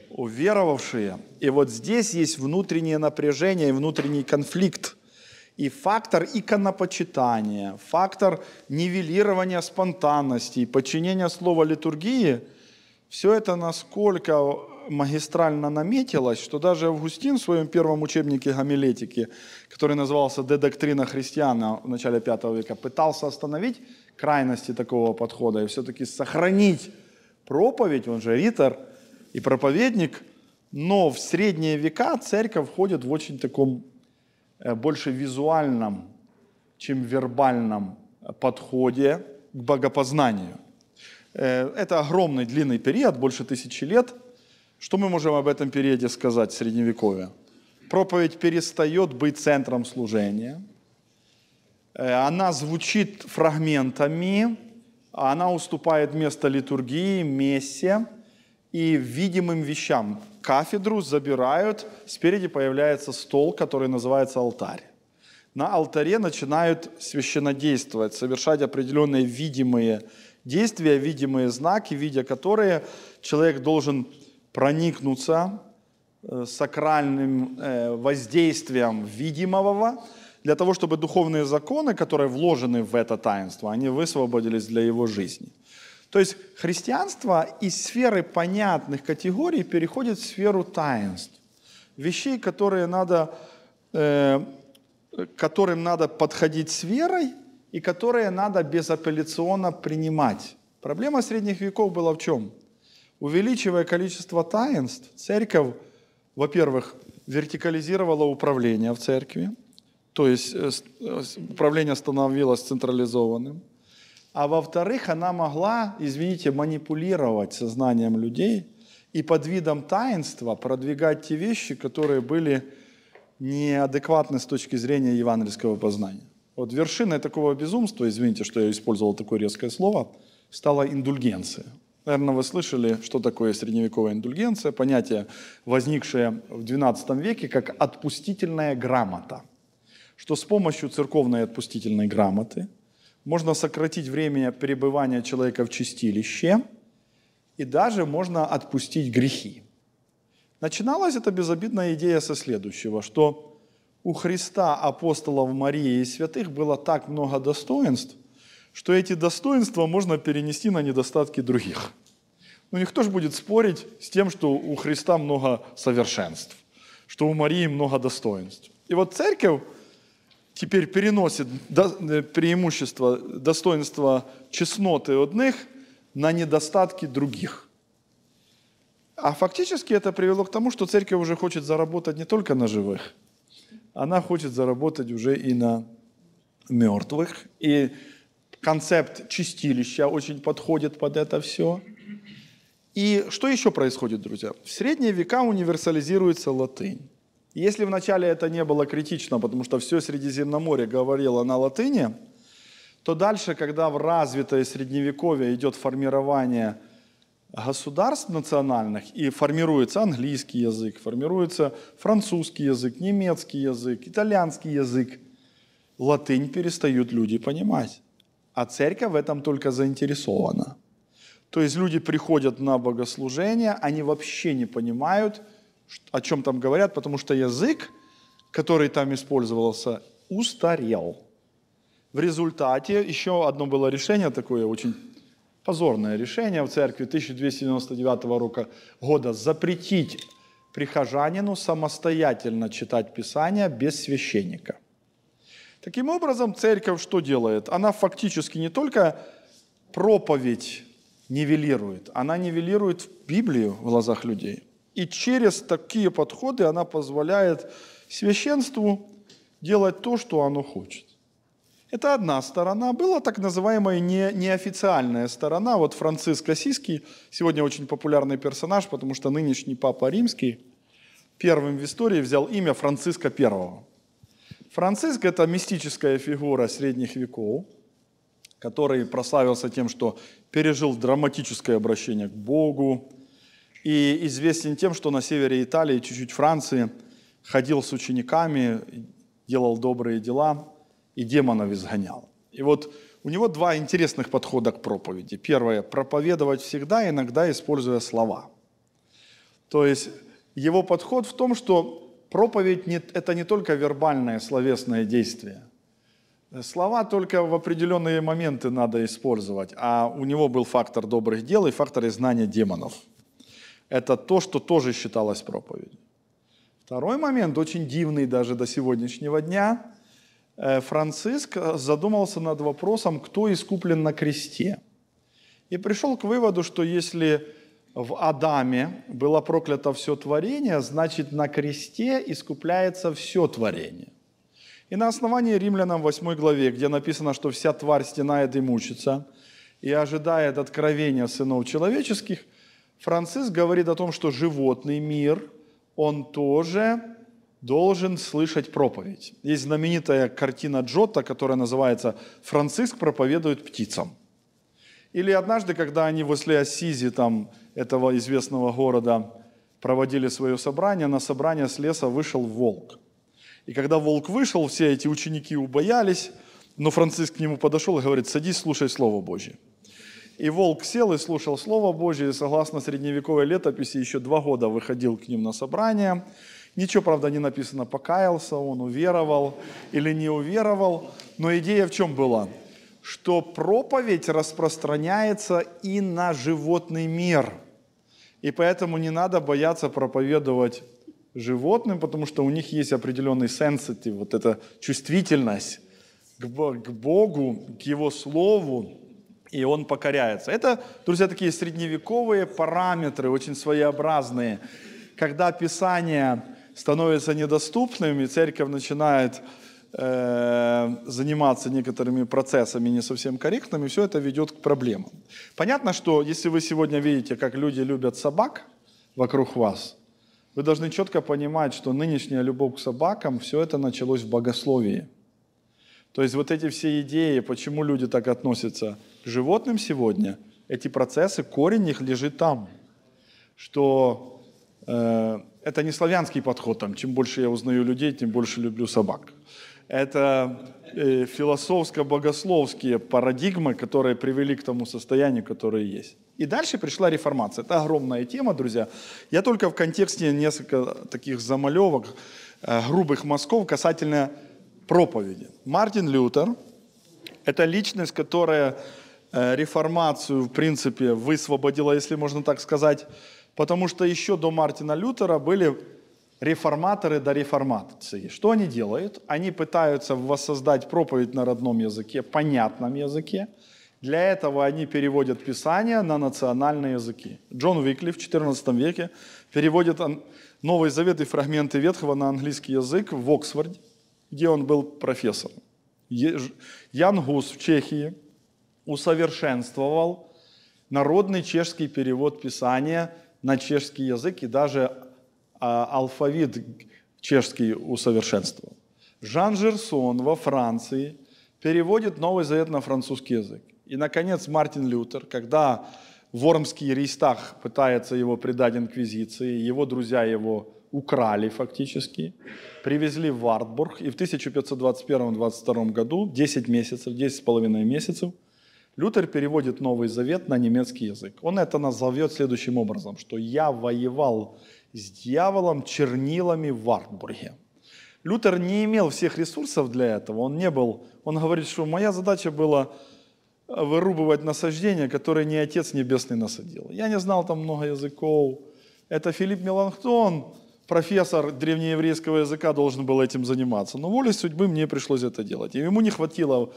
уверовавшие. И вот здесь есть внутреннее напряжение и внутренний конфликт. И фактор иконопочитания, фактор нивелирования спонтанности, подчинения слова литургии, все это насколько магистрально наметилось, что даже Августин в своем первом учебнике гомилетики, который назывался «Де доктрина христиана» в начале V века, пытался остановить крайности такого подхода и все-таки сохранить проповедь, он же ритор – и проповедник, но в средние века церковь входит в очень таком э, больше визуальном, чем вербальном э, подходе к богопознанию. Э, это огромный длинный период, больше тысячи лет. Что мы можем об этом периоде сказать в Средневековье? Проповедь перестает быть центром служения. Она звучит фрагментами, а она уступает место литургии, мессе – и видимым вещам. Кафедру забирают, спереди появляется стол, который называется алтарь. На алтаре начинают священодействовать, совершать определенные видимые действия, видимые знаки, видя которые человек должен проникнуться э, сакральным э, воздействием видимого, для того, чтобы духовные законы, которые вложены в это таинство, они высвободились для его жизни – то есть христианство из сферы понятных категорий переходит в сферу таинств, вещей, которые надо, э, которым надо подходить с верой и которые надо безапелляционно принимать. Проблема средних веков была в чем? Увеличивая количество таинств, церковь, во-первых, вертикализировала управление в церкви, то есть э, э, управление становилось централизованным. А во-вторых, она могла, извините, манипулировать сознанием людей и под видом таинства продвигать те вещи, которые были неадекватны с точки зрения евангельского познания. Вот вершиной такого безумства, извините, что я использовал такое резкое слово, стала индульгенция. Наверное, вы слышали, что такое средневековая индульгенция, понятие, возникшее в XII веке как отпустительная грамота, что с помощью церковной отпустительной грамоты – можно сократить время пребывания человека в чистилище, и даже можно отпустить грехи. Начиналась эта безобидная идея со следующего, что у Христа, апостолов Марии и святых было так много достоинств, что эти достоинства можно перенести на недостатки других. Но ну, никто же будет спорить с тем, что у Христа много совершенств, что у Марии много достоинств. И вот церковь теперь переносит э, преимущество, достоинство чесноты одних на недостатки других. А фактически это привело к тому, что церковь уже хочет заработать не только на живых, она хочет заработать уже и на мертвых. И концепт чистилища очень подходит под это все. И что еще происходит, друзья? В средние века универсализируется латынь. Если вначале это не было критично, потому что все Средиземноморье говорило на латыни, то дальше, когда в развитое средневековье идет формирование государств национальных, и формируется английский язык, формируется французский язык, немецкий язык, итальянский язык, латынь перестают люди понимать. А церковь в этом только заинтересована. То есть люди приходят на богослужение, они вообще не понимают – о чем там говорят, потому что язык, который там использовался, устарел. В результате еще одно было решение, такое очень позорное решение в церкви 1299 года, запретить прихожанину самостоятельно читать Писание без священника. Таким образом, церковь что делает? Она фактически не только проповедь нивелирует, она нивелирует Библию в глазах людей – и через такие подходы она позволяет священству делать то, что оно хочет. Это одна сторона. Была так называемая не, неофициальная сторона. Вот Франциск Осиский, сегодня очень популярный персонаж, потому что нынешний папа римский первым в истории взял имя Франциска I. Франциск – это мистическая фигура средних веков, который прославился тем, что пережил драматическое обращение к Богу, и известен тем, что на севере Италии, чуть-чуть Франции, ходил с учениками, делал добрые дела и демонов изгонял. И вот у него два интересных подхода к проповеди. Первое – проповедовать всегда, иногда используя слова. То есть его подход в том, что проповедь это не только вербальное, словесное действие. Слова только в определенные моменты надо использовать, а у него был фактор добрых дел и фактор знания демонов – это то, что тоже считалось проповедью. Второй момент, очень дивный даже до сегодняшнего дня. Э, Франциск э, задумался над вопросом, кто искуплен на кресте. И пришел к выводу, что если в Адаме было проклято все творение, значит на кресте искупляется все творение. И на основании Римлянам 8 главе, где написано, что вся тварь стенает и мучится, и ожидает откровения сынов человеческих – Франциск говорит о том, что животный мир, он тоже должен слышать проповедь. Есть знаменитая картина Джотта, которая называется «Франциск проповедует птицам». Или однажды, когда они возле Ассизи, там, этого известного города, проводили свое собрание, на собрание с леса вышел волк. И когда волк вышел, все эти ученики убоялись, но Франциск к нему подошел и говорит, садись, слушай Слово Божье. И волк сел и слушал Слово Божье, и согласно средневековой летописи еще два года выходил к ним на собрание. Ничего, правда, не написано, покаялся он, уверовал или не уверовал. Но идея в чем была? Что проповедь распространяется и на животный мир. И поэтому не надо бояться проповедовать животным, потому что у них есть определенный сенситив, вот эта чувствительность к Богу, к Его Слову, и он покоряется. Это, друзья, такие средневековые параметры, очень своеобразные. Когда Писание становится недоступным, и церковь начинает э, заниматься некоторыми процессами не совсем корректными, все это ведет к проблемам. Понятно, что если вы сегодня видите, как люди любят собак вокруг вас, вы должны четко понимать, что нынешняя любовь к собакам, все это началось в богословии. То есть вот эти все идеи, почему люди так относятся – животным сегодня, эти процессы, корень их лежит там, что э, это не славянский подход, там, чем больше я узнаю людей, тем больше люблю собак. Это э, философско-богословские парадигмы, которые привели к тому состоянию, которое есть. И дальше пришла реформация. Это огромная тема, друзья. Я только в контексте несколько таких замалевок, э, грубых мазков касательно проповеди. Мартин Лютер – это личность, которая Э, реформацию, в принципе, высвободила, если можно так сказать, потому что еще до Мартина Лютера были реформаторы до реформации. Что они делают? Они пытаются воссоздать проповедь на родном языке, понятном языке. Для этого они переводят Писание на национальные языки. Джон Уикли в XIV веке переводит Новый Завет и фрагменты Ветхого на английский язык в Оксфорде, где он был профессором. Ян Гус в Чехии – усовершенствовал народный чешский перевод Писания на чешский язык и даже а, алфавит чешский усовершенствовал. Жан Жерсон во Франции переводит Новый Завет на французский язык. И, наконец, Мартин Лютер, когда Вормский Рейстах пытается его предать инквизиции, его друзья его украли фактически, привезли в Вартбург, и в 1521-22 году, 10 месяцев, 10,5 месяцев – Лютер переводит Новый Завет на немецкий язык. Он это назовет следующим образом, что «я воевал с дьяволом чернилами в Артбурге». Лютер не имел всех ресурсов для этого, он не был, он говорит, что моя задача была э, вырубывать насаждения, которые ни Отец Небесный насадил. Я не знал там много языков. Это Филипп Меланхтон, профессор древнееврейского языка, должен был этим заниматься. Но волей судьбы мне пришлось это делать. И ему не хватило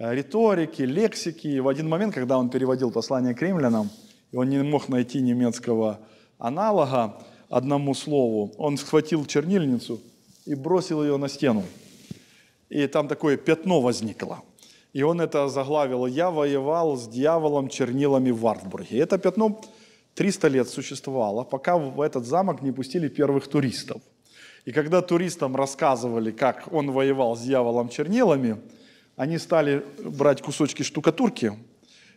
Э, риторики, лексики. И в один момент, когда он переводил послание к римлянам, и он не мог найти немецкого аналога одному слову, он схватил чернильницу и бросил ее на стену. И там такое пятно возникло. И он это заглавил «Я воевал с дьяволом чернилами в Вартбурге». Это пятно 300 лет существовало, пока в этот замок не пустили первых туристов. И когда туристам рассказывали, как он воевал с дьяволом чернилами – они стали брать кусочки штукатурки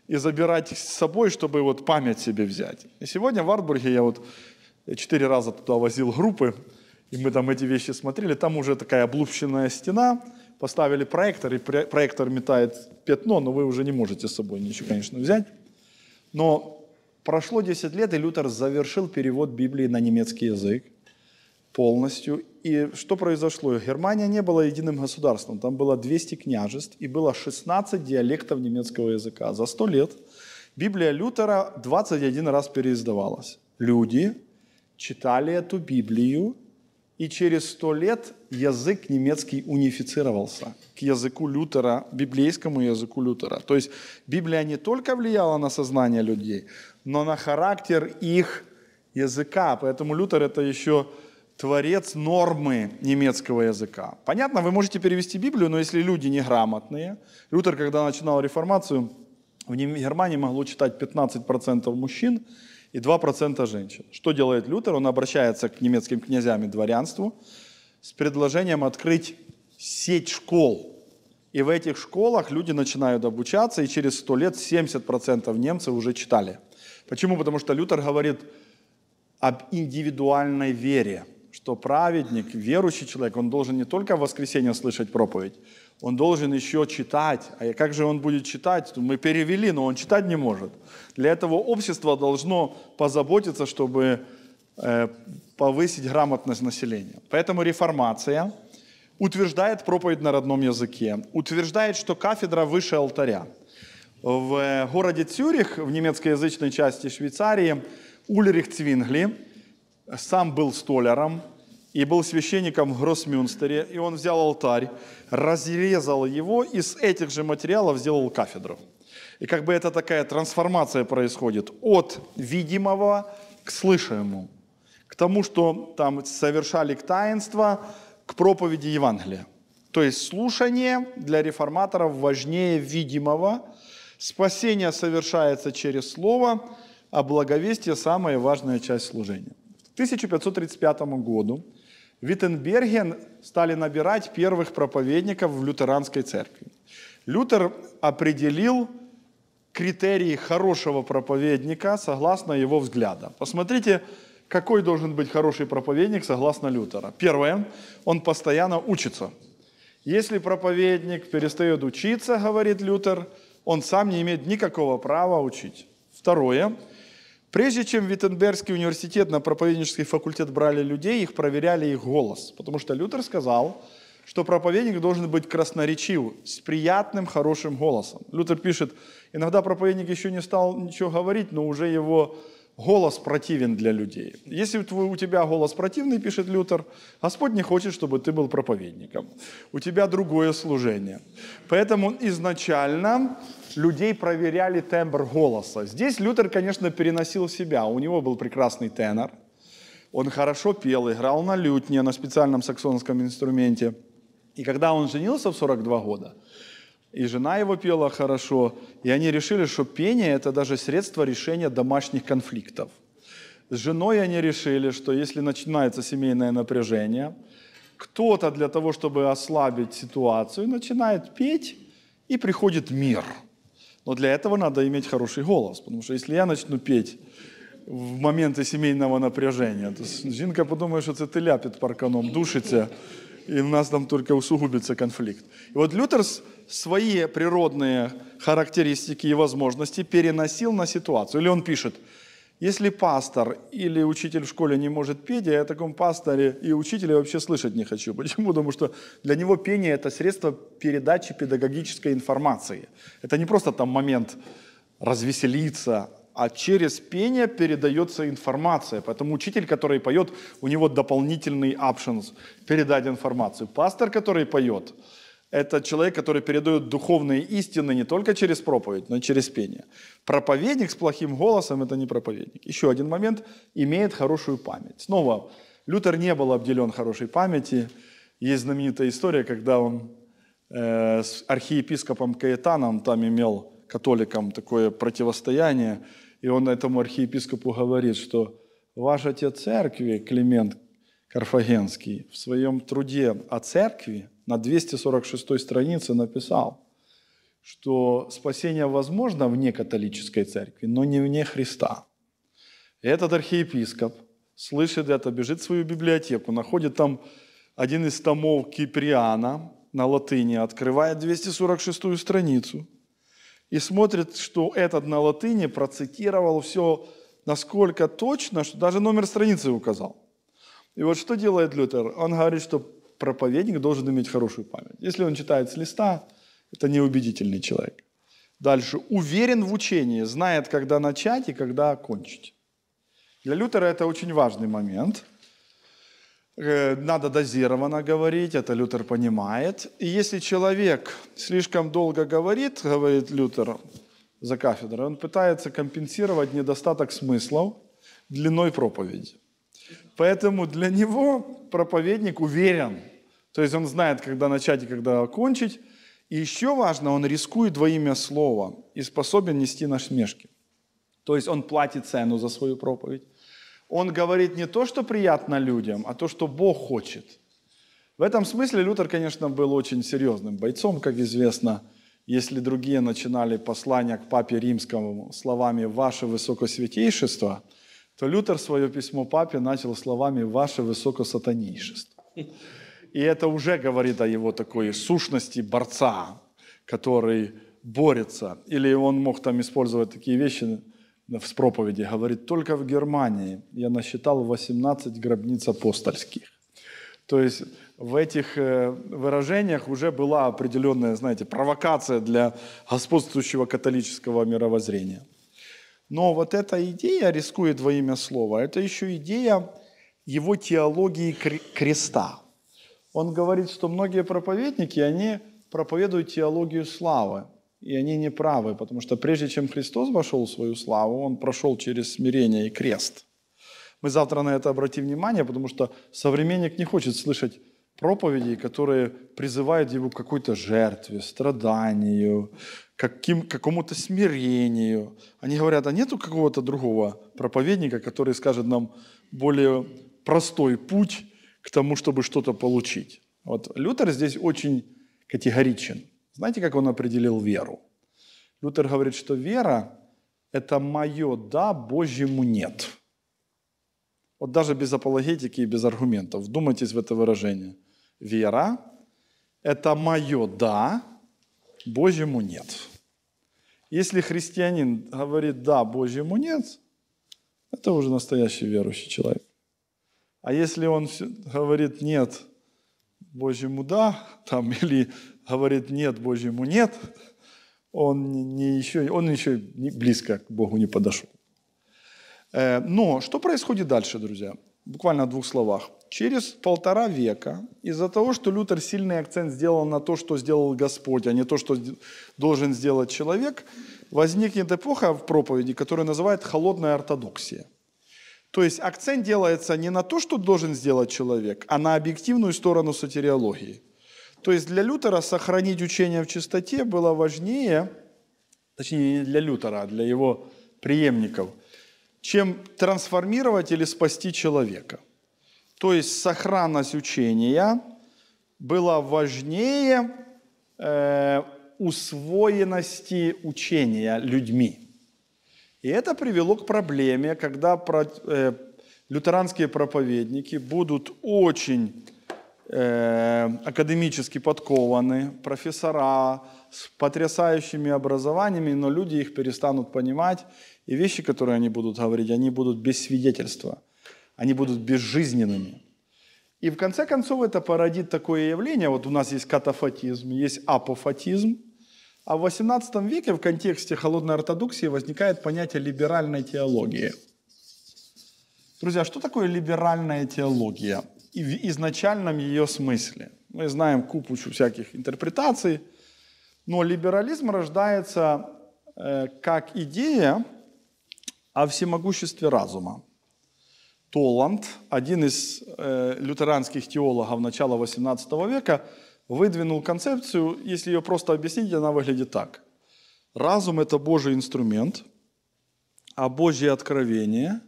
и забирать с собой, чтобы вот память себе взять. И сегодня в Артбурге я вот четыре раза туда возил группы, и мы там эти вещи смотрели. Там уже такая облупщенная стена, поставили проектор, и проектор метает пятно, но вы уже не можете с собой ничего, конечно, взять. Но прошло 10 лет, и Лютер завершил перевод Библии на немецкий язык полностью. И что произошло? Германия не была единым государством. Там было 200 княжеств и было 16 диалектов немецкого языка. За 100 лет Библия Лютера 21 раз переиздавалась. Люди читали эту Библию, и через 100 лет язык немецкий унифицировался к языку Лютера, библейскому языку Лютера. То есть Библия не только влияла на сознание людей, но на характер их языка. Поэтому Лютер это еще творец нормы немецкого языка. Понятно, вы можете перевести Библию, но если люди неграмотные, Лютер, когда начинал реформацию, в Германии могло читать 15% мужчин и 2% женщин. Что делает Лютер? Он обращается к немецким князьям и дворянству с предложением открыть сеть школ. И в этих школах люди начинают обучаться, и через 100 лет 70% немцев уже читали. Почему? Потому что Лютер говорит об индивидуальной вере – что праведник, верующий человек, он должен не только в воскресенье слышать проповедь, он должен еще читать. А как же он будет читать? Мы перевели, но он читать не может. Для этого общество должно позаботиться, чтобы э, повысить грамотность населения. Поэтому реформация утверждает проповедь на родном языке, утверждает, что кафедра выше алтаря. В э, городе Цюрих, в немецкоязычной части Швейцарии, Ульрих Цвингли – сам был столяром и был священником в Гроссмюнстере, и он взял алтарь, разрезал его и с этих же материалов сделал кафедру. И как бы это такая трансформация происходит от видимого к слышимому, к тому, что там совершали к таинства, к проповеди Евангелия. То есть слушание для реформаторов важнее видимого, спасение совершается через слово, а благовестие – самая важная часть служения. 1535 году в Виттенберге стали набирать первых проповедников в лютеранской церкви. Лютер определил критерии хорошего проповедника согласно его взглядам. Посмотрите, какой должен быть хороший проповедник согласно Лютера. Первое, он постоянно учится. Если проповедник перестает учиться, говорит Лютер, он сам не имеет никакого права учить. Второе, Прежде чем Виттенбергский университет на проповеднический факультет брали людей, их проверяли их голос. Потому что Лютер сказал, что проповедник должен быть красноречив, с приятным, хорошим голосом. Лютер пишет, иногда проповедник еще не стал ничего говорить, но уже его голос противен для людей. Если у тебя голос противный, пишет Лютер, Господь не хочет, чтобы ты был проповедником. У тебя другое служение. Поэтому изначально людей проверяли тембр голоса. Здесь Лютер, конечно, переносил себя. У него был прекрасный тенор. Он хорошо пел, играл на лютне, на специальном саксонском инструменте. И когда он женился в 42 года, и жена его пела хорошо, и они решили, что пение – это даже средство решения домашних конфликтов. С женой они решили, что если начинается семейное напряжение, кто-то для того, чтобы ослабить ситуацию, начинает петь, и приходит мир. Но для этого надо иметь хороший голос, потому что если я начну петь в моменты семейного напряжения, то жінка подумает, что это ты ляпит парканом, душите, и у нас там только усугубится конфликт. И вот Лютерс свои природные характеристики и возможности переносил на ситуацию. Или он пишет, если пастор или учитель в школе не может петь, я о таком пасторе и учителе вообще слышать не хочу. <laughs> Почему? Потому что для него пение – это средство передачи педагогической информации. Это не просто там момент развеселиться, а через пение передается информация. Поэтому учитель, который поет, у него дополнительный options – передать информацию. Пастор, который поет – это человек, который передает духовные истины не только через проповедь, но и через пение. Проповедник с плохим голосом – это не проповедник. Еще один момент – имеет хорошую память. Снова, Лютер не был обделен хорошей памяти. Есть знаменитая история, когда он э, с архиепископом Каэтаном там имел, католикам такое противостояние, и он этому архиепископу говорит, что ваш отец церкви, Климент Карфагенский, в своем труде о церкви на 246 странице написал, что спасение возможно вне католической церкви, но не вне Христа. И этот архиепископ слышит это, бежит в свою библиотеку, находит там один из томов Киприана на латыни, открывает 246 страницу и смотрит, что этот на латыни процитировал все насколько точно, что даже номер страницы указал. И вот что делает Лютер? Он говорит, что проповедник должен иметь хорошую память. Если он читает с листа, это неубедительный человек. Дальше. Уверен в учении, знает, когда начать и когда окончить. Для Лютера это очень важный момент. Э, надо дозированно говорить, это Лютер понимает. И если человек слишком долго говорит, говорит Лютер за кафедрой, он пытается компенсировать недостаток смыслов длиной проповеди. Поэтому для него проповедник уверен – то есть он знает, когда начать и когда окончить. И еще важно, он рискует во имя слова и способен нести наш смешки. То есть он платит цену за свою проповедь. Он говорит не то, что приятно людям, а то, что Бог хочет. В этом смысле Лютер, конечно, был очень серьезным бойцом, как известно. Если другие начинали послание к папе римскому словами «Ваше Высокосвятейшество», то Лютер свое письмо папе начал словами «Ваше Высокосатанейшество». И это уже говорит о его такой сущности борца, который борется. Или он мог там использовать такие вещи в проповеди. Говорит, только в Германии я насчитал 18 гробниц апостольских. То есть в этих э, выражениях уже была определенная, знаете, провокация для господствующего католического мировоззрения. Но вот эта идея рискует во имя слова. Это еще идея его теологии креста он говорит, что многие проповедники, они проповедуют теологию славы, и они неправы, потому что прежде чем Христос вошел в свою славу, он прошел через смирение и крест. Мы завтра на это обратим внимание, потому что современник не хочет слышать проповедей, которые призывают его к какой-то жертве, страданию, каким, какому-то смирению. Они говорят, а нету какого-то другого проповедника, который скажет нам более простой путь к тому, чтобы что-то получить. Вот Лютер здесь очень категоричен. Знаете, как он определил веру? Лютер говорит, что вера – это мое «да» Божьему «нет». Вот даже без апологетики и без аргументов. Вдумайтесь в это выражение. Вера – это мое «да», Божьему «нет». Если христианин говорит «да» Божьему «нет», это уже настоящий верующий человек. А если он говорит «нет» Божьему «да», <laughs> там, или говорит «нет» Божьему «нет», он, не еще, он еще близко к Богу не подошел. Э, но что происходит дальше, друзья? Буквально в двух словах. Через полтора века из-за того, что Лютер сильный акцент сделал на то, что сделал Господь, а не то, что должен сделать человек, возникнет эпоха в проповеди, которая называют «холодная ортодоксия». То есть акцент делается не на то, что должен сделать человек, а на объективную сторону сатериологии. То есть для Лютера сохранить учение в чистоте было важнее, точнее не для Лютера, а для его преемников, чем трансформировать или спасти человека. То есть сохранность учения была важнее э, усвоенности учения людьми. И это привело к проблеме, когда э, лютеранские проповедники будут очень э, академически подкованы, профессора с потрясающими образованиями, но люди их перестанут понимать, и вещи, которые они будут говорить, они будут без свидетельства, они будут безжизненными. И в конце концов это породит такое явление, вот у нас есть катафатизм, есть апофатизм – а в XVIII веке в контексте холодной ортодоксии возникает понятие либеральной теологии. Друзья, что такое либеральная теология? И в изначальном ее смысле. Мы знаем купу всяких интерпретаций, но либерализм рождается э, как идея о всемогуществе разума. Толанд, один из э, лютеранских теологов начала XVIII века, выдвинул концепцию, если ее просто объяснить, она выглядит так. Разум – это Божий инструмент, а Божье откровение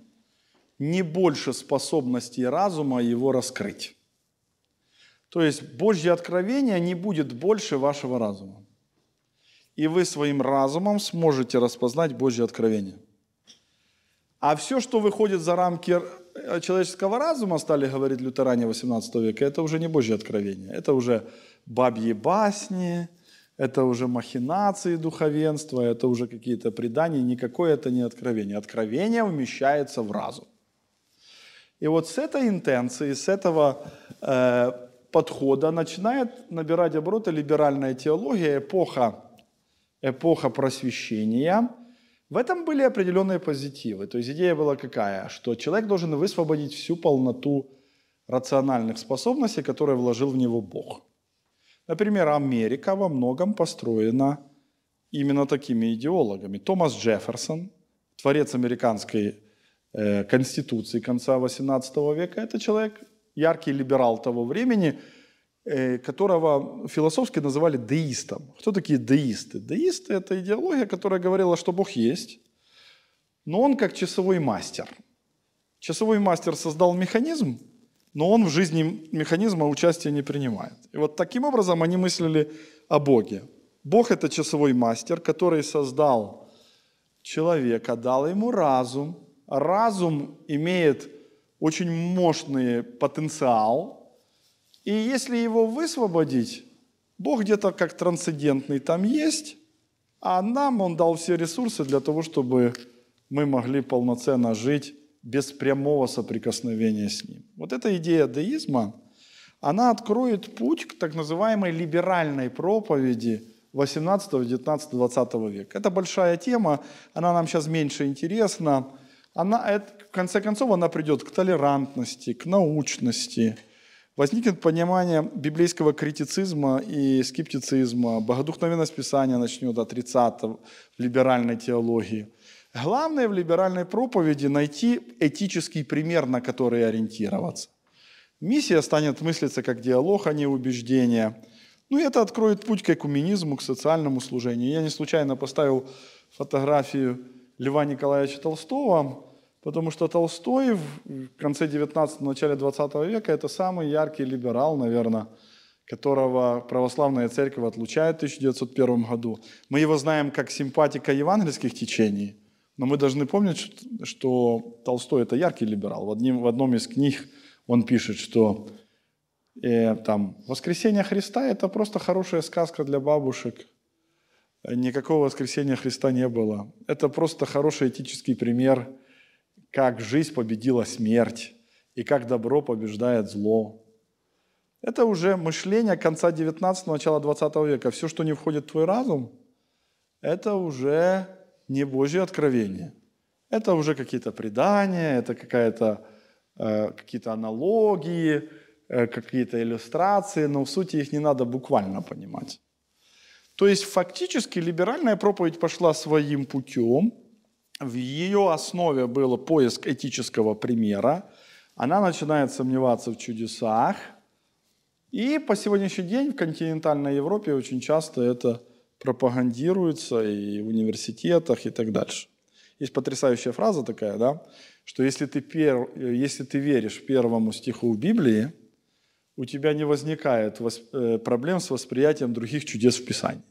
не больше способности разума его раскрыть. То есть Божье откровение не будет больше вашего разума. И вы своим разумом сможете распознать Божье откровение. А все, что выходит за рамки Э, человеческого разума, стали говорить лютеране 18 века, это уже не Божье откровение. Это уже бабьи басни, это уже махинации духовенства, это уже какие-то предания. Никакое это не откровение. Откровение умещается в разум. И вот с этой интенции, с этого э, подхода начинает набирать обороты либеральная теология, эпоха, эпоха просвещения – в этом были определенные позитивы. То есть идея была какая? Что человек должен высвободить всю полноту рациональных способностей, которые вложил в него Бог. Например, Америка во многом построена именно такими идеологами. Томас Джефферсон, творец американской э, конституции конца XVIII века, это человек, яркий либерал того времени – Э, которого философски называли деистом. Кто такие деисты? Деисты – это идеология, которая говорила, что Бог есть, но он как часовой мастер. Часовой мастер создал механизм, но он в жизни механизма участия не принимает. И вот таким образом они мыслили о Боге. Бог – это часовой мастер, который создал человека, дал ему разум. Разум имеет очень мощный потенциал, и если его высвободить, Бог где-то как трансцендентный там есть, а нам Он дал все ресурсы для того, чтобы мы могли полноценно жить без прямого соприкосновения с Ним. Вот эта идея деизма, она откроет путь к так называемой либеральной проповеди 18, 19, 20 века. Это большая тема, она нам сейчас меньше интересна. Она, в конце концов, она придет к толерантности, к научности – Возникнет понимание библейского критицизма и скептицизма, богодухновенность Писания начнет отрицаться в либеральной теологии. Главное в либеральной проповеди найти этический пример, на который ориентироваться. Миссия станет мыслиться как диалог, а не убеждение. Ну, и это откроет путь к экуменизму, к социальному служению. Я не случайно поставил фотографию Льва Николаевича Толстого, Потому что Толстой в конце 19 начале 20 века – это самый яркий либерал, наверное, которого православная церковь отлучает в 1901 году. Мы его знаем как симпатика евангельских течений, но мы должны помнить, что Толстой – это яркий либерал. В, одним, в одном из книг он пишет, что э, там, «Воскресение Христа – это просто хорошая сказка для бабушек. Никакого воскресения Христа не было. Это просто хороший этический пример – как жизнь победила смерть и как добро побеждает зло. Это уже мышление конца 19 начала 20 века. Все, что не входит в твой разум, это уже не Божье откровение. Это уже какие-то предания, это какая-то, э, какие-то аналогии, э, какие-то иллюстрации, но в сути их не надо буквально понимать. То есть фактически либеральная проповедь пошла своим путем – в ее основе был поиск этического примера. Она начинает сомневаться в чудесах. И по сегодняшний день в континентальной Европе очень часто это пропагандируется и в университетах и так дальше. Есть потрясающая фраза такая, да, что если ты, пер, если ты веришь первому стиху в Библии, у тебя не возникает восп- э, проблем с восприятием других чудес в Писании.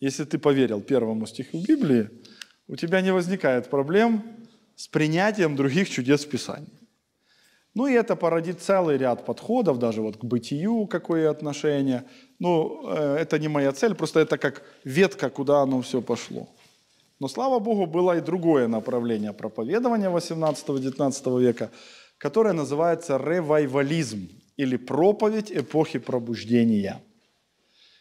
Если ты поверил первому стиху Библии, у тебя не возникает проблем с принятием других чудес в Ну и это породит целый ряд подходов, даже вот к бытию какое отношение. Ну, э, это не моя цель, просто это как ветка, куда оно все пошло. Но, слава Богу, было и другое направление проповедования 18-19 века, которое называется ревайвализм или проповедь эпохи пробуждения.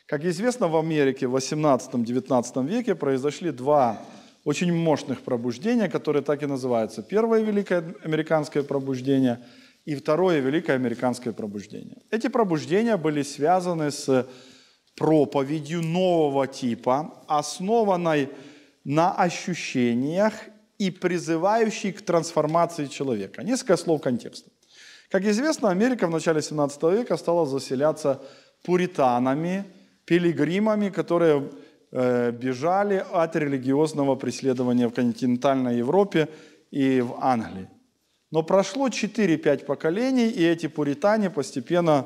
Как известно, в Америке в 18-19 веке произошли два очень мощных пробуждения, которые так и называются. Первое Великое Американское пробуждение и второе Великое Американское пробуждение. Эти пробуждения были связаны с проповедью нового типа, основанной на ощущениях и призывающей к трансформации человека. Несколько слов контекста. Как известно, Америка в начале 17 века стала заселяться пуританами, пилигримами, которые Э, бежали от религиозного преследования в континентальной Европе и в Англии. Но прошло 4-5 поколений, и эти пуритане постепенно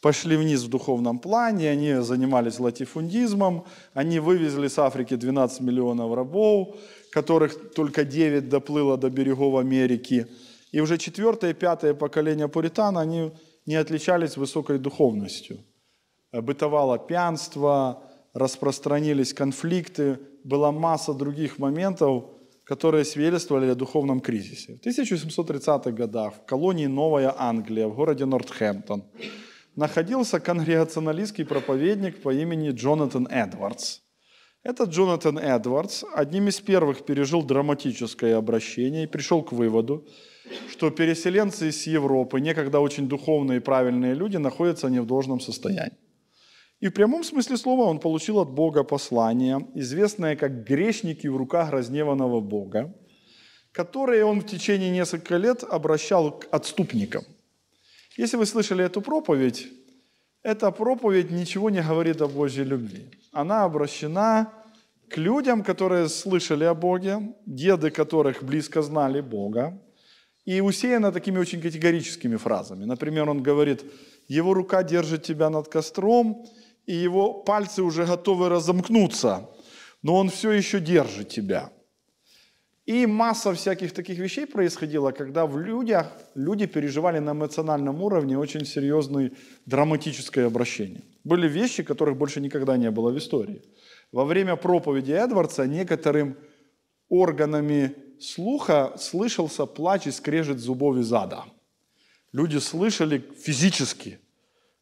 пошли вниз в духовном плане, они занимались латифундизмом, они вывезли с Африки 12 миллионов рабов, которых только 9 доплыло до берегов Америки. И уже четвертое, и пятое поколение пуритан, они не отличались высокой духовностью. Бытовало пьянство, распространились конфликты, была масса других моментов, которые свидетельствовали о духовном кризисе. В 1730-х годах в колонии Новая Англия, в городе Нортхэмптон, находился конгрегационалистский проповедник по имени Джонатан Эдвардс. Этот Джонатан Эдвардс одним из первых пережил драматическое обращение и пришел к выводу, что переселенцы из Европы, некогда очень духовные и правильные люди, находятся не в должном состоянии. И в прямом смысле слова он получил от Бога послание, известное как «грешники в руках разневанного Бога», которое он в течение нескольких лет обращал к отступникам. Если вы слышали эту проповедь, эта проповедь ничего не говорит о Божьей любви. Она обращена к людям, которые слышали о Боге, деды которых близко знали Бога, и усеяна такими очень категорическими фразами. Например, он говорит, «Его рука держит тебя над костром, и его пальцы уже готовы разомкнуться, но он все еще держит тебя. И масса всяких таких вещей происходила, когда в людях люди переживали на эмоциональном уровне очень серьезное драматическое обращение. Были вещи, которых больше никогда не было в истории. Во время проповеди Эдвардса некоторым органами слуха слышался плач и скрежет зубов из ада. Люди слышали физически,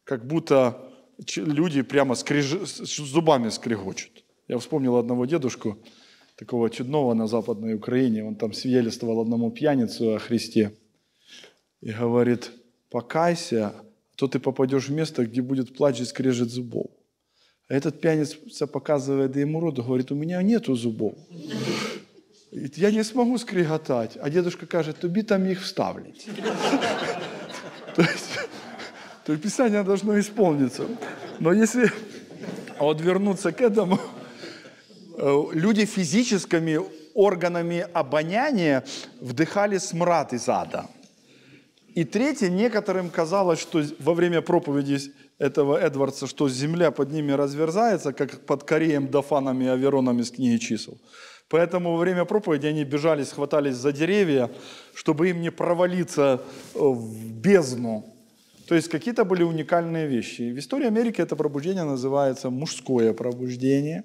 как будто люди прямо скреж... зубами скрегочут. Я вспомнил одного дедушку, такого чудного на Западной Украине. Он там свидетельствовал одному пьяницу о Христе. И говорит, покайся, а то ты попадешь в место, где будет плач и скрежет зубов. А этот пьяница показывает ему рот и говорит, у меня нету зубов. Я не смогу скреготать. А дедушка каже, тобі там их вставлять. <laughs> То есть, то и Писание должно исполниться. Но если <laughs> вот вернуться к этому, э, люди физическими органами обоняния вдыхали смрад из ада. И третье, некоторым казалось, что во время проповеди этого Эдвардса, что земля под ними разверзается, как под Кореем, Дафанами и Аверонами с книги чисел. Поэтому во время проповеди они бежали, схватались за деревья, чтобы им не провалиться э, в бездну то есть какие-то были уникальные вещи. В истории Америки это пробуждение называется мужское пробуждение.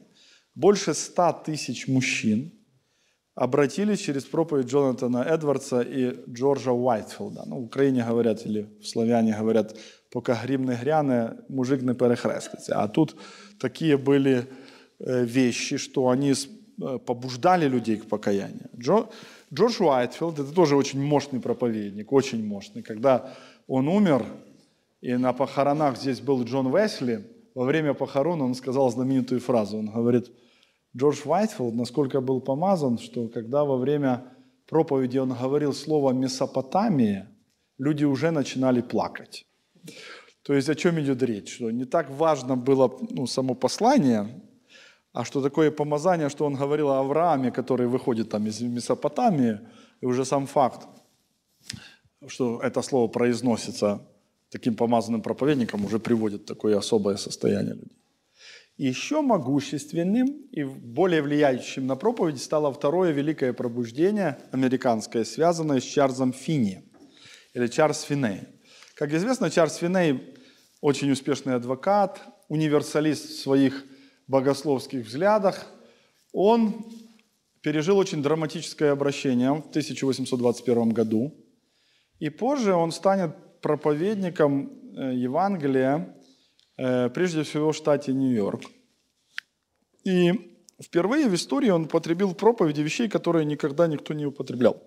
Больше 100 тысяч мужчин обратились через проповедь Джонатана Эдвардса и Джорджа Уайтфилда. Ну, в Украине говорят, или в славяне говорят, пока грім не гряне, мужик не перехрестится. А тут такие были э, вещи, что они э, побуждали людей к покаянию. Джо, Джордж Уайтфилд, это тоже очень мощный проповедник, очень мощный. Когда он умер, и на похоронах здесь был Джон Весли Во время похорон он сказал знаменитую фразу. Он говорит, Джордж Уайтфилд насколько был помазан, что когда во время проповеди он говорил слово «Месопотамия», люди уже начинали плакать. То есть о чем идет речь? Что не так важно было ну, само послание, а что такое помазание, что он говорил о Аврааме, который выходит там из Месопотамии, и уже сам факт, что это слово произносится таким помазанным проповедником уже приводит такое особое состояние людей. Еще могущественным и более влияющим на проповедь стало второе великое пробуждение американское, связанное с Чарльзом Финни или Чарльз Финей. Как известно, Чарльз Финей очень успешный адвокат, универсалист в своих богословских взглядах. Он пережил очень драматическое обращение в 1821 году, и позже он станет проповедником э, Евангелия, э, прежде всего в штате Нью-Йорк. И впервые в истории он потребил проповеди вещей, которые никогда никто не употреблял.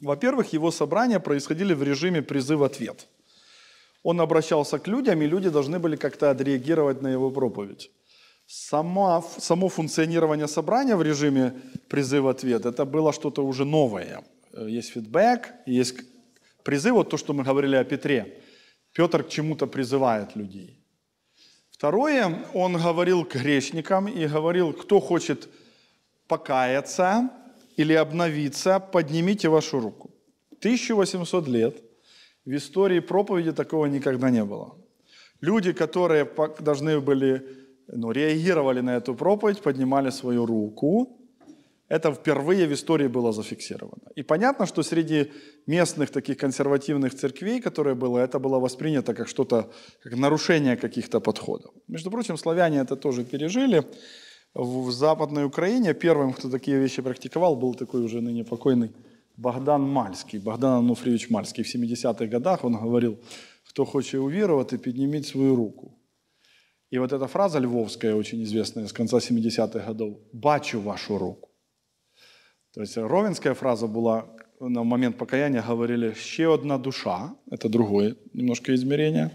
Во-первых, его собрания происходили в режиме призыв-ответ. Он обращался к людям, и люди должны были как-то отреагировать на его проповедь. Само, само функционирование собрания в режиме призыв-ответ – это было что-то уже новое. Э, есть фидбэк, есть призыв, вот то, что мы говорили о Петре, Петр к чему-то призывает людей. Второе, он говорил к грешникам и говорил, кто хочет покаяться или обновиться, поднимите вашу руку. 1800 лет в истории проповеди такого никогда не было. Люди, которые должны были, ну, реагировали на эту проповедь, поднимали свою руку, это впервые в истории было зафиксировано. И понятно, что среди местных таких консервативных церквей, которые было, это было воспринято как что-то, как нарушение каких-то подходов. Между прочим, славяне это тоже пережили. В Западной Украине первым, кто такие вещи практиковал, был такой уже ныне покойный Богдан Мальский. Богдан Ануфриевич Мальский. В 70-х годах он говорил, кто хочет уверовать, поднимите свою руку. И вот эта фраза львовская, очень известная с конца 70-х годов, «бачу вашу руку». То есть ровенская фраза была, на момент покаяния говорили «ще одна душа», это другое немножко измерение,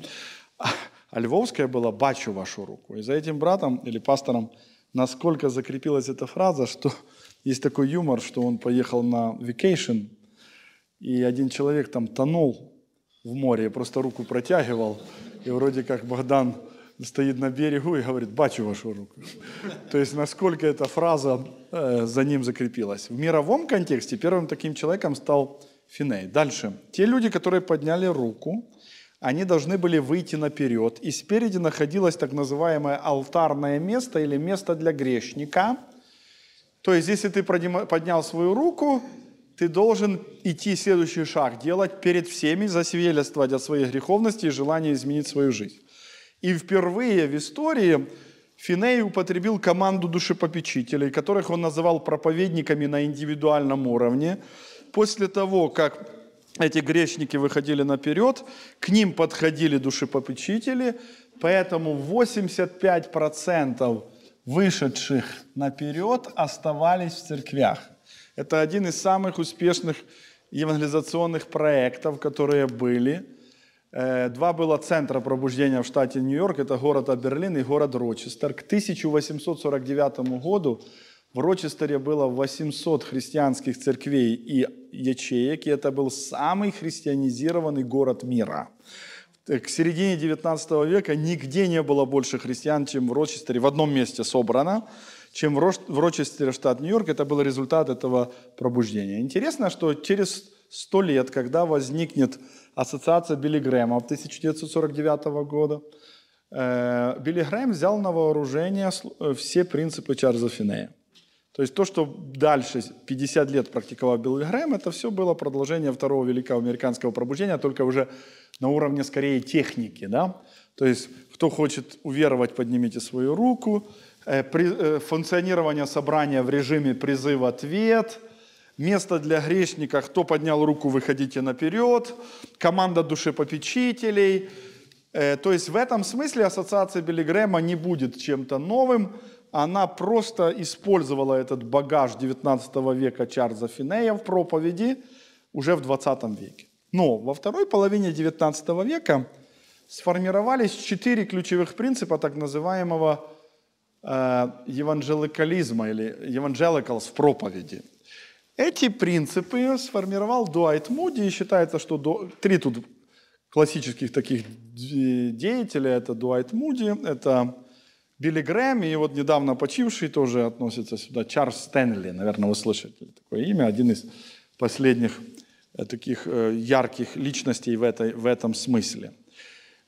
а львовская была «бачу вашу руку». И за этим братом или пастором насколько закрепилась эта фраза, что есть такой юмор, что он поехал на vacation, и один человек там тонул в море, просто руку протягивал, и вроде как Богдан стоит на берегу и говорит, бачу вашу руку. То есть насколько эта фраза э, за ним закрепилась. В мировом контексте первым таким человеком стал Финей. Дальше. Те люди, которые подняли руку, они должны были выйти наперед. И спереди находилось так называемое алтарное место или место для грешника. То есть, если ты поднял свою руку, ты должен идти следующий шаг, делать перед всеми, засвидетельствовать о своей греховности и желании изменить свою жизнь. И впервые в истории Финей употребил команду душепопечителей, которых он называл проповедниками на индивидуальном уровне. После того, как эти грешники выходили наперед, к ним подходили душепопечители, поэтому 85% вышедших наперед оставались в церквях. Это один из самых успешных евангелизационных проектов, которые были – Э, два было центра пробуждения в штате Нью-Йорк, это город Аберлин и город Рочестер. К 1849 году в Рочестере было 800 христианских церквей и ячеек, и это был самый христианизированный город мира. К середине 19 века нигде не было больше христиан, чем в Рочестере, в одном месте собрано, чем в Рочестере, штат Нью-Йорк. Это был результат этого пробуждения. Интересно, что через сто лет, когда возникнет Ассоциация Билли Грэма 1949 года. Э, Билли Грэм взял на вооружение э, все принципы Чарльза Финея. То есть то, что дальше 50 лет практиковал Билли Грэм, это все было продолжение второго великого американского пробуждения, только уже на уровне скорее техники. Да? То есть кто хочет уверовать, поднимите свою руку. Э, функционирование собрания в режиме призыв-ответ – место для грешника, кто поднял руку, выходите наперед, команда душепопечителей. Э, то есть в этом смысле ассоциация Билли Грэма не будет чем-то новым, она просто использовала этот багаж 19 века Чарльза Финея в проповеди уже в 20 веке. Но во второй половине 19 века сформировались четыре ключевых принципа так называемого э, евангеликализма или евангеликалс в проповеди – эти принципы сформировал Дуайт Муди, и считается, что до... три тут классических таких деятеля – это Дуайт Муди, это Билли Грэм, и вот недавно почивший тоже относится сюда, Чарльз Стэнли, наверное, вы слышали такое имя, один из последних э, таких э, ярких личностей в, этой, в этом смысле.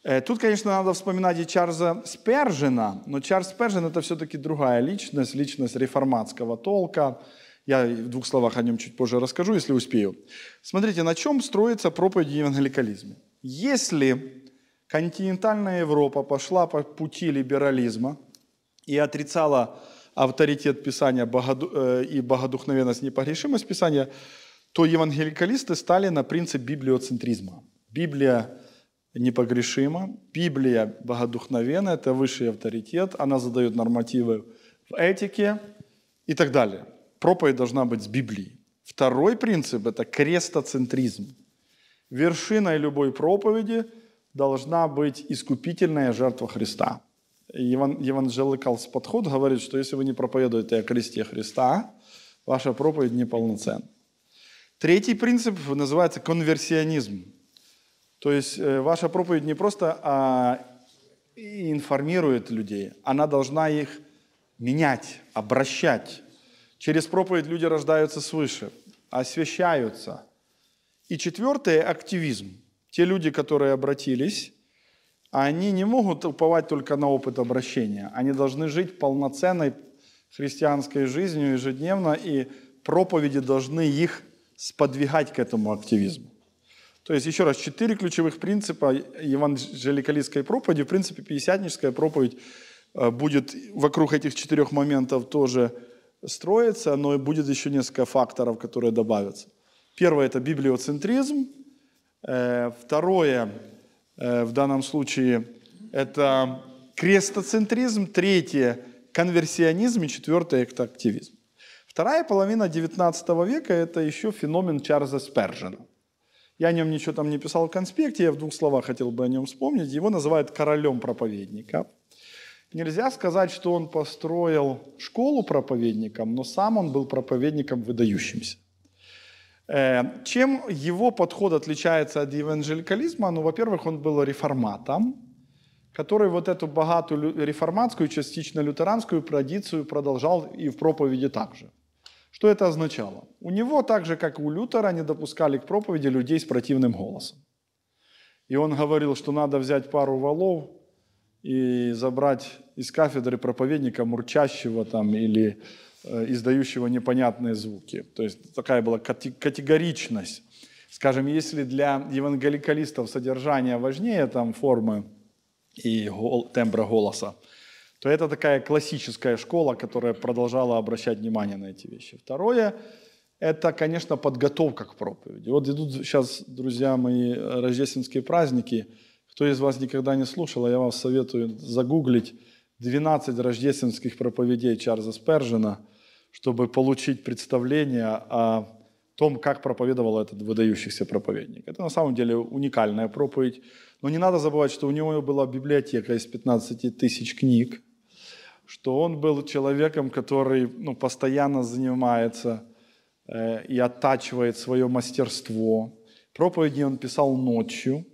Э, тут, конечно, надо вспоминать и Чарльза Спержина, но Чарльз Спержин – это все-таки другая личность, личность реформатского толка – я в двух словах о нем чуть позже расскажу, если успею. Смотрите, на чем строится проповедь о евангеликализме. Если континентальная Европа пошла по пути либерализма и отрицала авторитет Писания э, и богодухновенность, непогрешимость Писания, то евангеликалисты стали на принцип библиоцентризма. Библия непогрешима, Библия богодухновенна, это высший авторитет, она задает нормативы в этике и так далее проповедь должна быть с Библии. Второй принцип – это крестоцентризм. Вершиной любой проповеди должна быть искупительная жертва Христа. Евангеликалс подход говорит, что если вы не проповедуете о кресте Христа, ваша проповедь неполноценна. Третий принцип называется конверсионизм. То есть э, ваша проповедь не просто а, информирует людей, она должна их менять, обращать. Через проповедь люди рождаются свыше, освящаются. И четвертое – активизм. Те люди, которые обратились, они не могут уповать только на опыт обращения. Они должны жить полноценной христианской жизнью ежедневно, и проповеди должны их сподвигать к этому активизму. То есть, еще раз, четыре ключевых принципа евангеликалистской проповеди. В принципе, пятидесятническая проповедь э, будет вокруг этих четырех моментов тоже строится, но и будет еще несколько факторов, которые добавятся. Первое – это библиоцентризм. Э, второе э, – в данном случае – это крестоцентризм. Третье – конверсионизм. И четвертое – это активизм. Вторая половина XIX века – это еще феномен Чарльза Спержена. Я о нем ничего там не писал в конспекте, я в двух словах хотел бы о нем вспомнить. Его называют королем проповедника. Нельзя сказать, что он построил школу проповедникам, но сам он был проповедником выдающимся. Э, чем его подход отличается от евангеликализма? Ну, во-первых, он был реформатом, который вот эту богатую реформатскую, частично лютеранскую традицию продолжал и в проповеди также. Что это означало? У него, так же, как и у Лютера, не допускали к проповеди людей с противным голосом. И он говорил, что надо взять пару валов, и забрать из кафедры проповедника мурчащего там или э, издающего непонятные звуки. То есть такая была категоричность. Скажем, если для евангеликалистов содержание важнее там, формы и гол, тембра голоса, то это такая классическая школа, которая продолжала обращать внимание на эти вещи. Второе – это, конечно, подготовка к проповеди. Вот идут сейчас, друзья мои, рождественские праздники – кто из вас никогда не слушал, а я вам советую загуглить 12 рождественских проповедей Чарльза Спержина, чтобы получить представление о том, как проповедовал этот выдающийся проповедник. Это на самом деле уникальная проповедь. Но не надо забывать, что у него была библиотека из 15 тысяч книг, что он был человеком, который ну, постоянно занимается э, и оттачивает свое мастерство. Проповеди он писал ночью,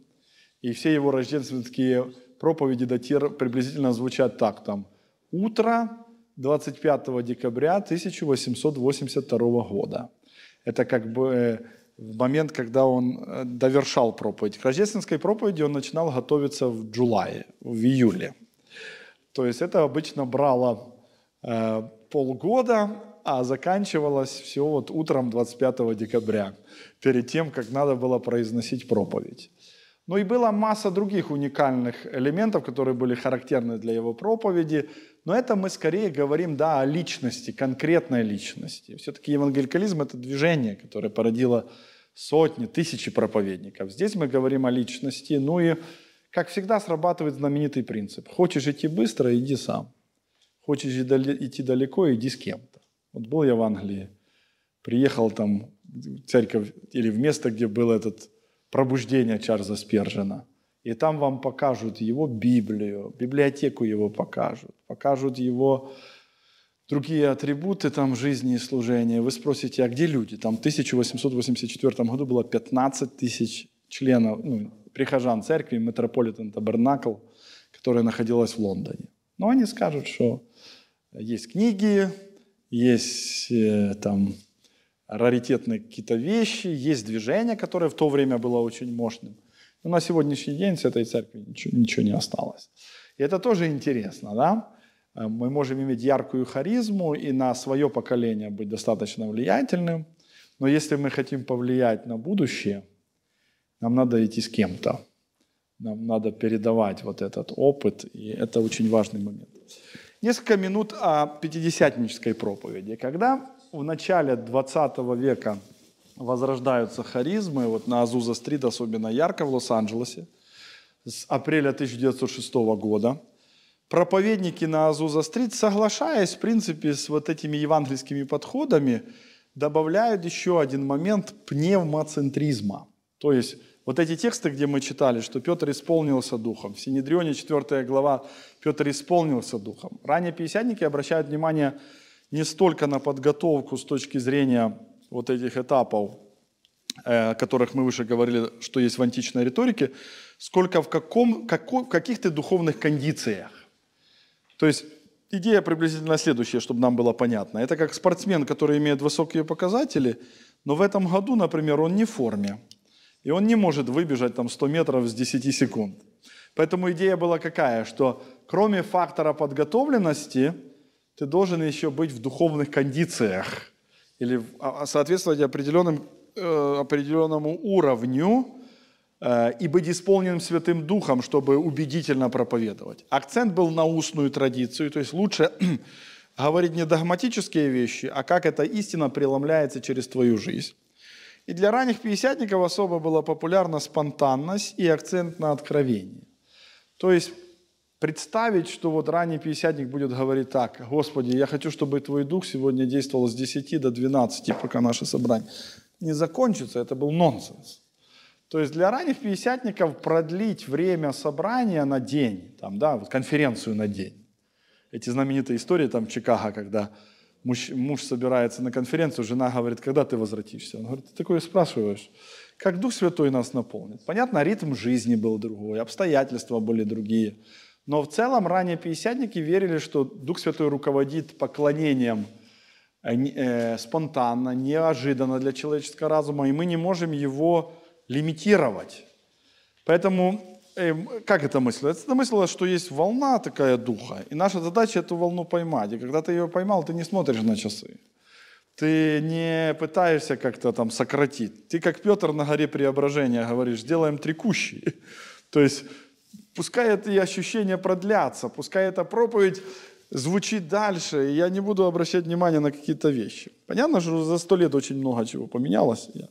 и все его рождественские проповеди датир, приблизительно звучат так там. Утро 25 декабря 1882 года. Это как бы э, момент, когда он э, довершал проповедь. К рождественской проповеди он начинал готовиться в джулае, в июле. То есть это обычно брало э, полгода, а заканчивалось все вот утром 25 декабря, перед тем, как надо было произносить проповедь. Но и была масса других уникальных элементов, которые были характерны для его проповеди. Но это мы скорее говорим да, о личности, конкретной личности. Все-таки евангеликализм – это движение, которое породило сотни, тысячи проповедников. Здесь мы говорим о личности. Ну и, как всегда, срабатывает знаменитый принцип. Хочешь идти быстро – иди сам. Хочешь идти далеко – иди с кем-то. Вот был я в Англии, приехал там в церковь или в место, где был этот пробуждение Чарльза Спержина. И там вам покажут его Библию, библиотеку его покажут, покажут его другие атрибуты там жизни и служения. Вы спросите, а где люди? Там в 1884 году было 15 тысяч членов, ну, прихожан церкви, метрополитен Табернакл, которая находилась в Лондоне. Но они скажут, что есть книги, есть э, там раритетные какие-то вещи, есть движение, которое в то время было очень мощным. Но на сегодняшний день с этой церкви ничего, ничего не осталось. И это тоже интересно, да? Э, мы можем иметь яркую харизму и на свое поколение быть достаточно влиятельным, но если мы хотим повлиять на будущее, нам надо идти с кем-то. Нам надо передавать вот этот опыт, и это очень важный момент. Несколько минут о пятидесятнической проповеди. Когда в начале 20 века возрождаются харизмы, вот на Азуза-стрит особенно ярко в Лос-Анджелесе, с апреля 1906 года. Проповедники на Азуза-стрит, соглашаясь, в принципе, с вот этими евангельскими подходами, добавляют еще один момент пневмоцентризма. То есть вот эти тексты, где мы читали, что Петр исполнился Духом, в Синедрионе 4 глава Петр исполнился Духом. Ранее пятидесятники обращают внимание не столько на подготовку с точки зрения вот этих этапов, э, о которых мы выше говорили, что есть в античной риторике, сколько в каком, како, каких то духовных кондициях. То есть идея приблизительно следующая, чтобы нам было понятно. Это как спортсмен, который имеет высокие показатели, но в этом году, например, он не в форме. И он не может выбежать там 100 метров с 10 секунд. Поэтому идея была какая, что кроме фактора подготовленности – ты должен еще быть в духовных кондициях или а, а, соответствовать определенным, э, определенному уровню э, и быть исполненным Святым Духом, чтобы убедительно проповедовать. Акцент был на устную традицию, то есть лучше <clears throat> говорить не догматические вещи, а как эта истина преломляется через твою жизнь. И для ранних пятидесятников особо была популярна спонтанность и акцент на откровение. То есть представить, что вот ранний пятидесятник будет говорить так, «Господи, я хочу, чтобы Твой Дух сегодня действовал с 10 до 12, пока наше собрание не закончится», это был нонсенс. То есть для ранних пятидесятников продлить время собрания на день, там, да, вот конференцию на день. Эти знаменитые истории там в Чикаго, когда муж, муж собирается на конференцию, жена говорит, когда ты возвратишься? Он говорит, ты такое спрашиваешь, как Дух Святой нас наполнит? Понятно, ритм жизни был другой, обстоятельства были другие – но в целом ранее пятидесятники верили, что Дух Святой руководит поклонением э, э, спонтанно, неожиданно для человеческого разума, и мы не можем его лимитировать. Поэтому э, как это мысль? Это мыслилось, что есть волна такая духа, и наша задача эту волну поймать. И когда ты ее поймал, ты не смотришь на часы. Ты не пытаешься как-то там сократить. Ты как Петр на горе преображения говоришь, сделаем три <laughs> То есть Пускай это и ощущения продлятся, пускай эта проповедь звучит дальше, и я не буду обращать внимания на какие-то вещи. Понятно, что за сто лет очень много чего поменялось. Я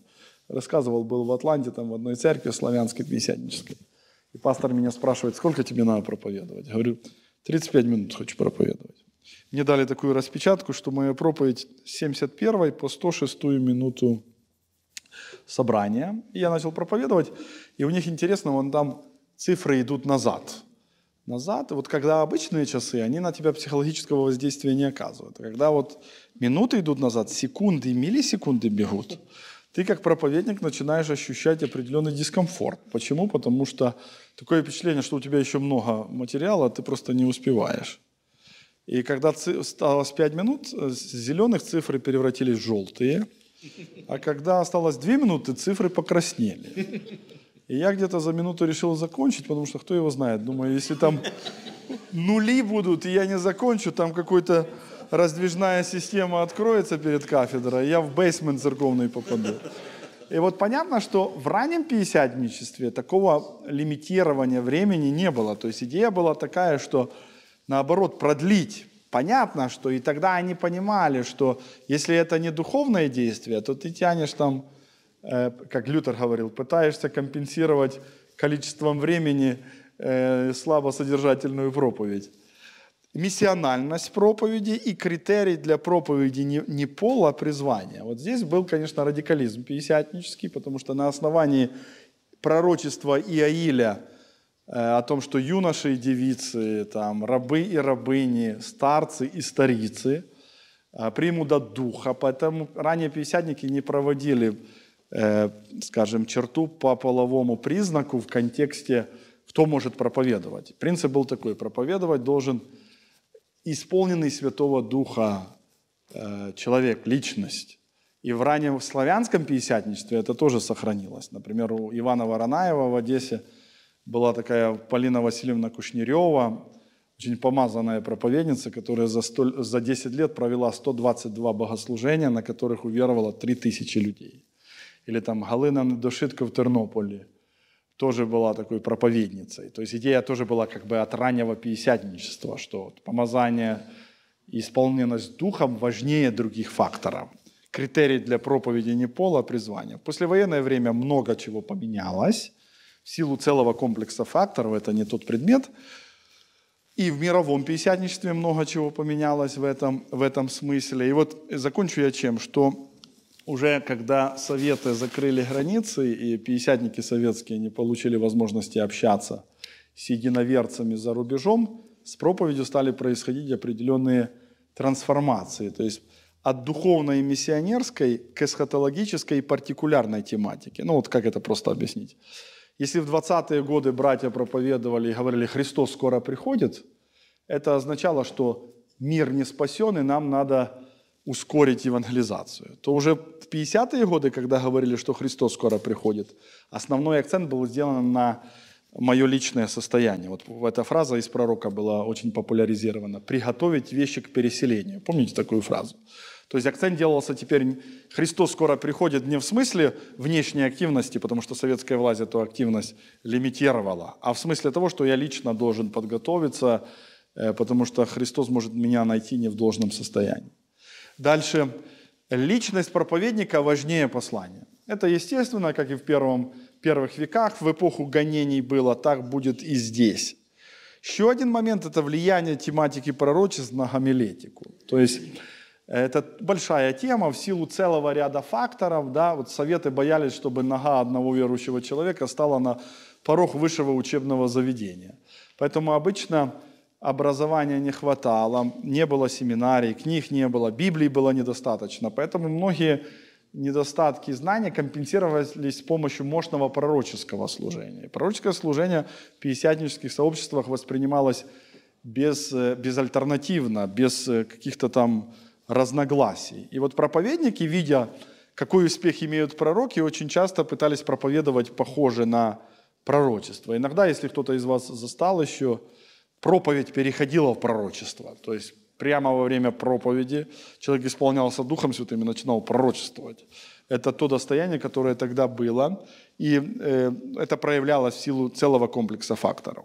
рассказывал, был в Атланте, там в одной церкви славянской, пятидесятнической. И пастор меня спрашивает, сколько тебе надо проповедовать? Я говорю, 35 минут хочу проповедовать. Мне дали такую распечатку, что моя проповедь с 71 по 106 минуту собрания. И я начал проповедовать, и у них интересно, вон там цифры идут назад. Назад, вот когда обычные часы, они на тебя психологического воздействия не оказывают. Когда вот минуты идут назад, секунды и миллисекунды бегут, ты как проповедник начинаешь ощущать определенный дискомфорт. Почему? Потому что такое впечатление, что у тебя еще много материала, ты просто не успеваешь. И когда осталось 5 минут, зеленых цифры превратились в желтые, а когда осталось 2 минуты, цифры покраснели. И я где-то за минуту решил закончить, потому что кто его знает. Думаю, если там нули будут, и я не закончу, там какой-то раздвижная система откроется перед кафедрой, я в бейсмент церковный попаду. И вот понятно, что в раннем пятидесятничестве такого лимитирования времени не было. То есть идея была такая, что наоборот продлить. Понятно, что и тогда они понимали, что если это не духовное действие, то ты тянешь там Э, как Лютер говорил, пытаешься компенсировать количеством времени э, слабосодержательную проповедь. Миссиональность проповеди и критерий для проповеди не, не пола, а призвания. Вот здесь был, конечно, радикализм пятидесятнический, потому что на основании пророчества Иаиля э, о том, что юноши и девицы, там, рабы и рабыни, старцы и старицы примут от духа, поэтому ранее пятидесятники не проводили Э, скажем, черту по половому признаку в контексте, кто может проповедовать. Принцип был такой, проповедовать должен исполненный Святого Духа э, человек, личность. И в раннем славянском пятидесятничестве это тоже сохранилось. Например, у Ивана Воронаева в Одессе была такая Полина Васильевна Кушнерева, очень помазанная проповедница, которая за, 100, за 10 лет провела 122 богослужения, на которых уверовало 3000 людей или там Галина Недошитка в Тернополе тоже была такой проповедницей. То есть идея тоже была как бы от раннего пятидесятничества, что вот помазание и исполненность духом важнее других факторов. Критерий для проповеди не пола, а призвания. В послевоенное время много чего поменялось в силу целого комплекса факторов, это не тот предмет, и в мировом пятидесятничестве много чего поменялось в этом, в этом смысле. И вот закончу я чем, что уже когда советы закрыли границы и пятидесятники советские не получили возможности общаться с единоверцами за рубежом, с проповедью стали происходить определенные трансформации. То есть от духовной и миссионерской к эсхатологической и партикулярной тематике. Ну вот как это просто объяснить. Если в 20-е годы братья проповедовали и говорили «Христос скоро приходит», это означало, что мир не спасен, и нам надо ускорить евангелизацию, то уже в 50-е годы, когда говорили, что Христос скоро приходит, основной акцент был сделан на мое личное состояние. Вот эта фраза из пророка была очень популяризирована. «Приготовить вещи к переселению». Помните такую фразу? То есть акцент делался теперь, Христос скоро приходит не в смысле внешней активности, потому что советская власть эту активность лимитировала, а в смысле того, что я лично должен подготовиться, э, потому что Христос может меня найти не в должном состоянии. Дальше. Личность проповедника важнее послания. Это естественно, как и в первом, первых веках, в эпоху гонений было, так будет и здесь. Еще один момент – это влияние тематики пророчеств на гомилетику. То есть э, это большая тема в силу целого ряда факторов. Да? Вот советы боялись, чтобы нога одного верующего человека стала на порог высшего учебного заведения. Поэтому обычно образования не хватало, не было семинарий, книг не было, Библии было недостаточно. Поэтому многие недостатки знания компенсировались с помощью мощного пророческого служения. Пророческое служение в пятидесятнических сообществах воспринималось без, э, безальтернативно, без э, каких-то там разногласий. И вот проповедники, видя, какой успех имеют пророки, очень часто пытались проповедовать похоже на пророчество. Иногда, если кто-то из вас застал еще проповедь переходила в пророчество. То есть прямо во время проповеди человек исполнялся Духом Святым и начинал пророчествовать. Это то достояние, которое тогда было, и э, это проявлялось в силу целого комплекса факторов.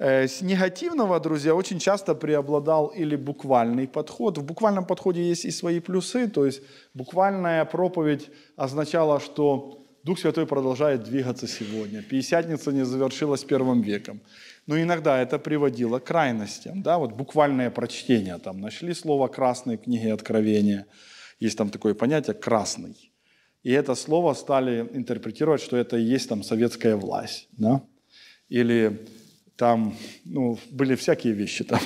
Э, с негативного, друзья, очень часто преобладал или буквальный подход. В буквальном подходе есть и свои плюсы, то есть буквальная проповедь означала, что Дух Святой продолжает двигаться сегодня. Пятидесятница не завершилась первым веком но иногда это приводило к крайностям. Да? Вот буквальное прочтение. Там нашли слово «красный» книги Откровения. Есть там такое понятие «красный». И это слово стали интерпретировать, что это и есть там советская власть. Да? Или там ну, были всякие вещи. Там.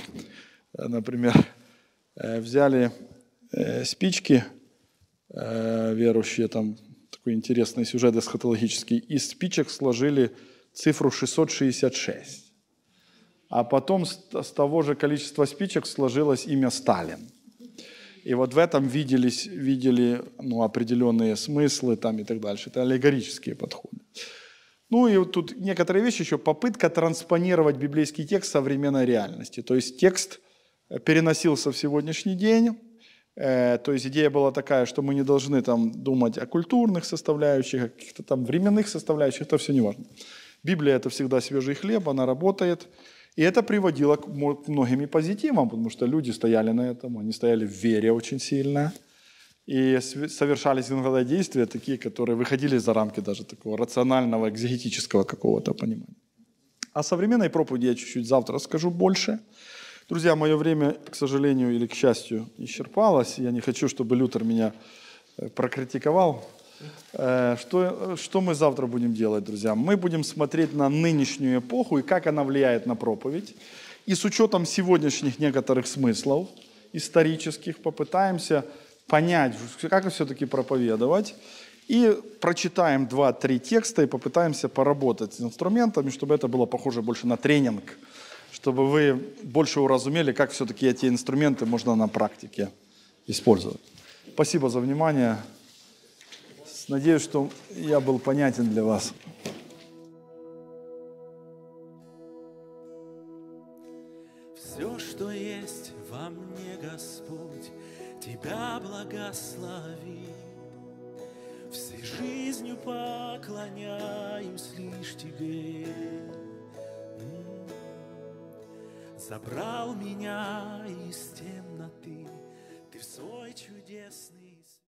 Э, например, э, взяли э, спички верующие, там такой интересный сюжет эсхатологический, из спичек сложили цифру 666 а потом с того же количества спичек сложилось имя Сталин. И вот в этом виделись, видели ну, определенные смыслы там и так дальше. Это аллегорические подходы. Ну и вот тут некоторые вещи еще. Попытка транспонировать библейский текст современной реальности. То есть текст э, переносился в сегодняшний день. Э, то есть идея была такая, что мы не должны там думать о культурных составляющих, о каких-то там временных составляющих. Это все не важно. Библия – это всегда свежий хлеб, она работает – и это приводило к многим и позитивам, потому что люди стояли на этом, они стояли в вере очень сильно. И совершались иногда действия такие, которые выходили за рамки даже такого рационального, экзегетического какого-то понимания. О современной проповеди я чуть-чуть завтра расскажу больше. Друзья, мое время, к сожалению или к счастью, исчерпалось. Я не хочу, чтобы Лютер меня э, прокритиковал Э, что, что мы завтра будем делать, друзья? Мы будем смотреть на нынешнюю эпоху и как она влияет на проповедь. И с учетом сегодняшних некоторых смыслов исторических попытаемся понять, как все-таки проповедовать. И прочитаем 2-3 текста и попытаемся поработать с инструментами, чтобы это было похоже больше на тренинг, чтобы вы больше уразумели, как все-таки эти инструменты можно на практике использовать. Спасибо за внимание. Надеюсь, что я был понятен для вас. Все, что есть во мне, Господь, Тебя благослови. Всей жизнью поклоняемся лишь Тебе. Забрал меня из темноты Ты в свой чудесный